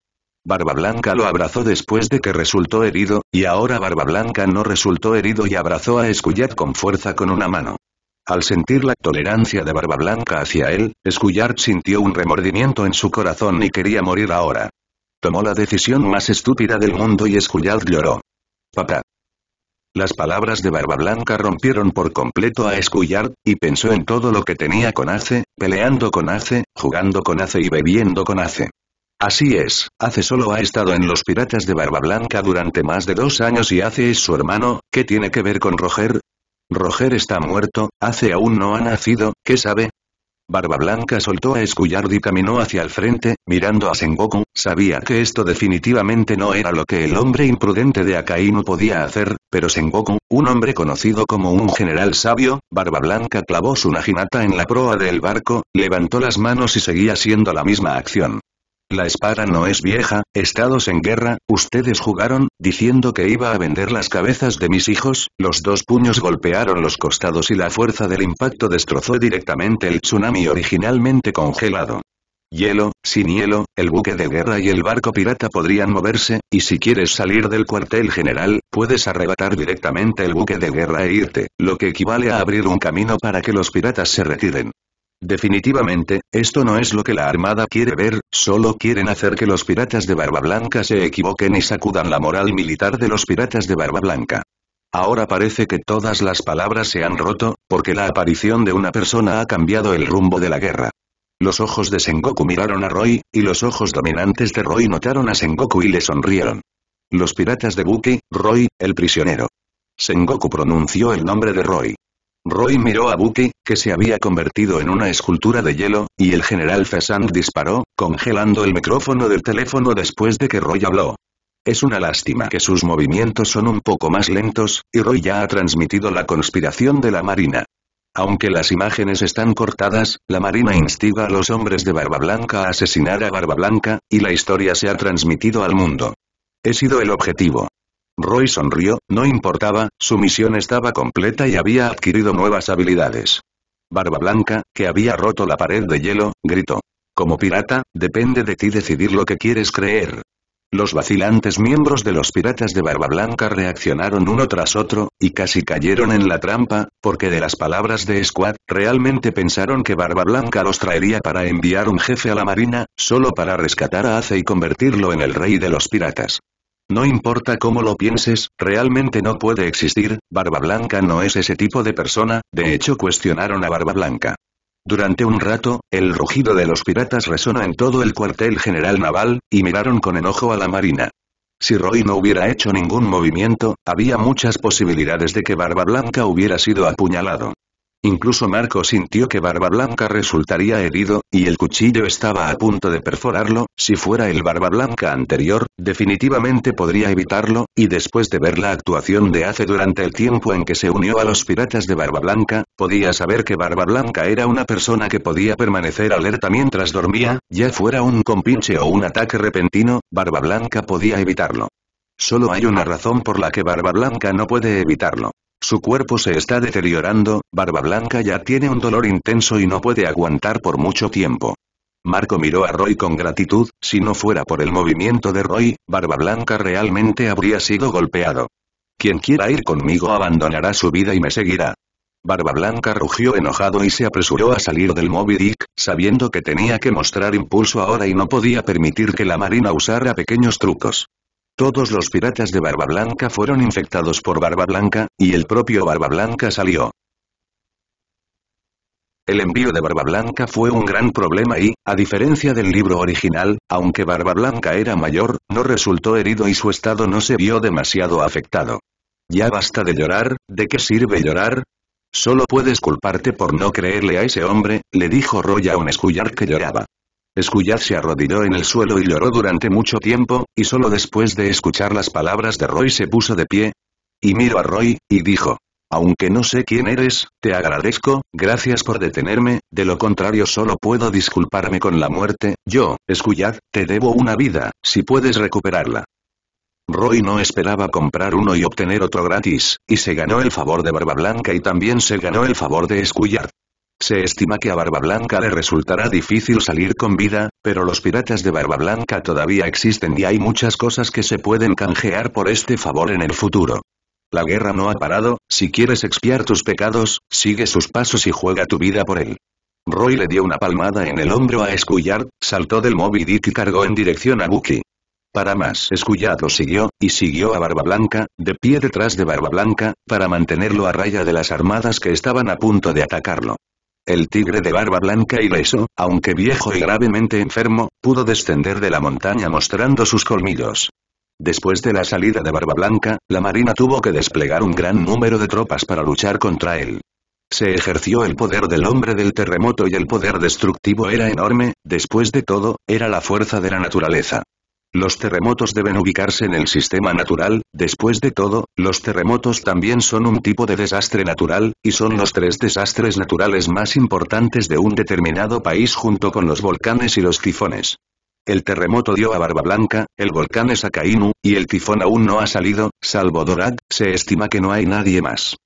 Barba Blanca lo abrazó después de que resultó herido, y ahora Barba Blanca no resultó herido y abrazó a escullard con fuerza con una mano. Al sentir la tolerancia de Barba Blanca hacia él, Escuyard sintió un remordimiento en su corazón y quería morir ahora. Tomó la decisión más estúpida del mundo y Escuyard lloró. Papá. Las palabras de Barba Blanca rompieron por completo a Escuyard y pensó en todo lo que tenía con Ace, peleando con Ace, jugando con Ace y bebiendo con Ace. Así es, hace solo ha estado en los Piratas de Barba Blanca durante más de dos años y hace es su hermano, ¿qué tiene que ver con Roger? Roger está muerto, hace aún no ha nacido, ¿qué sabe? Barba Blanca soltó a Escullard y caminó hacia el frente, mirando a Sengoku, sabía que esto definitivamente no era lo que el hombre imprudente de Akainu podía hacer, pero Sengoku, un hombre conocido como un general sabio, Barba Blanca clavó su naginata en la proa del barco, levantó las manos y seguía siendo la misma acción. La espada no es vieja, estados en guerra, ustedes jugaron, diciendo que iba a vender las cabezas de mis hijos, los dos puños golpearon los costados y la fuerza del impacto destrozó directamente el tsunami originalmente congelado. Hielo, sin hielo, el buque de guerra y el barco pirata podrían moverse, y si quieres salir del cuartel general, puedes arrebatar directamente el buque de guerra e irte, lo que equivale a abrir un camino para que los piratas se retiren. Definitivamente, esto no es lo que la Armada quiere ver, solo quieren hacer que los piratas de Barba Blanca se equivoquen y sacudan la moral militar de los piratas de Barba Blanca. Ahora parece que todas las palabras se han roto, porque la aparición de una persona ha cambiado el rumbo de la guerra. Los ojos de Sengoku miraron a Roy, y los ojos dominantes de Roy notaron a Sengoku y le sonrieron. Los piratas de Buki, Roy, el prisionero. Sengoku pronunció el nombre de Roy. Roy miró a Bucky, que se había convertido en una escultura de hielo, y el general fessant disparó, congelando el micrófono del teléfono después de que Roy habló. Es una lástima que sus movimientos son un poco más lentos, y Roy ya ha transmitido la conspiración de la Marina. Aunque las imágenes están cortadas, la Marina instiga a los hombres de Barba Blanca a asesinar a Barba Blanca, y la historia se ha transmitido al mundo. He sido el objetivo. Roy sonrió, no importaba, su misión estaba completa y había adquirido nuevas habilidades. Barba Blanca, que había roto la pared de hielo, gritó. Como pirata, depende de ti decidir lo que quieres creer. Los vacilantes miembros de los piratas de Barba Blanca reaccionaron uno tras otro, y casi cayeron en la trampa, porque de las palabras de Squad, realmente pensaron que Barba Blanca los traería para enviar un jefe a la marina, solo para rescatar a Ace y convertirlo en el rey de los piratas. No importa cómo lo pienses, realmente no puede existir, Barba Blanca no es ese tipo de persona, de hecho cuestionaron a Barba Blanca. Durante un rato, el rugido de los piratas resonó en todo el cuartel general naval, y miraron con enojo a la marina. Si Roy no hubiera hecho ningún movimiento, había muchas posibilidades de que Barba Blanca hubiera sido apuñalado. Incluso Marco sintió que Barba Blanca resultaría herido, y el cuchillo estaba a punto de perforarlo, si fuera el Barba Blanca anterior, definitivamente podría evitarlo, y después de ver la actuación de Ace durante el tiempo en que se unió a los piratas de Barba Blanca, podía saber que Barba Blanca era una persona que podía permanecer alerta mientras dormía, ya fuera un compinche o un ataque repentino, Barba Blanca podía evitarlo. Solo hay una razón por la que Barba Blanca no puede evitarlo. Su cuerpo se está deteriorando, Barba Blanca ya tiene un dolor intenso y no puede aguantar por mucho tiempo. Marco miró a Roy con gratitud, si no fuera por el movimiento de Roy, Barba Blanca realmente habría sido golpeado. Quien quiera ir conmigo abandonará su vida y me seguirá. Barba Blanca rugió enojado y se apresuró a salir del Moby Dick, sabiendo que tenía que mostrar impulso ahora y no podía permitir que la marina usara pequeños trucos. Todos los piratas de Barba Blanca fueron infectados por Barba Blanca, y el propio Barba Blanca salió. El envío de Barba Blanca fue un gran problema y, a diferencia del libro original, aunque Barba Blanca era mayor, no resultó herido y su estado no se vio demasiado afectado. Ya basta de llorar, ¿de qué sirve llorar? Solo puedes culparte por no creerle a ese hombre, le dijo Roya a un escullar que lloraba. Escuyat se arrodilló en el suelo y lloró durante mucho tiempo, y solo después de escuchar las palabras de Roy se puso de pie. Y miró a Roy, y dijo. Aunque no sé quién eres, te agradezco, gracias por detenerme, de lo contrario solo puedo disculparme con la muerte, yo, Escuyat te debo una vida, si puedes recuperarla. Roy no esperaba comprar uno y obtener otro gratis, y se ganó el favor de Barba Blanca y también se ganó el favor de Escuyat se estima que a Barba Blanca le resultará difícil salir con vida, pero los piratas de Barba Blanca todavía existen y hay muchas cosas que se pueden canjear por este favor en el futuro. La guerra no ha parado, si quieres expiar tus pecados, sigue sus pasos y juega tu vida por él. Roy le dio una palmada en el hombro a Escullar, saltó del Moby Dick y cargó en dirección a Bucky. Para más Escullar lo siguió, y siguió a Barba Blanca, de pie detrás de Barba Blanca, para mantenerlo a raya de las armadas que estaban a punto de atacarlo el tigre de barba blanca y leso, aunque viejo y gravemente enfermo, pudo descender de la montaña mostrando sus colmillos. Después de la salida de Barba Blanca, la marina tuvo que desplegar un gran número de tropas para luchar contra él. Se ejerció el poder del hombre del terremoto y el poder destructivo era enorme, después de todo, era la fuerza de la naturaleza. Los terremotos deben ubicarse en el sistema natural, después de todo, los terremotos también son un tipo de desastre natural, y son los tres desastres naturales más importantes de un determinado país junto con los volcanes y los tifones. El terremoto dio a Barba Blanca, el volcán es Akainu, y el tifón aún no ha salido, salvo Dorad, se estima que no hay nadie más.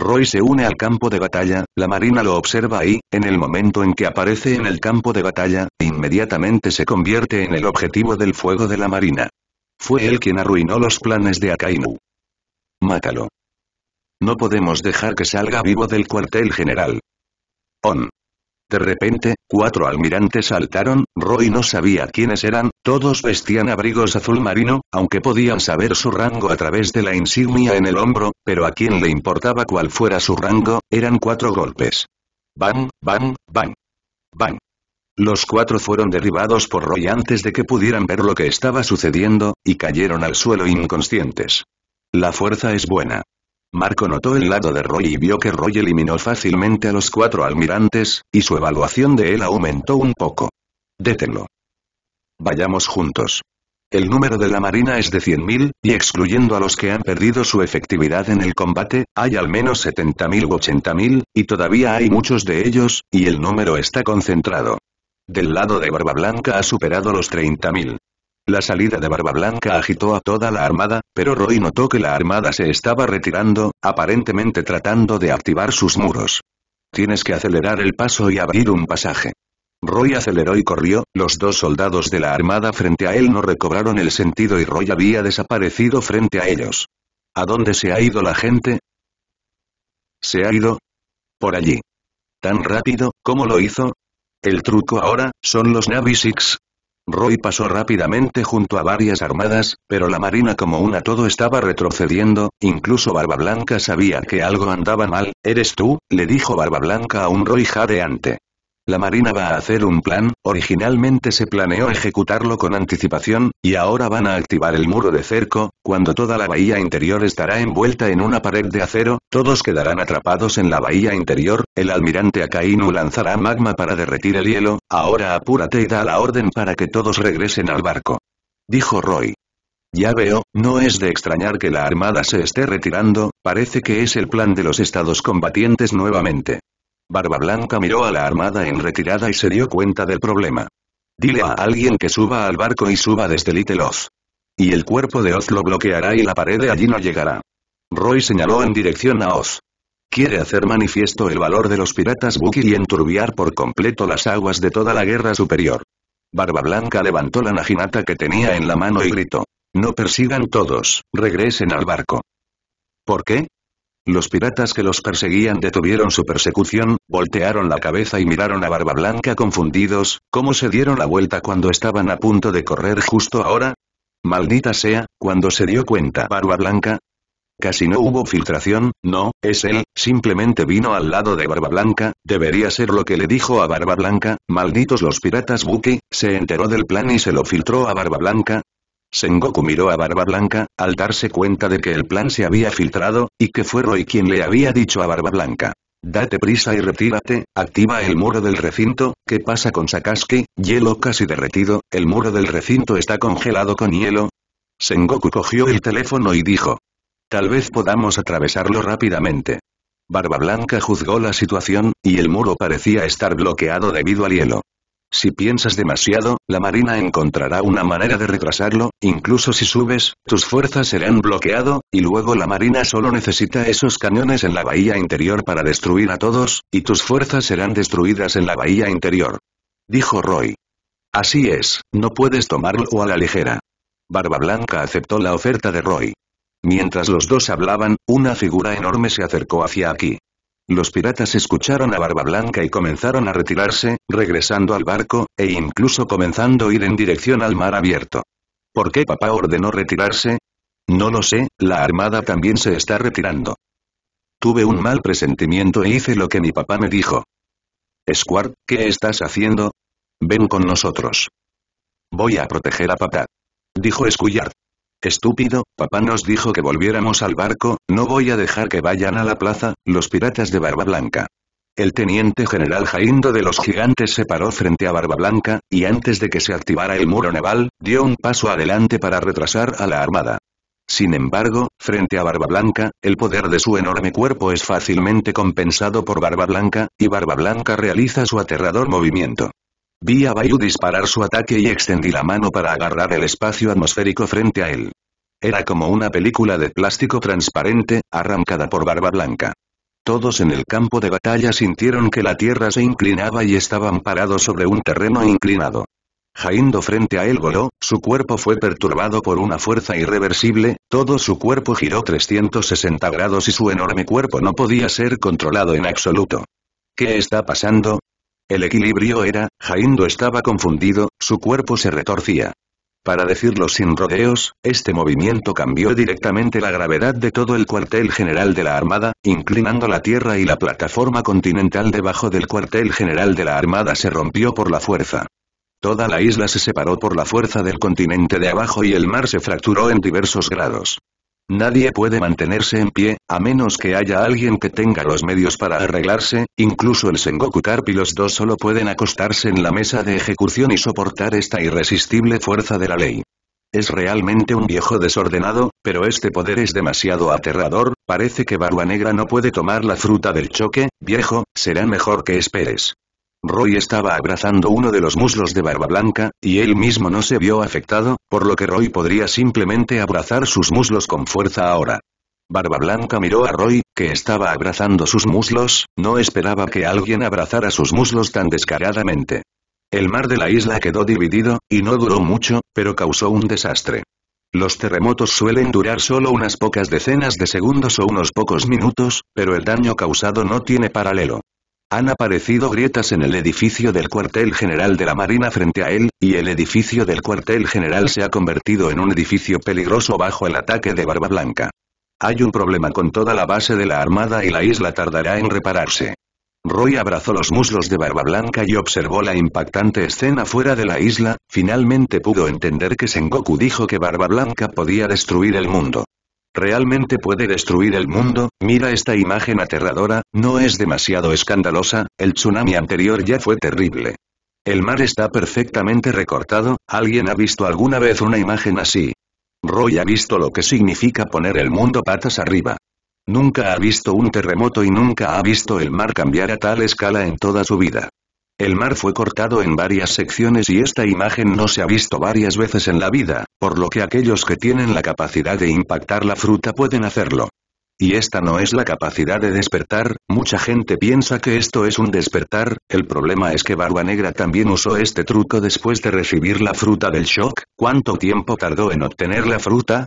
Roy se une al campo de batalla, la marina lo observa y, en el momento en que aparece en el campo de batalla, inmediatamente se convierte en el objetivo del fuego de la marina. Fue él quien arruinó los planes de Akainu. Mátalo. No podemos dejar que salga vivo del cuartel general. On. De repente, cuatro almirantes saltaron, Roy no sabía quiénes eran, todos vestían abrigos azul marino, aunque podían saber su rango a través de la insignia en el hombro, pero a quien le importaba cuál fuera su rango, eran cuatro golpes. Bang, bang, bang. Bang. Los cuatro fueron derribados por Roy antes de que pudieran ver lo que estaba sucediendo, y cayeron al suelo inconscientes. La fuerza es buena. Marco notó el lado de Roy y vio que Roy eliminó fácilmente a los cuatro almirantes, y su evaluación de él aumentó un poco. Détenlo. Vayamos juntos. El número de la Marina es de 100.000, y excluyendo a los que han perdido su efectividad en el combate, hay al menos 70.000 u 80.000, y todavía hay muchos de ellos, y el número está concentrado. Del lado de Barba Blanca ha superado los 30.000. La salida de Barba Blanca agitó a toda la armada, pero Roy notó que la armada se estaba retirando, aparentemente tratando de activar sus muros. Tienes que acelerar el paso y abrir un pasaje. Roy aceleró y corrió, los dos soldados de la armada frente a él no recobraron el sentido y Roy había desaparecido frente a ellos. ¿A dónde se ha ido la gente? Se ha ido. Por allí. Tan rápido, ¿cómo lo hizo? El truco ahora, son los Navy Six, Roy pasó rápidamente junto a varias armadas, pero la marina como una todo estaba retrocediendo, incluso Barba Blanca sabía que algo andaba mal, ¿eres tú? le dijo Barba Blanca a un Roy jadeante. La Marina va a hacer un plan, originalmente se planeó ejecutarlo con anticipación, y ahora van a activar el muro de cerco, cuando toda la bahía interior estará envuelta en una pared de acero, todos quedarán atrapados en la bahía interior, el almirante Akainu lanzará magma para derretir el hielo, ahora apúrate y da la orden para que todos regresen al barco. Dijo Roy. Ya veo, no es de extrañar que la armada se esté retirando, parece que es el plan de los estados combatientes nuevamente. Barba Blanca miró a la armada en retirada y se dio cuenta del problema. Dile a alguien que suba al barco y suba desde Little Oz. Y el cuerpo de Oz lo bloqueará y la pared allí no llegará. Roy señaló en dirección a Oz. Quiere hacer manifiesto el valor de los piratas Buki y enturbiar por completo las aguas de toda la guerra superior. Barba Blanca levantó la naginata que tenía en la mano y gritó. No persigan todos, regresen al barco. ¿Por qué? Los piratas que los perseguían detuvieron su persecución, voltearon la cabeza y miraron a Barba Blanca confundidos, ¿cómo se dieron la vuelta cuando estaban a punto de correr justo ahora? Maldita sea, cuando se dio cuenta Barba Blanca. Casi no hubo filtración, no, es él, simplemente vino al lado de Barba Blanca, debería ser lo que le dijo a Barba Blanca, malditos los piratas Buki, se enteró del plan y se lo filtró a Barba Blanca, Sengoku miró a Barba Blanca, al darse cuenta de que el plan se había filtrado, y que fue Roy quien le había dicho a Barba Blanca. Date prisa y retírate, activa el muro del recinto, ¿qué pasa con Sakasuke, Hielo casi derretido, el muro del recinto está congelado con hielo. Sengoku cogió el teléfono y dijo. Tal vez podamos atravesarlo rápidamente. Barba Blanca juzgó la situación, y el muro parecía estar bloqueado debido al hielo. Si piensas demasiado, la marina encontrará una manera de retrasarlo, incluso si subes, tus fuerzas serán bloqueado, y luego la marina solo necesita esos cañones en la bahía interior para destruir a todos, y tus fuerzas serán destruidas en la bahía interior. Dijo Roy. Así es, no puedes tomarlo a la ligera. Barba Blanca aceptó la oferta de Roy. Mientras los dos hablaban, una figura enorme se acercó hacia aquí. Los piratas escucharon a Barba Blanca y comenzaron a retirarse, regresando al barco, e incluso comenzando a ir en dirección al mar abierto. ¿Por qué papá ordenó retirarse? No lo sé, la armada también se está retirando. Tuve un mal presentimiento e hice lo que mi papá me dijo. Squard, ¿qué estás haciendo? Ven con nosotros. Voy a proteger a papá. Dijo Squillard. Estúpido, papá nos dijo que volviéramos al barco, no voy a dejar que vayan a la plaza, los piratas de Barba Blanca. El teniente general Jaindo de los Gigantes se paró frente a barba blanca, y antes de que se activara el muro naval, dio un paso adelante para retrasar a la armada. Sin embargo, frente a barba blanca, el poder de su enorme cuerpo es fácilmente compensado por barba blanca, y barba blanca realiza su aterrador movimiento. Vi a Bayou disparar su ataque y extendí la mano para agarrar el espacio atmosférico frente a él. Era como una película de plástico transparente, arrancada por Barba Blanca. Todos en el campo de batalla sintieron que la tierra se inclinaba y estaban parados sobre un terreno inclinado. Jaindo frente a él voló, su cuerpo fue perturbado por una fuerza irreversible, todo su cuerpo giró 360 grados y su enorme cuerpo no podía ser controlado en absoluto. ¿Qué está pasando? El equilibrio era, Jaindo estaba confundido, su cuerpo se retorcía. Para decirlo sin rodeos, este movimiento cambió directamente la gravedad de todo el cuartel general de la Armada, inclinando la tierra y la plataforma continental debajo del cuartel general de la Armada se rompió por la fuerza. Toda la isla se separó por la fuerza del continente de abajo y el mar se fracturó en diversos grados. Nadie puede mantenerse en pie, a menos que haya alguien que tenga los medios para arreglarse, incluso el Sengoku Tarp y los dos solo pueden acostarse en la mesa de ejecución y soportar esta irresistible fuerza de la ley. Es realmente un viejo desordenado, pero este poder es demasiado aterrador, parece que Barba Negra no puede tomar la fruta del choque, viejo, será mejor que esperes. Roy estaba abrazando uno de los muslos de Barba Blanca, y él mismo no se vio afectado, por lo que Roy podría simplemente abrazar sus muslos con fuerza ahora. Barba Blanca miró a Roy, que estaba abrazando sus muslos, no esperaba que alguien abrazara sus muslos tan descaradamente. El mar de la isla quedó dividido, y no duró mucho, pero causó un desastre. Los terremotos suelen durar solo unas pocas decenas de segundos o unos pocos minutos, pero el daño causado no tiene paralelo. Han aparecido grietas en el edificio del cuartel general de la Marina frente a él, y el edificio del cuartel general se ha convertido en un edificio peligroso bajo el ataque de Barba Blanca. Hay un problema con toda la base de la armada y la isla tardará en repararse. Roy abrazó los muslos de Barba Blanca y observó la impactante escena fuera de la isla, finalmente pudo entender que Sengoku dijo que Barba Blanca podía destruir el mundo realmente puede destruir el mundo, mira esta imagen aterradora, no es demasiado escandalosa, el tsunami anterior ya fue terrible. El mar está perfectamente recortado, ¿alguien ha visto alguna vez una imagen así? Roy ha visto lo que significa poner el mundo patas arriba. Nunca ha visto un terremoto y nunca ha visto el mar cambiar a tal escala en toda su vida. El mar fue cortado en varias secciones y esta imagen no se ha visto varias veces en la vida, por lo que aquellos que tienen la capacidad de impactar la fruta pueden hacerlo. Y esta no es la capacidad de despertar, mucha gente piensa que esto es un despertar, el problema es que Barba Negra también usó este truco después de recibir la fruta del shock, ¿cuánto tiempo tardó en obtener la fruta?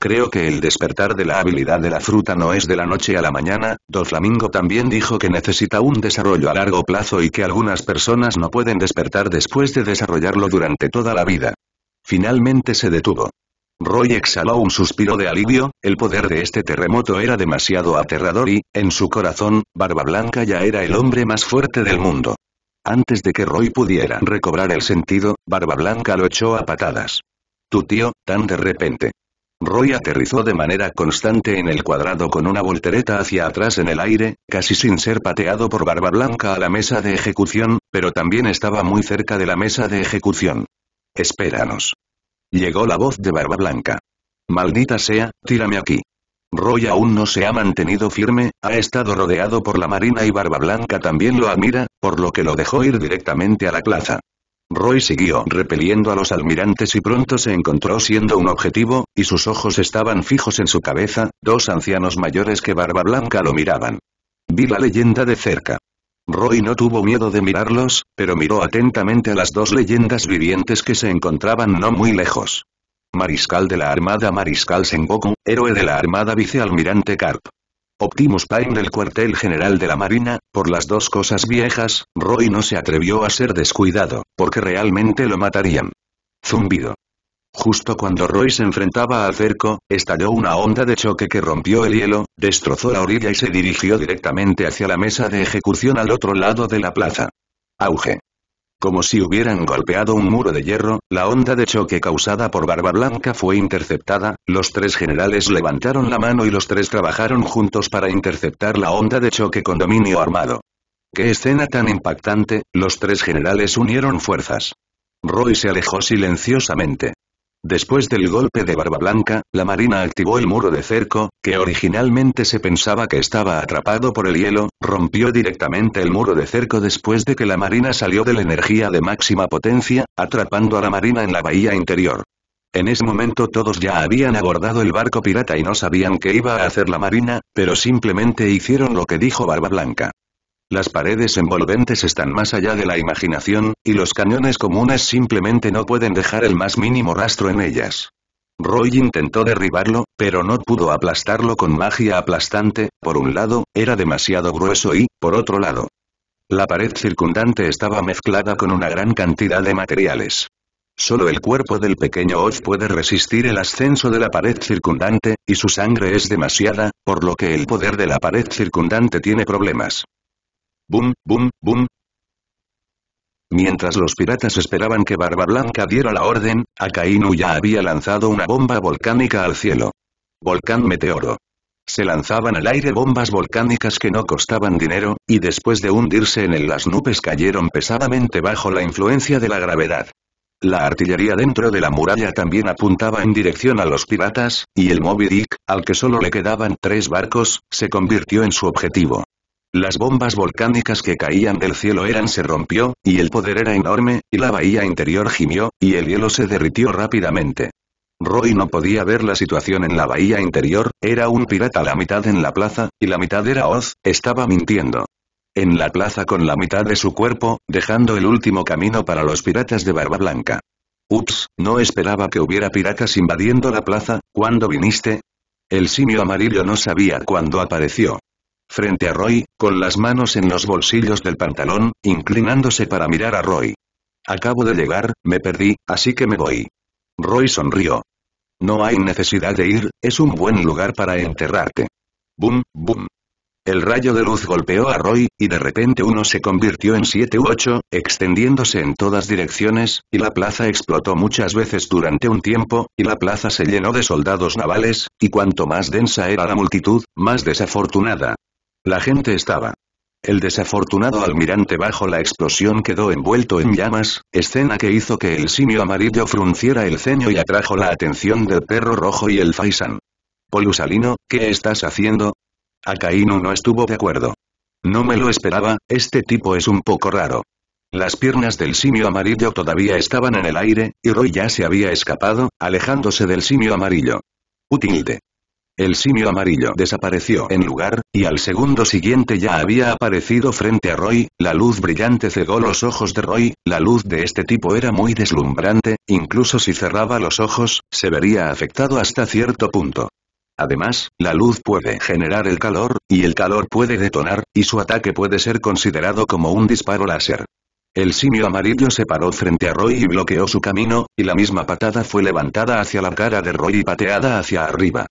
Creo que el despertar de la habilidad de la fruta no es de la noche a la mañana, flamingo también dijo que necesita un desarrollo a largo plazo y que algunas personas no pueden despertar después de desarrollarlo durante toda la vida. Finalmente se detuvo. Roy exhaló un suspiro de alivio, el poder de este terremoto era demasiado aterrador y, en su corazón, Barba Blanca ya era el hombre más fuerte del mundo. Antes de que Roy pudiera recobrar el sentido, Barba Blanca lo echó a patadas. Tu tío, tan de repente. Roy aterrizó de manera constante en el cuadrado con una voltereta hacia atrás en el aire, casi sin ser pateado por Barba Blanca a la mesa de ejecución, pero también estaba muy cerca de la mesa de ejecución. Espéranos. Llegó la voz de Barba Blanca. Maldita sea, tírame aquí. Roy aún no se ha mantenido firme, ha estado rodeado por la marina y Barba Blanca también lo admira, por lo que lo dejó ir directamente a la plaza. Roy siguió repeliendo a los almirantes y pronto se encontró siendo un objetivo, y sus ojos estaban fijos en su cabeza, dos ancianos mayores que barba blanca lo miraban. Vi la leyenda de cerca. Roy no tuvo miedo de mirarlos, pero miró atentamente a las dos leyendas vivientes que se encontraban no muy lejos. Mariscal de la Armada Mariscal Sengoku, héroe de la Armada Vicealmirante Carp. Optimus Pine del cuartel general de la Marina, por las dos cosas viejas, Roy no se atrevió a ser descuidado, porque realmente lo matarían. Zumbido. Justo cuando Roy se enfrentaba al cerco, estalló una onda de choque que rompió el hielo, destrozó la orilla y se dirigió directamente hacia la mesa de ejecución al otro lado de la plaza. Auge. Como si hubieran golpeado un muro de hierro, la onda de choque causada por Barba Blanca fue interceptada, los tres generales levantaron la mano y los tres trabajaron juntos para interceptar la onda de choque con dominio armado. ¡Qué escena tan impactante! Los tres generales unieron fuerzas. Roy se alejó silenciosamente. Después del golpe de Barba Blanca, la marina activó el muro de cerco, que originalmente se pensaba que estaba atrapado por el hielo, rompió directamente el muro de cerco después de que la marina salió de la energía de máxima potencia, atrapando a la marina en la bahía interior. En ese momento todos ya habían abordado el barco pirata y no sabían qué iba a hacer la marina, pero simplemente hicieron lo que dijo Barba Blanca. Las paredes envolventes están más allá de la imaginación, y los cañones comunes simplemente no pueden dejar el más mínimo rastro en ellas. Roy intentó derribarlo, pero no pudo aplastarlo con magia aplastante, por un lado, era demasiado grueso y, por otro lado. La pared circundante estaba mezclada con una gran cantidad de materiales. Solo el cuerpo del pequeño Oz puede resistir el ascenso de la pared circundante, y su sangre es demasiada, por lo que el poder de la pared circundante tiene problemas. Boom, boom, boom. Mientras los piratas esperaban que Barba Blanca diera la orden, Akainu ya había lanzado una bomba volcánica al cielo. Volcán Meteoro. Se lanzaban al aire bombas volcánicas que no costaban dinero, y después de hundirse en él las nubes cayeron pesadamente bajo la influencia de la gravedad. La artillería dentro de la muralla también apuntaba en dirección a los piratas, y el Moby Dick, al que solo le quedaban tres barcos, se convirtió en su objetivo. Las bombas volcánicas que caían del cielo eran se rompió, y el poder era enorme, y la bahía interior gimió, y el hielo se derritió rápidamente. Roy no podía ver la situación en la bahía interior, era un pirata la mitad en la plaza, y la mitad era Oz, estaba mintiendo. En la plaza con la mitad de su cuerpo, dejando el último camino para los piratas de Barba Blanca. Ups, no esperaba que hubiera piratas invadiendo la plaza, ¿cuándo viniste? El simio amarillo no sabía cuándo apareció frente a Roy, con las manos en los bolsillos del pantalón, inclinándose para mirar a Roy. Acabo de llegar, me perdí, así que me voy. Roy sonrió. No hay necesidad de ir, es un buen lugar para enterrarte. Boom, boom. El rayo de luz golpeó a Roy, y de repente uno se convirtió en siete u ocho, extendiéndose en todas direcciones, y la plaza explotó muchas veces durante un tiempo, y la plaza se llenó de soldados navales, y cuanto más densa era la multitud, más desafortunada la gente estaba. El desafortunado almirante bajo la explosión quedó envuelto en llamas, escena que hizo que el simio amarillo frunciera el ceño y atrajo la atención del perro rojo y el faisán. Polusalino, ¿qué estás haciendo? Acaíno no estuvo de acuerdo. No me lo esperaba, este tipo es un poco raro. Las piernas del simio amarillo todavía estaban en el aire, y Roy ya se había escapado, alejándose del simio amarillo. Utilde. El simio amarillo desapareció en lugar, y al segundo siguiente ya había aparecido frente a Roy, la luz brillante cegó los ojos de Roy, la luz de este tipo era muy deslumbrante, incluso si cerraba los ojos, se vería afectado hasta cierto punto. Además, la luz puede generar el calor, y el calor puede detonar, y su ataque puede ser considerado como un disparo láser. El simio amarillo se paró frente a Roy y bloqueó su camino, y la misma patada fue levantada hacia la cara de Roy y pateada hacia arriba.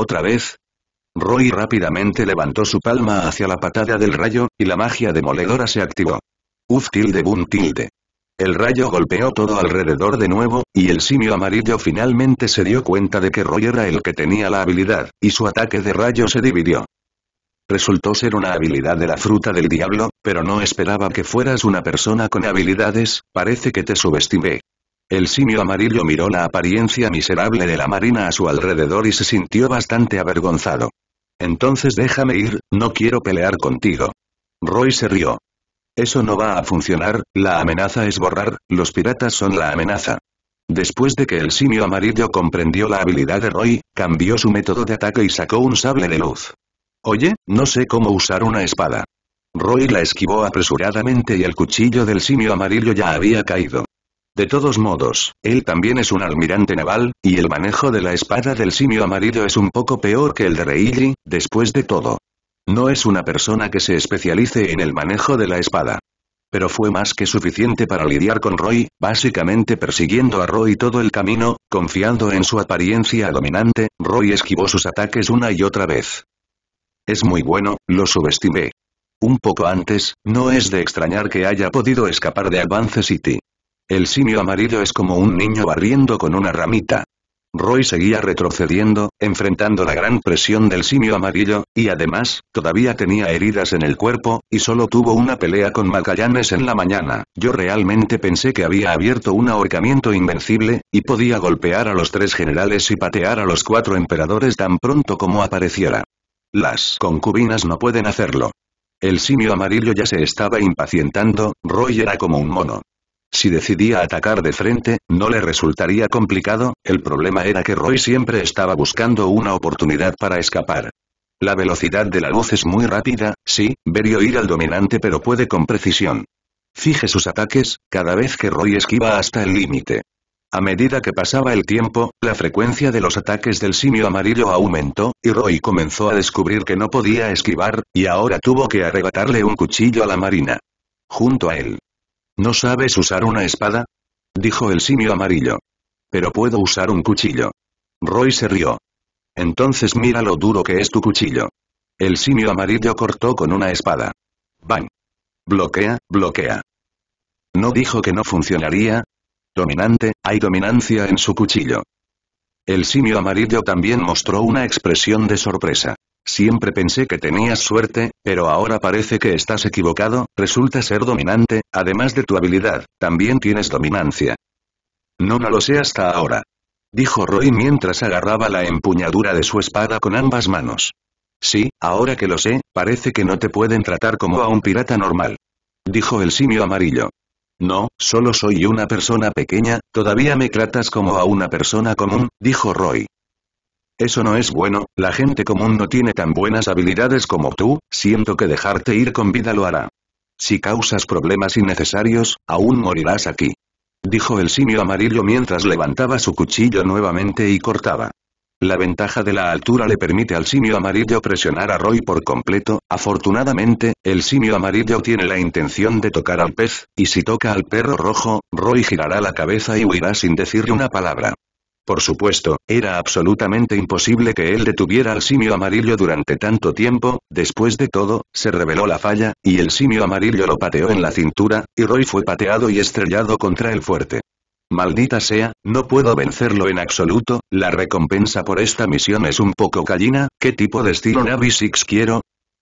¿Otra vez? Roy rápidamente levantó su palma hacia la patada del rayo, y la magia demoledora se activó. Uf tilde buntilde. tilde. El rayo golpeó todo alrededor de nuevo, y el simio amarillo finalmente se dio cuenta de que Roy era el que tenía la habilidad, y su ataque de rayo se dividió. Resultó ser una habilidad de la fruta del diablo, pero no esperaba que fueras una persona con habilidades, parece que te subestimé. El simio amarillo miró la apariencia miserable de la marina a su alrededor y se sintió bastante avergonzado. Entonces déjame ir, no quiero pelear contigo. Roy se rió. Eso no va a funcionar, la amenaza es borrar, los piratas son la amenaza. Después de que el simio amarillo comprendió la habilidad de Roy, cambió su método de ataque y sacó un sable de luz. Oye, no sé cómo usar una espada. Roy la esquivó apresuradamente y el cuchillo del simio amarillo ya había caído. De todos modos, él también es un almirante naval, y el manejo de la espada del simio amarillo es un poco peor que el de Reiji, después de todo. No es una persona que se especialice en el manejo de la espada. Pero fue más que suficiente para lidiar con Roy, básicamente persiguiendo a Roy todo el camino, confiando en su apariencia dominante, Roy esquivó sus ataques una y otra vez. Es muy bueno, lo subestimé. Un poco antes, no es de extrañar que haya podido escapar de Advance City. El simio amarillo es como un niño barriendo con una ramita. Roy seguía retrocediendo, enfrentando la gran presión del simio amarillo, y además, todavía tenía heridas en el cuerpo, y solo tuvo una pelea con macallanes en la mañana. Yo realmente pensé que había abierto un ahorcamiento invencible, y podía golpear a los tres generales y patear a los cuatro emperadores tan pronto como apareciera. Las concubinas no pueden hacerlo. El simio amarillo ya se estaba impacientando, Roy era como un mono. Si decidía atacar de frente, no le resultaría complicado, el problema era que Roy siempre estaba buscando una oportunidad para escapar. La velocidad de la luz es muy rápida, sí, ver y oír al dominante pero puede con precisión. Fije sus ataques, cada vez que Roy esquiva hasta el límite. A medida que pasaba el tiempo, la frecuencia de los ataques del simio amarillo aumentó, y Roy comenzó a descubrir que no podía esquivar, y ahora tuvo que arrebatarle un cuchillo a la marina. Junto a él, ¿No sabes usar una espada? Dijo el simio amarillo. Pero puedo usar un cuchillo. Roy se rió. Entonces mira lo duro que es tu cuchillo. El simio amarillo cortó con una espada. ¡Bang! Bloquea, bloquea. ¿No dijo que no funcionaría? Dominante, hay dominancia en su cuchillo. El simio amarillo también mostró una expresión de sorpresa. Siempre pensé que tenías suerte, pero ahora parece que estás equivocado, resulta ser dominante, además de tu habilidad, también tienes dominancia. No, no lo sé hasta ahora. Dijo Roy mientras agarraba la empuñadura de su espada con ambas manos. Sí, ahora que lo sé, parece que no te pueden tratar como a un pirata normal. Dijo el simio amarillo. No, solo soy una persona pequeña, todavía me tratas como a una persona común, dijo Roy. Eso no es bueno, la gente común no tiene tan buenas habilidades como tú, siento que dejarte ir con vida lo hará. Si causas problemas innecesarios, aún morirás aquí. Dijo el simio amarillo mientras levantaba su cuchillo nuevamente y cortaba. La ventaja de la altura le permite al simio amarillo presionar a Roy por completo, afortunadamente, el simio amarillo tiene la intención de tocar al pez, y si toca al perro rojo, Roy girará la cabeza y huirá sin decirle una palabra. Por supuesto, era absolutamente imposible que él detuviera al simio amarillo durante tanto tiempo, después de todo, se reveló la falla, y el simio amarillo lo pateó en la cintura, y Roy fue pateado y estrellado contra el fuerte. Maldita sea, no puedo vencerlo en absoluto, la recompensa por esta misión es un poco callina, ¿qué tipo de estilo Navi Six quiero?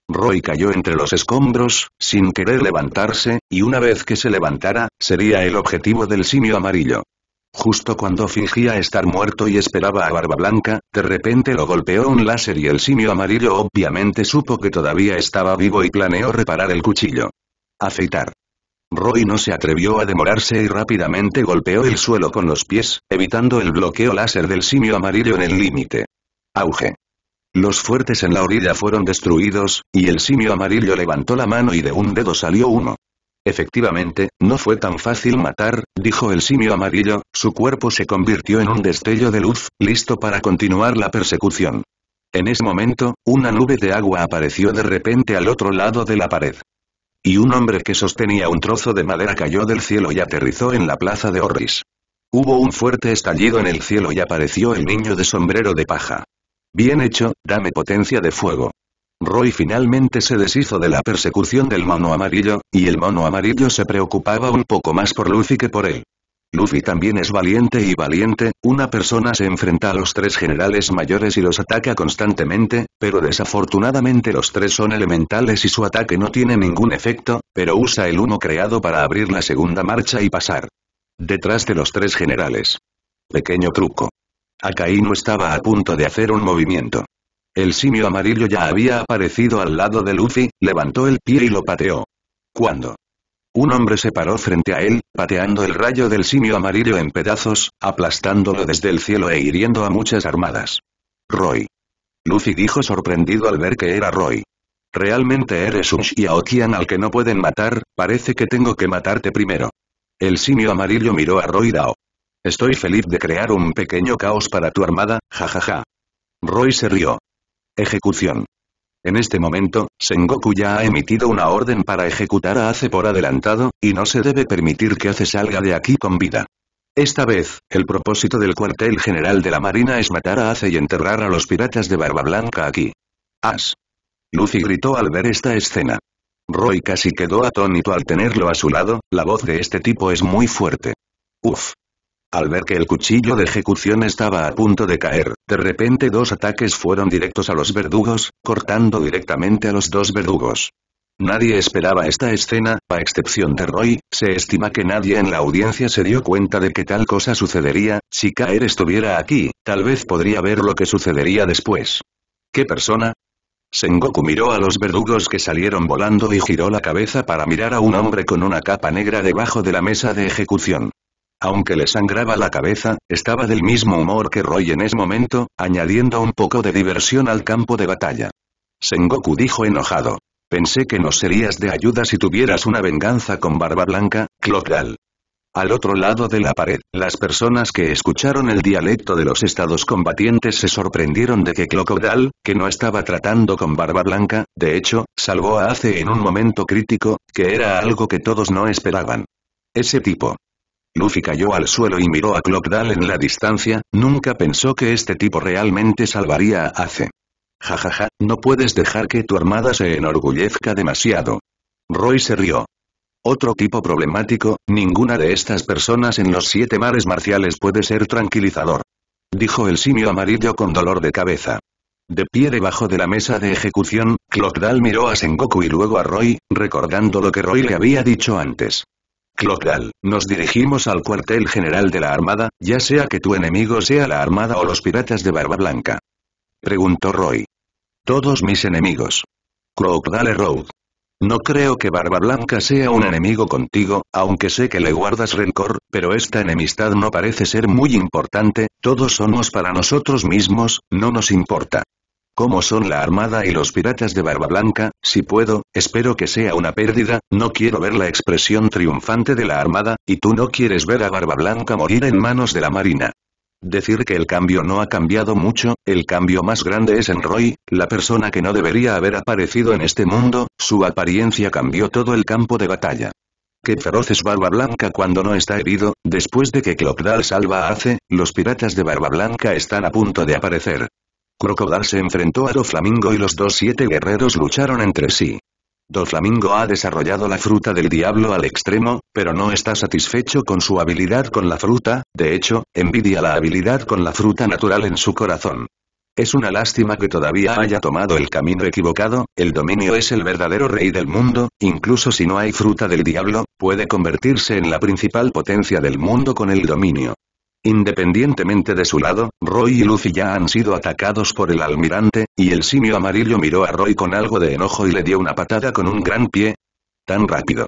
Roy cayó entre los escombros, sin querer levantarse, y una vez que se levantara, sería el objetivo del simio amarillo. Justo cuando fingía estar muerto y esperaba a Barba Blanca, de repente lo golpeó un láser y el simio amarillo obviamente supo que todavía estaba vivo y planeó reparar el cuchillo. Afeitar. Roy no se atrevió a demorarse y rápidamente golpeó el suelo con los pies, evitando el bloqueo láser del simio amarillo en el límite. Auge. Los fuertes en la orilla fueron destruidos, y el simio amarillo levantó la mano y de un dedo salió uno. Efectivamente, no fue tan fácil matar, dijo el simio amarillo, su cuerpo se convirtió en un destello de luz, listo para continuar la persecución. En ese momento, una nube de agua apareció de repente al otro lado de la pared. Y un hombre que sostenía un trozo de madera cayó del cielo y aterrizó en la plaza de Orris. Hubo un fuerte estallido en el cielo y apareció el niño de sombrero de paja. Bien hecho, dame potencia de fuego. Roy finalmente se deshizo de la persecución del mono amarillo, y el mono amarillo se preocupaba un poco más por Luffy que por él. Luffy también es valiente y valiente, una persona se enfrenta a los tres generales mayores y los ataca constantemente, pero desafortunadamente los tres son elementales y su ataque no tiene ningún efecto, pero usa el uno creado para abrir la segunda marcha y pasar. Detrás de los tres generales. Pequeño truco. Akainu estaba a punto de hacer un movimiento. El simio amarillo ya había aparecido al lado de Luffy, levantó el pie y lo pateó. Cuando un hombre se paró frente a él, pateando el rayo del simio amarillo en pedazos, aplastándolo desde el cielo e hiriendo a muchas armadas. Roy. Luffy dijo sorprendido al ver que era Roy. Realmente eres un Shiaokian al que no pueden matar, parece que tengo que matarte primero. El simio amarillo miró a Roy Dao. Estoy feliz de crear un pequeño caos para tu armada, jajaja. Roy se rió. Ejecución. En este momento, Sengoku ya ha emitido una orden para ejecutar a Ace por adelantado, y no se debe permitir que Ace salga de aquí con vida. Esta vez, el propósito del cuartel general de la marina es matar a Ace y enterrar a los piratas de Barba Blanca aquí. As. Lucy gritó al ver esta escena. Roy casi quedó atónito al tenerlo a su lado, la voz de este tipo es muy fuerte. Uf. Al ver que el cuchillo de ejecución estaba a punto de caer, de repente dos ataques fueron directos a los verdugos, cortando directamente a los dos verdugos. Nadie esperaba esta escena, a excepción de Roy, se estima que nadie en la audiencia se dio cuenta de que tal cosa sucedería, si Caer estuviera aquí, tal vez podría ver lo que sucedería después. ¿Qué persona? Sengoku miró a los verdugos que salieron volando y giró la cabeza para mirar a un hombre con una capa negra debajo de la mesa de ejecución. Aunque le sangraba la cabeza, estaba del mismo humor que Roy en ese momento, añadiendo un poco de diversión al campo de batalla. Sengoku dijo enojado. Pensé que nos serías de ayuda si tuvieras una venganza con Barba Blanca, Clodal. Al otro lado de la pared, las personas que escucharon el dialecto de los estados combatientes se sorprendieron de que Crocodile, que no estaba tratando con Barba Blanca, de hecho, salvó a Ace en un momento crítico, que era algo que todos no esperaban. Ese tipo, Luffy cayó al suelo y miró a Clockdal en la distancia, nunca pensó que este tipo realmente salvaría a Ace. Jajaja, ja, ja, no puedes dejar que tu armada se enorgullezca demasiado. Roy se rió. Otro tipo problemático, ninguna de estas personas en los siete mares marciales puede ser tranquilizador. Dijo el simio amarillo con dolor de cabeza. De pie debajo de la mesa de ejecución, Clockdal miró a Sengoku y luego a Roy, recordando lo que Roy le había dicho antes. Crocodile, nos dirigimos al cuartel general de la Armada, ya sea que tu enemigo sea la Armada o los piratas de Barba Blanca. Preguntó Roy. Todos mis enemigos. Crocodile Road. No creo que Barba Blanca sea un enemigo contigo, aunque sé que le guardas rencor, pero esta enemistad no parece ser muy importante, todos somos para nosotros mismos, no nos importa cómo son la Armada y los piratas de Barba Blanca, si puedo, espero que sea una pérdida, no quiero ver la expresión triunfante de la Armada, y tú no quieres ver a Barba Blanca morir en manos de la Marina. Decir que el cambio no ha cambiado mucho, el cambio más grande es en Roy, la persona que no debería haber aparecido en este mundo, su apariencia cambió todo el campo de batalla. Qué feroz es Barba Blanca cuando no está herido, después de que Clopdal salva a Ace, los piratas de Barba Blanca están a punto de aparecer. Crocodile se enfrentó a Doflamingo y los dos siete guerreros lucharon entre sí. Doflamingo ha desarrollado la fruta del diablo al extremo, pero no está satisfecho con su habilidad con la fruta, de hecho, envidia la habilidad con la fruta natural en su corazón. Es una lástima que todavía haya tomado el camino equivocado, el dominio es el verdadero rey del mundo, incluso si no hay fruta del diablo, puede convertirse en la principal potencia del mundo con el dominio. Independientemente de su lado, Roy y lucy ya han sido atacados por el almirante, y el simio amarillo miró a Roy con algo de enojo y le dio una patada con un gran pie. Tan rápido.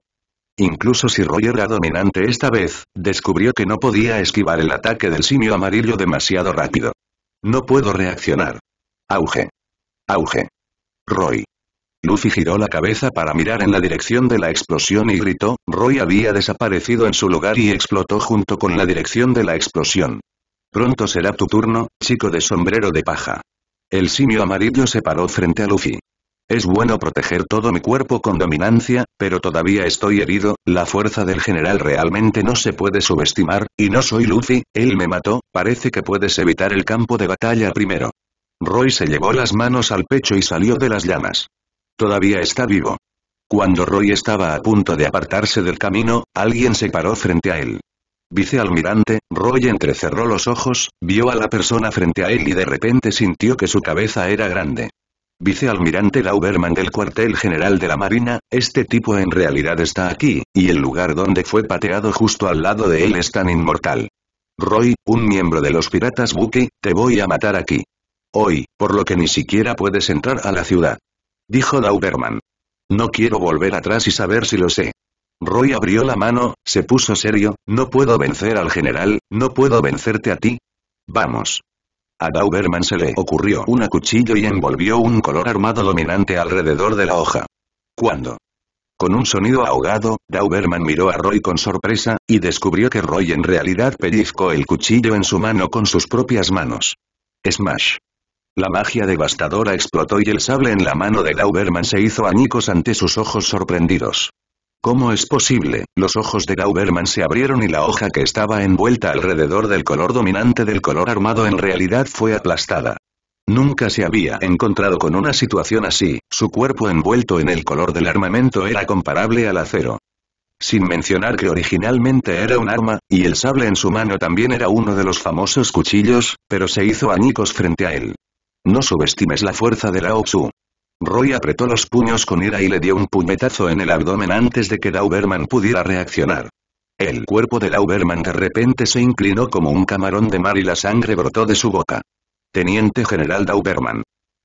Incluso si Roy era dominante esta vez, descubrió que no podía esquivar el ataque del simio amarillo demasiado rápido. No puedo reaccionar. Auge. Auge. Roy. Luffy giró la cabeza para mirar en la dirección de la explosión y gritó, Roy había desaparecido en su lugar y explotó junto con la dirección de la explosión. Pronto será tu turno, chico de sombrero de paja. El simio amarillo se paró frente a Luffy. Es bueno proteger todo mi cuerpo con dominancia, pero todavía estoy herido, la fuerza del general realmente no se puede subestimar, y no soy Luffy, él me mató, parece que puedes evitar el campo de batalla primero. Roy se llevó las manos al pecho y salió de las llamas. Todavía está vivo. Cuando Roy estaba a punto de apartarse del camino, alguien se paró frente a él. Vicealmirante, Roy entrecerró los ojos, vio a la persona frente a él y de repente sintió que su cabeza era grande. Vicealmirante Lauberman del cuartel general de la Marina, este tipo en realidad está aquí, y el lugar donde fue pateado justo al lado de él es tan inmortal. Roy, un miembro de los piratas Buki, te voy a matar aquí. Hoy, por lo que ni siquiera puedes entrar a la ciudad dijo Dauberman. No quiero volver atrás y saber si lo sé. Roy abrió la mano, se puso serio, no puedo vencer al general, no puedo vencerte a ti. Vamos. A Dauberman se le ocurrió un cuchillo y envolvió un color armado dominante alrededor de la hoja. ¿Cuándo? Con un sonido ahogado, Dauberman miró a Roy con sorpresa, y descubrió que Roy en realidad pellizcó el cuchillo en su mano con sus propias manos. Smash. La magia devastadora explotó y el sable en la mano de Dauberman se hizo añicos ante sus ojos sorprendidos. ¿Cómo es posible? Los ojos de Dauberman se abrieron y la hoja que estaba envuelta alrededor del color dominante del color armado en realidad fue aplastada. Nunca se había encontrado con una situación así, su cuerpo envuelto en el color del armamento era comparable al acero. Sin mencionar que originalmente era un arma, y el sable en su mano también era uno de los famosos cuchillos, pero se hizo añicos frente a él. No subestimes la fuerza de Lao Tzu. Roy apretó los puños con ira y le dio un puñetazo en el abdomen antes de que Dauberman pudiera reaccionar. El cuerpo de Lauberman de repente se inclinó como un camarón de mar y la sangre brotó de su boca. Teniente General Dauberman.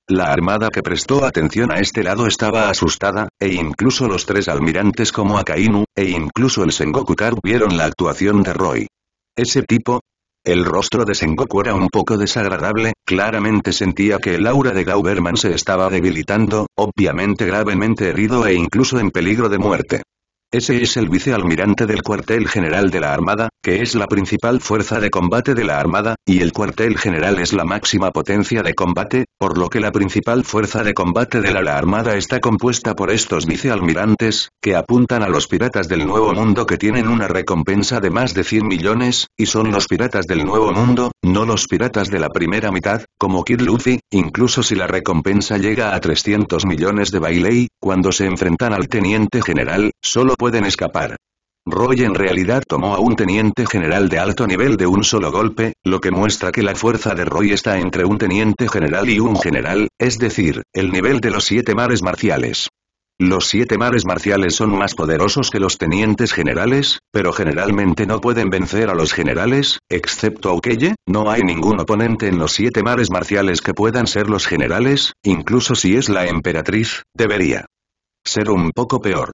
La armada que prestó atención a este lado estaba asustada, e incluso los tres almirantes como Akainu, e incluso el Sengoku vieron la actuación de Roy. Ese tipo, el rostro de Sengoku era un poco desagradable, Claramente sentía que el aura de Gauberman se estaba debilitando, obviamente gravemente herido e incluso en peligro de muerte. Ese es el vicealmirante del cuartel general de la Armada, que es la principal fuerza de combate de la Armada, y el cuartel general es la máxima potencia de combate, por lo que la principal fuerza de combate de la, la Armada está compuesta por estos vicealmirantes, que apuntan a los piratas del Nuevo Mundo que tienen una recompensa de más de 100 millones, y son los piratas del Nuevo Mundo, no los piratas de la primera mitad, como Kid Luffy, incluso si la recompensa llega a 300 millones de Bailey, cuando se enfrentan al teniente general, solo pueden escapar. Roy en realidad tomó a un teniente general de alto nivel de un solo golpe, lo que muestra que la fuerza de Roy está entre un teniente general y un general, es decir, el nivel de los siete mares marciales. Los siete mares marciales son más poderosos que los tenientes generales, pero generalmente no pueden vencer a los generales, excepto Ukeye, no hay ningún oponente en los siete mares marciales que puedan ser los generales, incluso si es la emperatriz, debería ser un poco peor.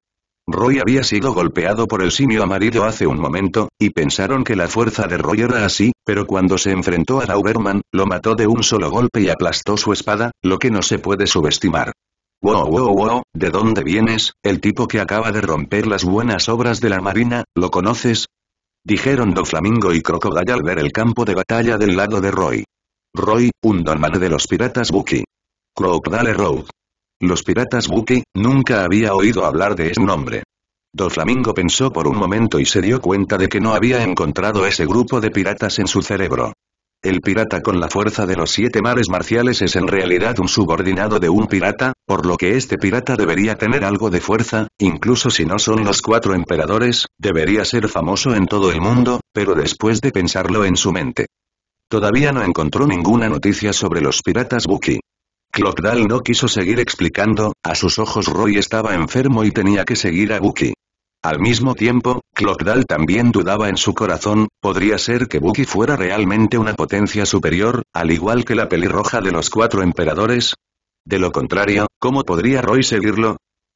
Roy había sido golpeado por el simio amarillo hace un momento, y pensaron que la fuerza de Roy era así, pero cuando se enfrentó a Dauberman, lo mató de un solo golpe y aplastó su espada, lo que no se puede subestimar. Wow wow wow, ¿de dónde vienes, el tipo que acaba de romper las buenas obras de la marina, lo conoces? Dijeron Doflamingo y Crocodile al ver el campo de batalla del lado de Roy. Roy, un donman de los piratas Buki. Crocodile Road. Los piratas Buki, nunca había oído hablar de ese nombre. Doflamingo pensó por un momento y se dio cuenta de que no había encontrado ese grupo de piratas en su cerebro. El pirata con la fuerza de los siete mares marciales es en realidad un subordinado de un pirata, por lo que este pirata debería tener algo de fuerza, incluso si no son los cuatro emperadores, debería ser famoso en todo el mundo, pero después de pensarlo en su mente. Todavía no encontró ninguna noticia sobre los piratas Buki. Clockdal no quiso seguir explicando, a sus ojos Roy estaba enfermo y tenía que seguir a Buki. Al mismo tiempo, Clockdal también dudaba en su corazón, podría ser que Buki fuera realmente una potencia superior, al igual que la pelirroja de los cuatro emperadores. De lo contrario, ¿cómo podría Roy seguirlo?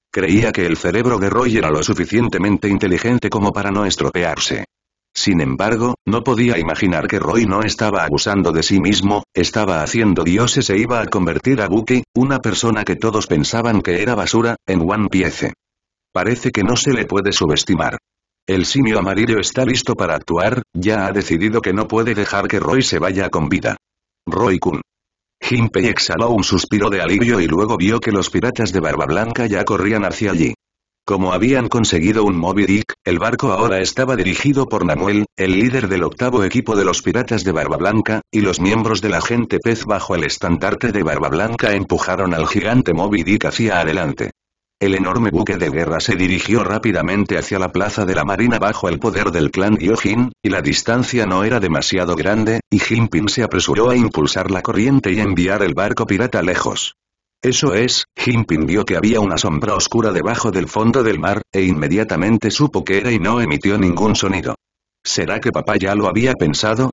Creía que el cerebro de Roy era lo suficientemente inteligente como para no estropearse. Sin embargo, no podía imaginar que Roy no estaba abusando de sí mismo, estaba haciendo dioses e iba a convertir a Buki, una persona que todos pensaban que era basura, en One Piece. Parece que no se le puede subestimar. El simio amarillo está listo para actuar, ya ha decidido que no puede dejar que Roy se vaya con vida. Roy-kun. Jinpei exhaló un suspiro de alivio y luego vio que los piratas de Barba Blanca ya corrían hacia allí. Como habían conseguido un Moby Dick, el barco ahora estaba dirigido por Namuel, el líder del octavo equipo de los piratas de Barba Blanca, y los miembros de la gente pez bajo el estandarte de Barba Blanca empujaron al gigante Moby Dick hacia adelante. El enorme buque de guerra se dirigió rápidamente hacia la plaza de la marina bajo el poder del clan Gyojin, y la distancia no era demasiado grande, y Jinping se apresuró a impulsar la corriente y enviar el barco pirata lejos. Eso es, Jinping vio que había una sombra oscura debajo del fondo del mar, e inmediatamente supo que era y no emitió ningún sonido. ¿Será que papá ya lo había pensado?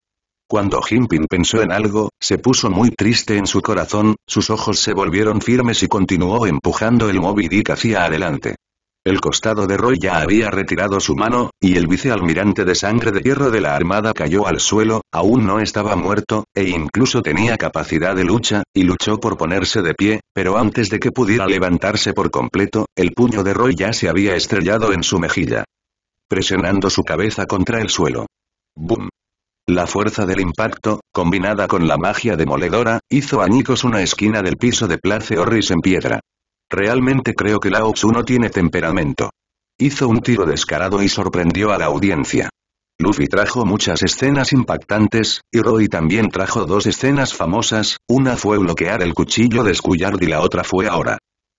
Cuando Jinping pensó en algo, se puso muy triste en su corazón, sus ojos se volvieron firmes y continuó empujando el móvil Dick hacia adelante. El costado de Roy ya había retirado su mano, y el vicealmirante de sangre de hierro de la armada cayó al suelo, aún no estaba muerto, e incluso tenía capacidad de lucha, y luchó por ponerse de pie, pero antes de que pudiera levantarse por completo, el puño de Roy ya se había estrellado en su mejilla. Presionando su cabeza contra el suelo. ¡Bum! La fuerza del impacto, combinada con la magia demoledora, hizo añicos una esquina del piso de Place Horris en piedra. Realmente creo que la Tzu no tiene temperamento. Hizo un tiro descarado y sorprendió a la audiencia. Luffy trajo muchas escenas impactantes, y Roy también trajo dos escenas famosas, una fue bloquear el cuchillo de Scullard y la otra fue ahora.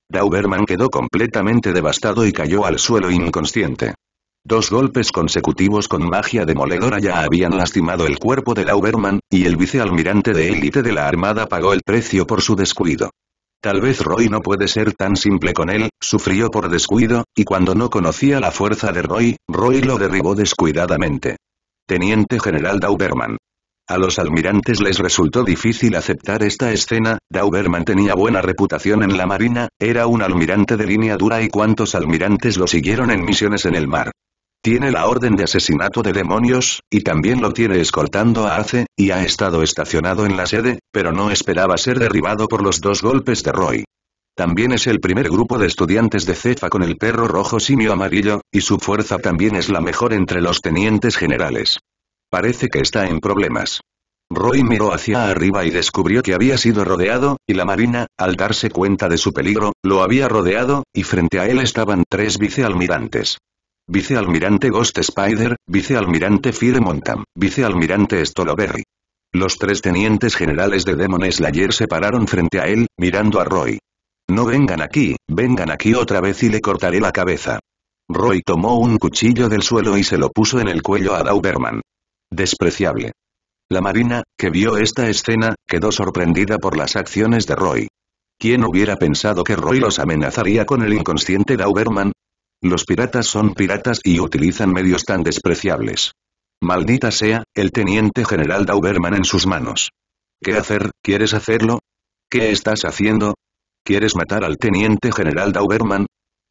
Dauberman quedó completamente devastado y cayó al suelo inconsciente. Dos golpes consecutivos con magia demoledora ya habían lastimado el cuerpo de Dauberman, y el vicealmirante de élite de la Armada pagó el precio por su descuido. Tal vez Roy no puede ser tan simple con él, sufrió por descuido, y cuando no conocía la fuerza de Roy, Roy lo derribó descuidadamente. Teniente General Dauberman. A los almirantes les resultó difícil aceptar esta escena, Dauberman tenía buena reputación en la marina, era un almirante de línea dura y cuantos almirantes lo siguieron en misiones en el mar. Tiene la orden de asesinato de demonios, y también lo tiene escoltando a Ace, y ha estado estacionado en la sede, pero no esperaba ser derribado por los dos golpes de Roy. También es el primer grupo de estudiantes de Cefa con el perro rojo simio amarillo, y su fuerza también es la mejor entre los tenientes generales. Parece que está en problemas. Roy miró hacia arriba y descubrió que había sido rodeado, y la marina, al darse cuenta de su peligro, lo había rodeado, y frente a él estaban tres vicealmirantes. Vicealmirante Ghost Spider, Vicealmirante Fire Vicealmirante Stoloberry. Los tres tenientes generales de Demon Slayer se pararon frente a él, mirando a Roy. No vengan aquí, vengan aquí otra vez y le cortaré la cabeza. Roy tomó un cuchillo del suelo y se lo puso en el cuello a Dauberman. Despreciable. La marina, que vio esta escena, quedó sorprendida por las acciones de Roy. ¿Quién hubiera pensado que Roy los amenazaría con el inconsciente Dauberman? Los piratas son piratas y utilizan medios tan despreciables. Maldita sea, el teniente general Dauberman en sus manos. ¿Qué hacer? ¿Quieres hacerlo? ¿Qué estás haciendo? ¿Quieres matar al teniente general Dauberman?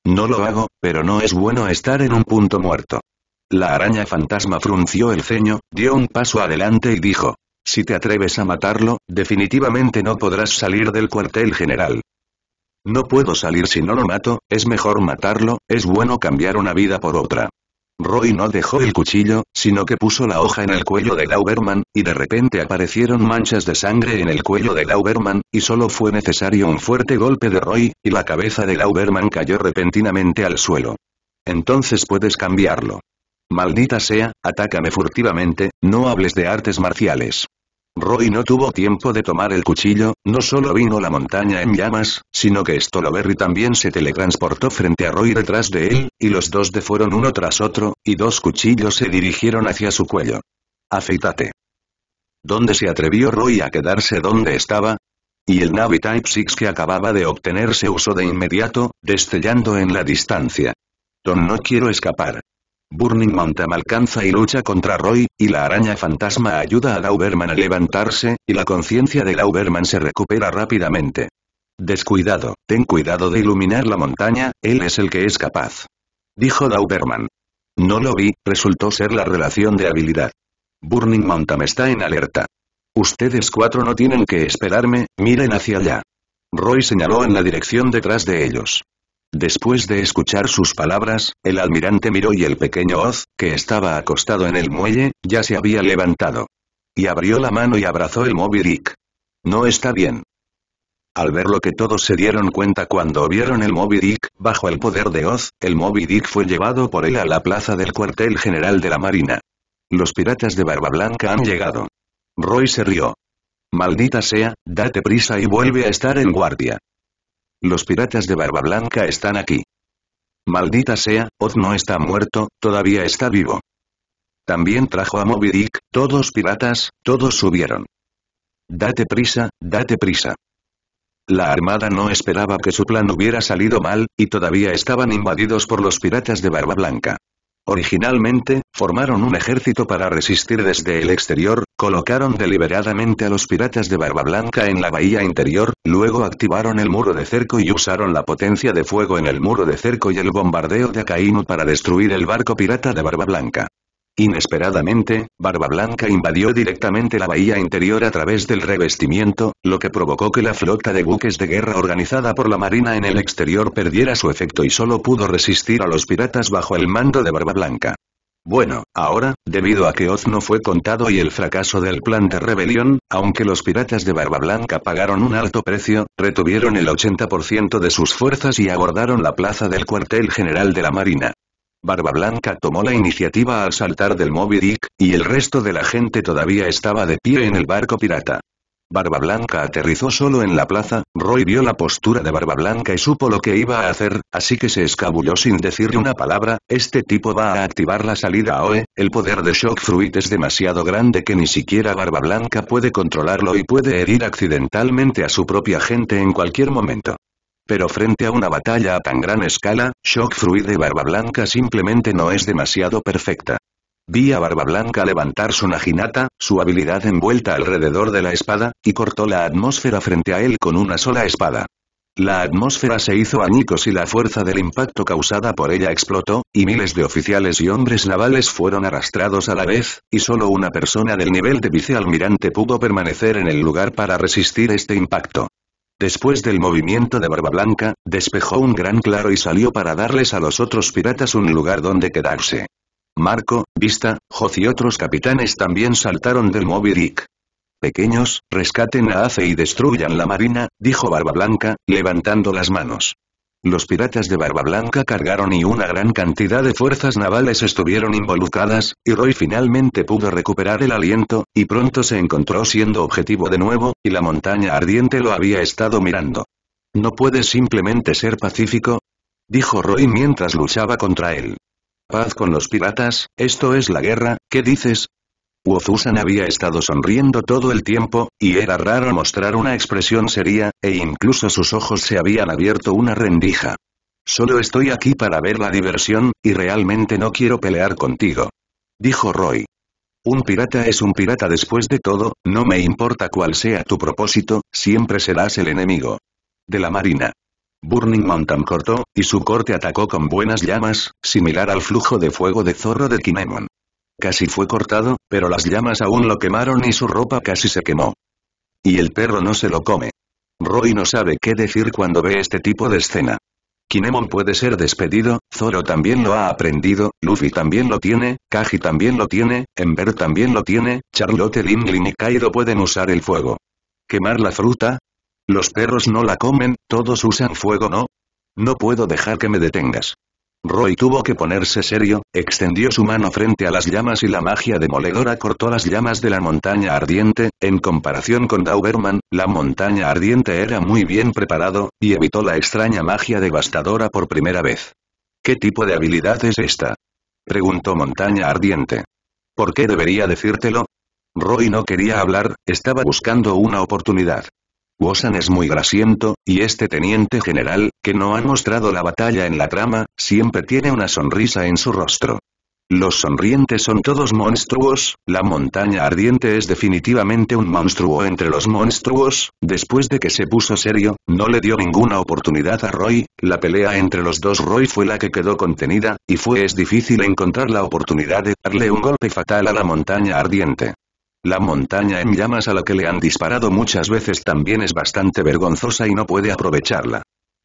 No lo hago, pero no es bueno estar en un punto muerto. La araña fantasma frunció el ceño, dio un paso adelante y dijo, si te atreves a matarlo, definitivamente no podrás salir del cuartel general. No puedo salir si no lo mato, es mejor matarlo, es bueno cambiar una vida por otra. Roy no dejó el cuchillo, sino que puso la hoja en el cuello de Lauberman, y de repente aparecieron manchas de sangre en el cuello de Lauberman, y solo fue necesario un fuerte golpe de Roy, y la cabeza de Lauberman cayó repentinamente al suelo. Entonces puedes cambiarlo. Maldita sea, atácame furtivamente, no hables de artes marciales. Roy no tuvo tiempo de tomar el cuchillo, no solo vino la montaña en llamas, sino que Stoloberry también se teletransportó frente a Roy detrás de él, y los dos de fueron uno tras otro, y dos cuchillos se dirigieron hacia su cuello. Afeítate. ¿Dónde se atrevió Roy a quedarse donde estaba? Y el Navi Type 6 que acababa de obtener se usó de inmediato, destellando en la distancia. Don no quiero escapar. Burning Mountain alcanza y lucha contra Roy, y la araña fantasma ayuda a Lauberman a levantarse, y la conciencia de Lauberman se recupera rápidamente. Descuidado, ten cuidado de iluminar la montaña, él es el que es capaz. Dijo Dauberman. No lo vi, resultó ser la relación de habilidad. Burning Mountain está en alerta. Ustedes cuatro no tienen que esperarme, miren hacia allá. Roy señaló en la dirección detrás de ellos. Después de escuchar sus palabras, el almirante miró y el pequeño Oz, que estaba acostado en el muelle, ya se había levantado. Y abrió la mano y abrazó el Moby Dick. No está bien. Al ver lo que todos se dieron cuenta cuando vieron el Moby Dick, bajo el poder de Oz, el Moby Dick fue llevado por él a la plaza del cuartel general de la Marina. Los piratas de Barba Blanca han llegado. Roy se rió. Maldita sea, date prisa y vuelve a estar en guardia. Los piratas de Barba Blanca están aquí. Maldita sea, Oz no está muerto, todavía está vivo. También trajo a Moby Dick, todos piratas, todos subieron. Date prisa, date prisa. La armada no esperaba que su plan hubiera salido mal, y todavía estaban invadidos por los piratas de Barba Blanca. Originalmente, formaron un ejército para resistir desde el exterior, Colocaron deliberadamente a los piratas de Barba Blanca en la bahía interior, luego activaron el muro de cerco y usaron la potencia de fuego en el muro de cerco y el bombardeo de Akainu para destruir el barco pirata de Barba Blanca. Inesperadamente, Barba Blanca invadió directamente la bahía interior a través del revestimiento, lo que provocó que la flota de buques de guerra organizada por la Marina en el exterior perdiera su efecto y solo pudo resistir a los piratas bajo el mando de Barba Blanca. Bueno, ahora, debido a que Oz no fue contado y el fracaso del plan de rebelión, aunque los piratas de Barba Blanca pagaron un alto precio, retuvieron el 80% de sus fuerzas y abordaron la plaza del cuartel general de la Marina. Barba Blanca tomó la iniciativa al saltar del Moby Dick, y el resto de la gente todavía estaba de pie en el barco pirata. Barba Blanca aterrizó solo en la plaza, Roy vio la postura de Barba Blanca y supo lo que iba a hacer, así que se escabulló sin decirle una palabra, este tipo va a activar la salida Oe, el poder de Shock Fruit es demasiado grande que ni siquiera Barba Blanca puede controlarlo y puede herir accidentalmente a su propia gente en cualquier momento. Pero frente a una batalla a tan gran escala, Shock Fruit de Barba Blanca simplemente no es demasiado perfecta. Vi a Barba Blanca levantar su najinata, su habilidad envuelta alrededor de la espada, y cortó la atmósfera frente a él con una sola espada. La atmósfera se hizo añicos y la fuerza del impacto causada por ella explotó, y miles de oficiales y hombres navales fueron arrastrados a la vez, y solo una persona del nivel de vicealmirante pudo permanecer en el lugar para resistir este impacto. Después del movimiento de Barba Blanca, despejó un gran claro y salió para darles a los otros piratas un lugar donde quedarse. Marco, Vista, Joz y otros capitanes también saltaron del Moby Dick. Pequeños, rescaten a Ace y destruyan la marina, dijo Barba Blanca, levantando las manos. Los piratas de Barba Blanca cargaron y una gran cantidad de fuerzas navales estuvieron involucradas, y Roy finalmente pudo recuperar el aliento, y pronto se encontró siendo objetivo de nuevo, y la montaña ardiente lo había estado mirando. ¿No puedes simplemente ser pacífico? Dijo Roy mientras luchaba contra él. Paz con los piratas, esto es la guerra, ¿qué dices? Wozusan había estado sonriendo todo el tiempo, y era raro mostrar una expresión seria, e incluso sus ojos se habían abierto una rendija. Solo estoy aquí para ver la diversión, y realmente no quiero pelear contigo. Dijo Roy. Un pirata es un pirata después de todo, no me importa cuál sea tu propósito, siempre serás el enemigo. De la marina. Burning Mountain cortó, y su corte atacó con buenas llamas, similar al flujo de fuego de zorro de Kinemon. Casi fue cortado, pero las llamas aún lo quemaron y su ropa casi se quemó. Y el perro no se lo come. Roy no sabe qué decir cuando ve este tipo de escena. Kinemon puede ser despedido, Zoro también lo ha aprendido, Luffy también lo tiene, Kaji también lo tiene, Ember también lo tiene, Charlotte, Linglin y Kaido pueden usar el fuego. Quemar la fruta, los perros no la comen, todos usan fuego ¿no? No puedo dejar que me detengas. Roy tuvo que ponerse serio, extendió su mano frente a las llamas y la magia demoledora cortó las llamas de la montaña ardiente, en comparación con Dauberman, la montaña ardiente era muy bien preparado, y evitó la extraña magia devastadora por primera vez. ¿Qué tipo de habilidad es esta? Preguntó montaña ardiente. ¿Por qué debería decírtelo? Roy no quería hablar, estaba buscando una oportunidad. Wosan es muy grasiento, y este teniente general, que no ha mostrado la batalla en la trama, siempre tiene una sonrisa en su rostro. Los sonrientes son todos monstruos, la montaña ardiente es definitivamente un monstruo entre los monstruos, después de que se puso serio, no le dio ninguna oportunidad a Roy, la pelea entre los dos Roy fue la que quedó contenida, y fue es difícil encontrar la oportunidad de darle un golpe fatal a la montaña ardiente. La montaña en llamas a la que le han disparado muchas veces también es bastante vergonzosa y no puede aprovecharla.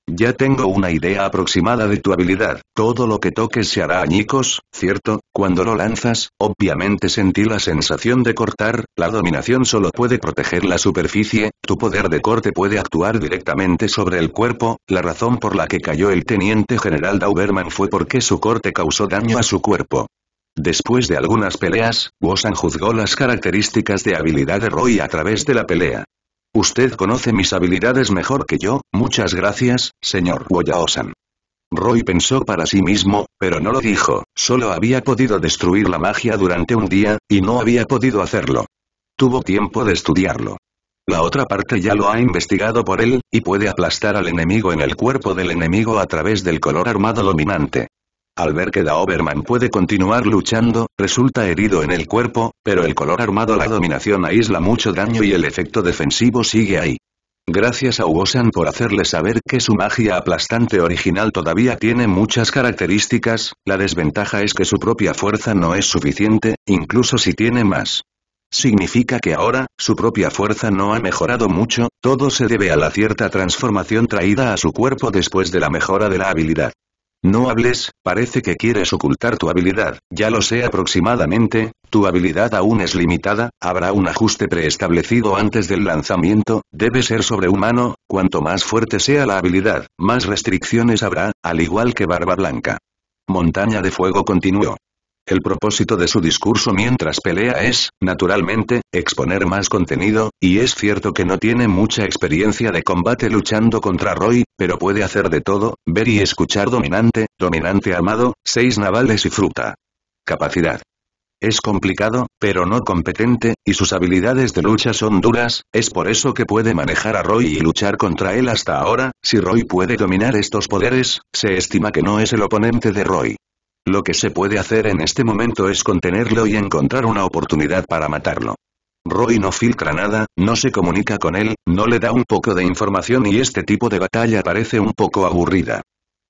Ya tengo una idea aproximada de tu habilidad, todo lo que toques se hará añicos, ¿cierto? Cuando lo lanzas, obviamente sentí la sensación de cortar, la dominación solo puede proteger la superficie, tu poder de corte puede actuar directamente sobre el cuerpo, la razón por la que cayó el teniente general Dauberman fue porque su corte causó daño a su cuerpo. Después de algunas peleas, Wosan juzgó las características de habilidad de Roy a través de la pelea. Usted conoce mis habilidades mejor que yo, muchas gracias, señor Woyaosan. Roy pensó para sí mismo, pero no lo dijo, solo había podido destruir la magia durante un día, y no había podido hacerlo. Tuvo tiempo de estudiarlo. La otra parte ya lo ha investigado por él, y puede aplastar al enemigo en el cuerpo del enemigo a través del color armado dominante. Al ver que Daoberman puede continuar luchando, resulta herido en el cuerpo, pero el color armado la dominación aísla mucho daño y el efecto defensivo sigue ahí. Gracias a Uosan por hacerle saber que su magia aplastante original todavía tiene muchas características, la desventaja es que su propia fuerza no es suficiente, incluso si tiene más. Significa que ahora, su propia fuerza no ha mejorado mucho, todo se debe a la cierta transformación traída a su cuerpo después de la mejora de la habilidad. No hables, parece que quieres ocultar tu habilidad, ya lo sé aproximadamente, tu habilidad aún es limitada, habrá un ajuste preestablecido antes del lanzamiento, debe ser sobrehumano, cuanto más fuerte sea la habilidad, más restricciones habrá, al igual que Barba Blanca. Montaña de Fuego continuó. El propósito de su discurso mientras pelea es, naturalmente, exponer más contenido, y es cierto que no tiene mucha experiencia de combate luchando contra Roy, pero puede hacer de todo, ver y escuchar dominante, dominante amado, seis navales y fruta. Capacidad. Es complicado, pero no competente, y sus habilidades de lucha son duras, es por eso que puede manejar a Roy y luchar contra él hasta ahora, si Roy puede dominar estos poderes, se estima que no es el oponente de Roy. Lo que se puede hacer en este momento es contenerlo y encontrar una oportunidad para matarlo. Roy no filtra nada, no se comunica con él, no le da un poco de información y este tipo de batalla parece un poco aburrida.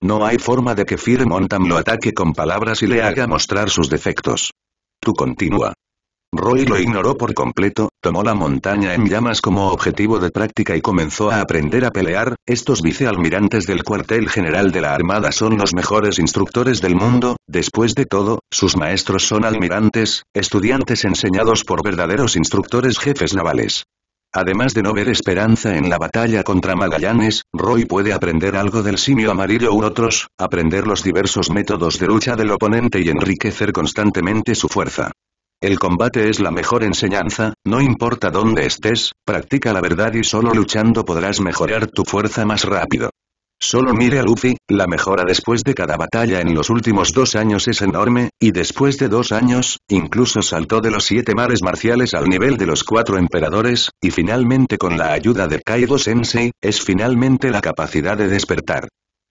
No hay forma de que Fear Montam lo ataque con palabras y le haga mostrar sus defectos. Tú continúa. Roy lo ignoró por completo, tomó la montaña en llamas como objetivo de práctica y comenzó a aprender a pelear, estos vicealmirantes del cuartel general de la Armada son los mejores instructores del mundo, después de todo, sus maestros son almirantes, estudiantes enseñados por verdaderos instructores jefes navales. Además de no ver esperanza en la batalla contra Magallanes, Roy puede aprender algo del simio amarillo u otros, aprender los diversos métodos de lucha del oponente y enriquecer constantemente su fuerza. El combate es la mejor enseñanza, no importa dónde estés, practica la verdad y solo luchando podrás mejorar tu fuerza más rápido. Solo mire a Luffy, la mejora después de cada batalla en los últimos dos años es enorme, y después de dos años, incluso saltó de los siete mares marciales al nivel de los cuatro emperadores, y finalmente con la ayuda de Kaido Sensei, es finalmente la capacidad de despertar.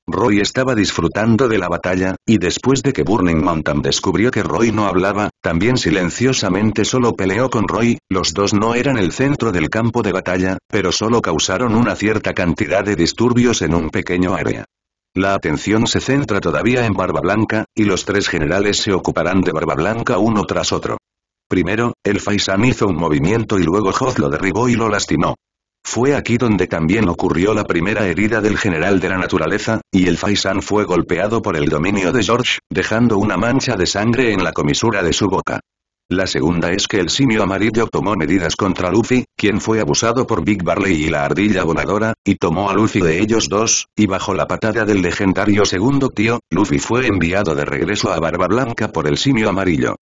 Roy estaba disfrutando de la batalla, y después de que Burning Mountain descubrió que Roy no hablaba, también silenciosamente solo peleó con Roy, los dos no eran el centro del campo de batalla, pero solo causaron una cierta cantidad de disturbios en un pequeño área. La atención se centra todavía en Barba Blanca, y los tres generales se ocuparán de Barba Blanca uno tras otro. Primero, el Faisan hizo un movimiento y luego Hoth lo derribó y lo lastimó. Fue aquí donde también ocurrió la primera herida del general de la naturaleza, y el Faisan fue golpeado por el dominio de George, dejando una mancha de sangre en la comisura de su boca. La segunda es que el simio amarillo tomó medidas contra Luffy, quien fue abusado por Big Barley y la ardilla voladora, y tomó a Luffy de ellos dos, y bajo la patada del legendario segundo tío, Luffy fue enviado de regreso a Barba Blanca por el simio amarillo.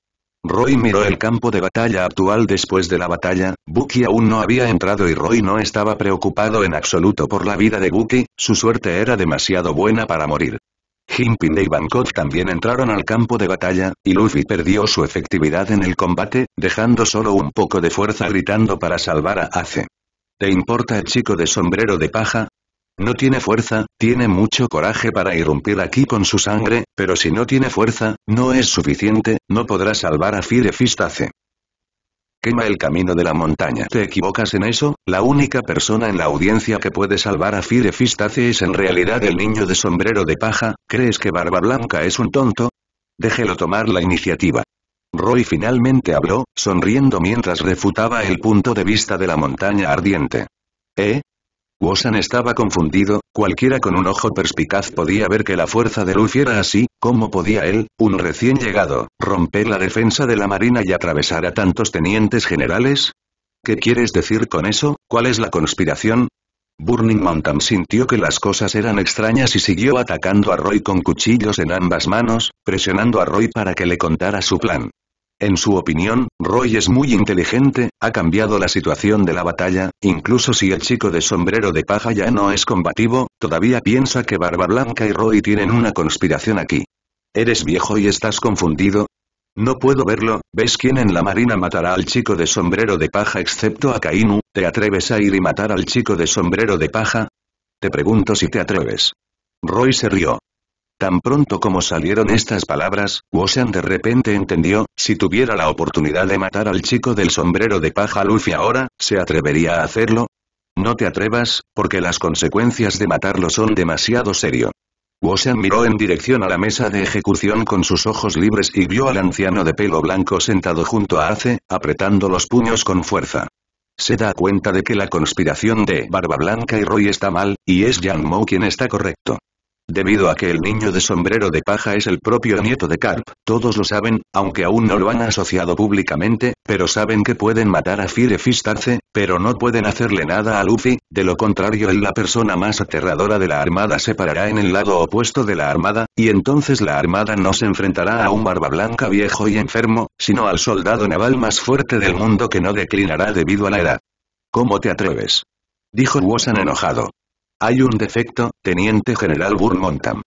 Roy miró el campo de batalla actual después de la batalla, Bucky aún no había entrado y Roy no estaba preocupado en absoluto por la vida de Bucky, su suerte era demasiado buena para morir. Jinping y Bangkok también entraron al campo de batalla, y Luffy perdió su efectividad en el combate, dejando solo un poco de fuerza gritando para salvar a Ace. ¿Te importa el chico de sombrero de paja? No tiene fuerza, tiene mucho coraje para irrumpir aquí con su sangre, pero si no tiene fuerza, no es suficiente, no podrá salvar a Firefistace. Quema el camino de la montaña. ¿Te equivocas en eso? La única persona en la audiencia que puede salvar a Firefistace es en realidad el niño de sombrero de paja, ¿crees que Barba Blanca es un tonto? Déjelo tomar la iniciativa. Roy finalmente habló, sonriendo mientras refutaba el punto de vista de la montaña ardiente. ¿Eh? Wosan estaba confundido, cualquiera con un ojo perspicaz podía ver que la fuerza de Luffy era así, ¿cómo podía él, un recién llegado, romper la defensa de la marina y atravesar a tantos tenientes generales? ¿Qué quieres decir con eso? ¿Cuál es la conspiración? Burning Mountain sintió que las cosas eran extrañas y siguió atacando a Roy con cuchillos en ambas manos, presionando a Roy para que le contara su plan. En su opinión, Roy es muy inteligente, ha cambiado la situación de la batalla, incluso si el chico de sombrero de paja ya no es combativo, todavía piensa que Barba Blanca y Roy tienen una conspiración aquí. ¿Eres viejo y estás confundido? No puedo verlo, ¿ves quién en la marina matará al chico de sombrero de paja excepto a Kainu? ¿Te atreves a ir y matar al chico de sombrero de paja? Te pregunto si te atreves. Roy se rió. Tan pronto como salieron estas palabras, Woshan de repente entendió, si tuviera la oportunidad de matar al chico del sombrero de paja Luffy ahora, ¿se atrevería a hacerlo? No te atrevas, porque las consecuencias de matarlo son demasiado serio. Woshan miró en dirección a la mesa de ejecución con sus ojos libres y vio al anciano de pelo blanco sentado junto a Ace, apretando los puños con fuerza. Se da cuenta de que la conspiración de Barba Blanca y Roy está mal, y es Yang Mo quien está correcto. Debido a que el niño de sombrero de paja es el propio nieto de Carp, todos lo saben, aunque aún no lo han asociado públicamente, pero saben que pueden matar a Firefistarce, pero no pueden hacerle nada a Luffy, de lo contrario él la persona más aterradora de la armada se parará en el lado opuesto de la armada, y entonces la armada no se enfrentará a un barba blanca viejo y enfermo, sino al soldado naval más fuerte del mundo que no declinará debido a la edad. ¿Cómo te atreves? Dijo Wosan enojado. Hay un defecto, teniente general Burmontam.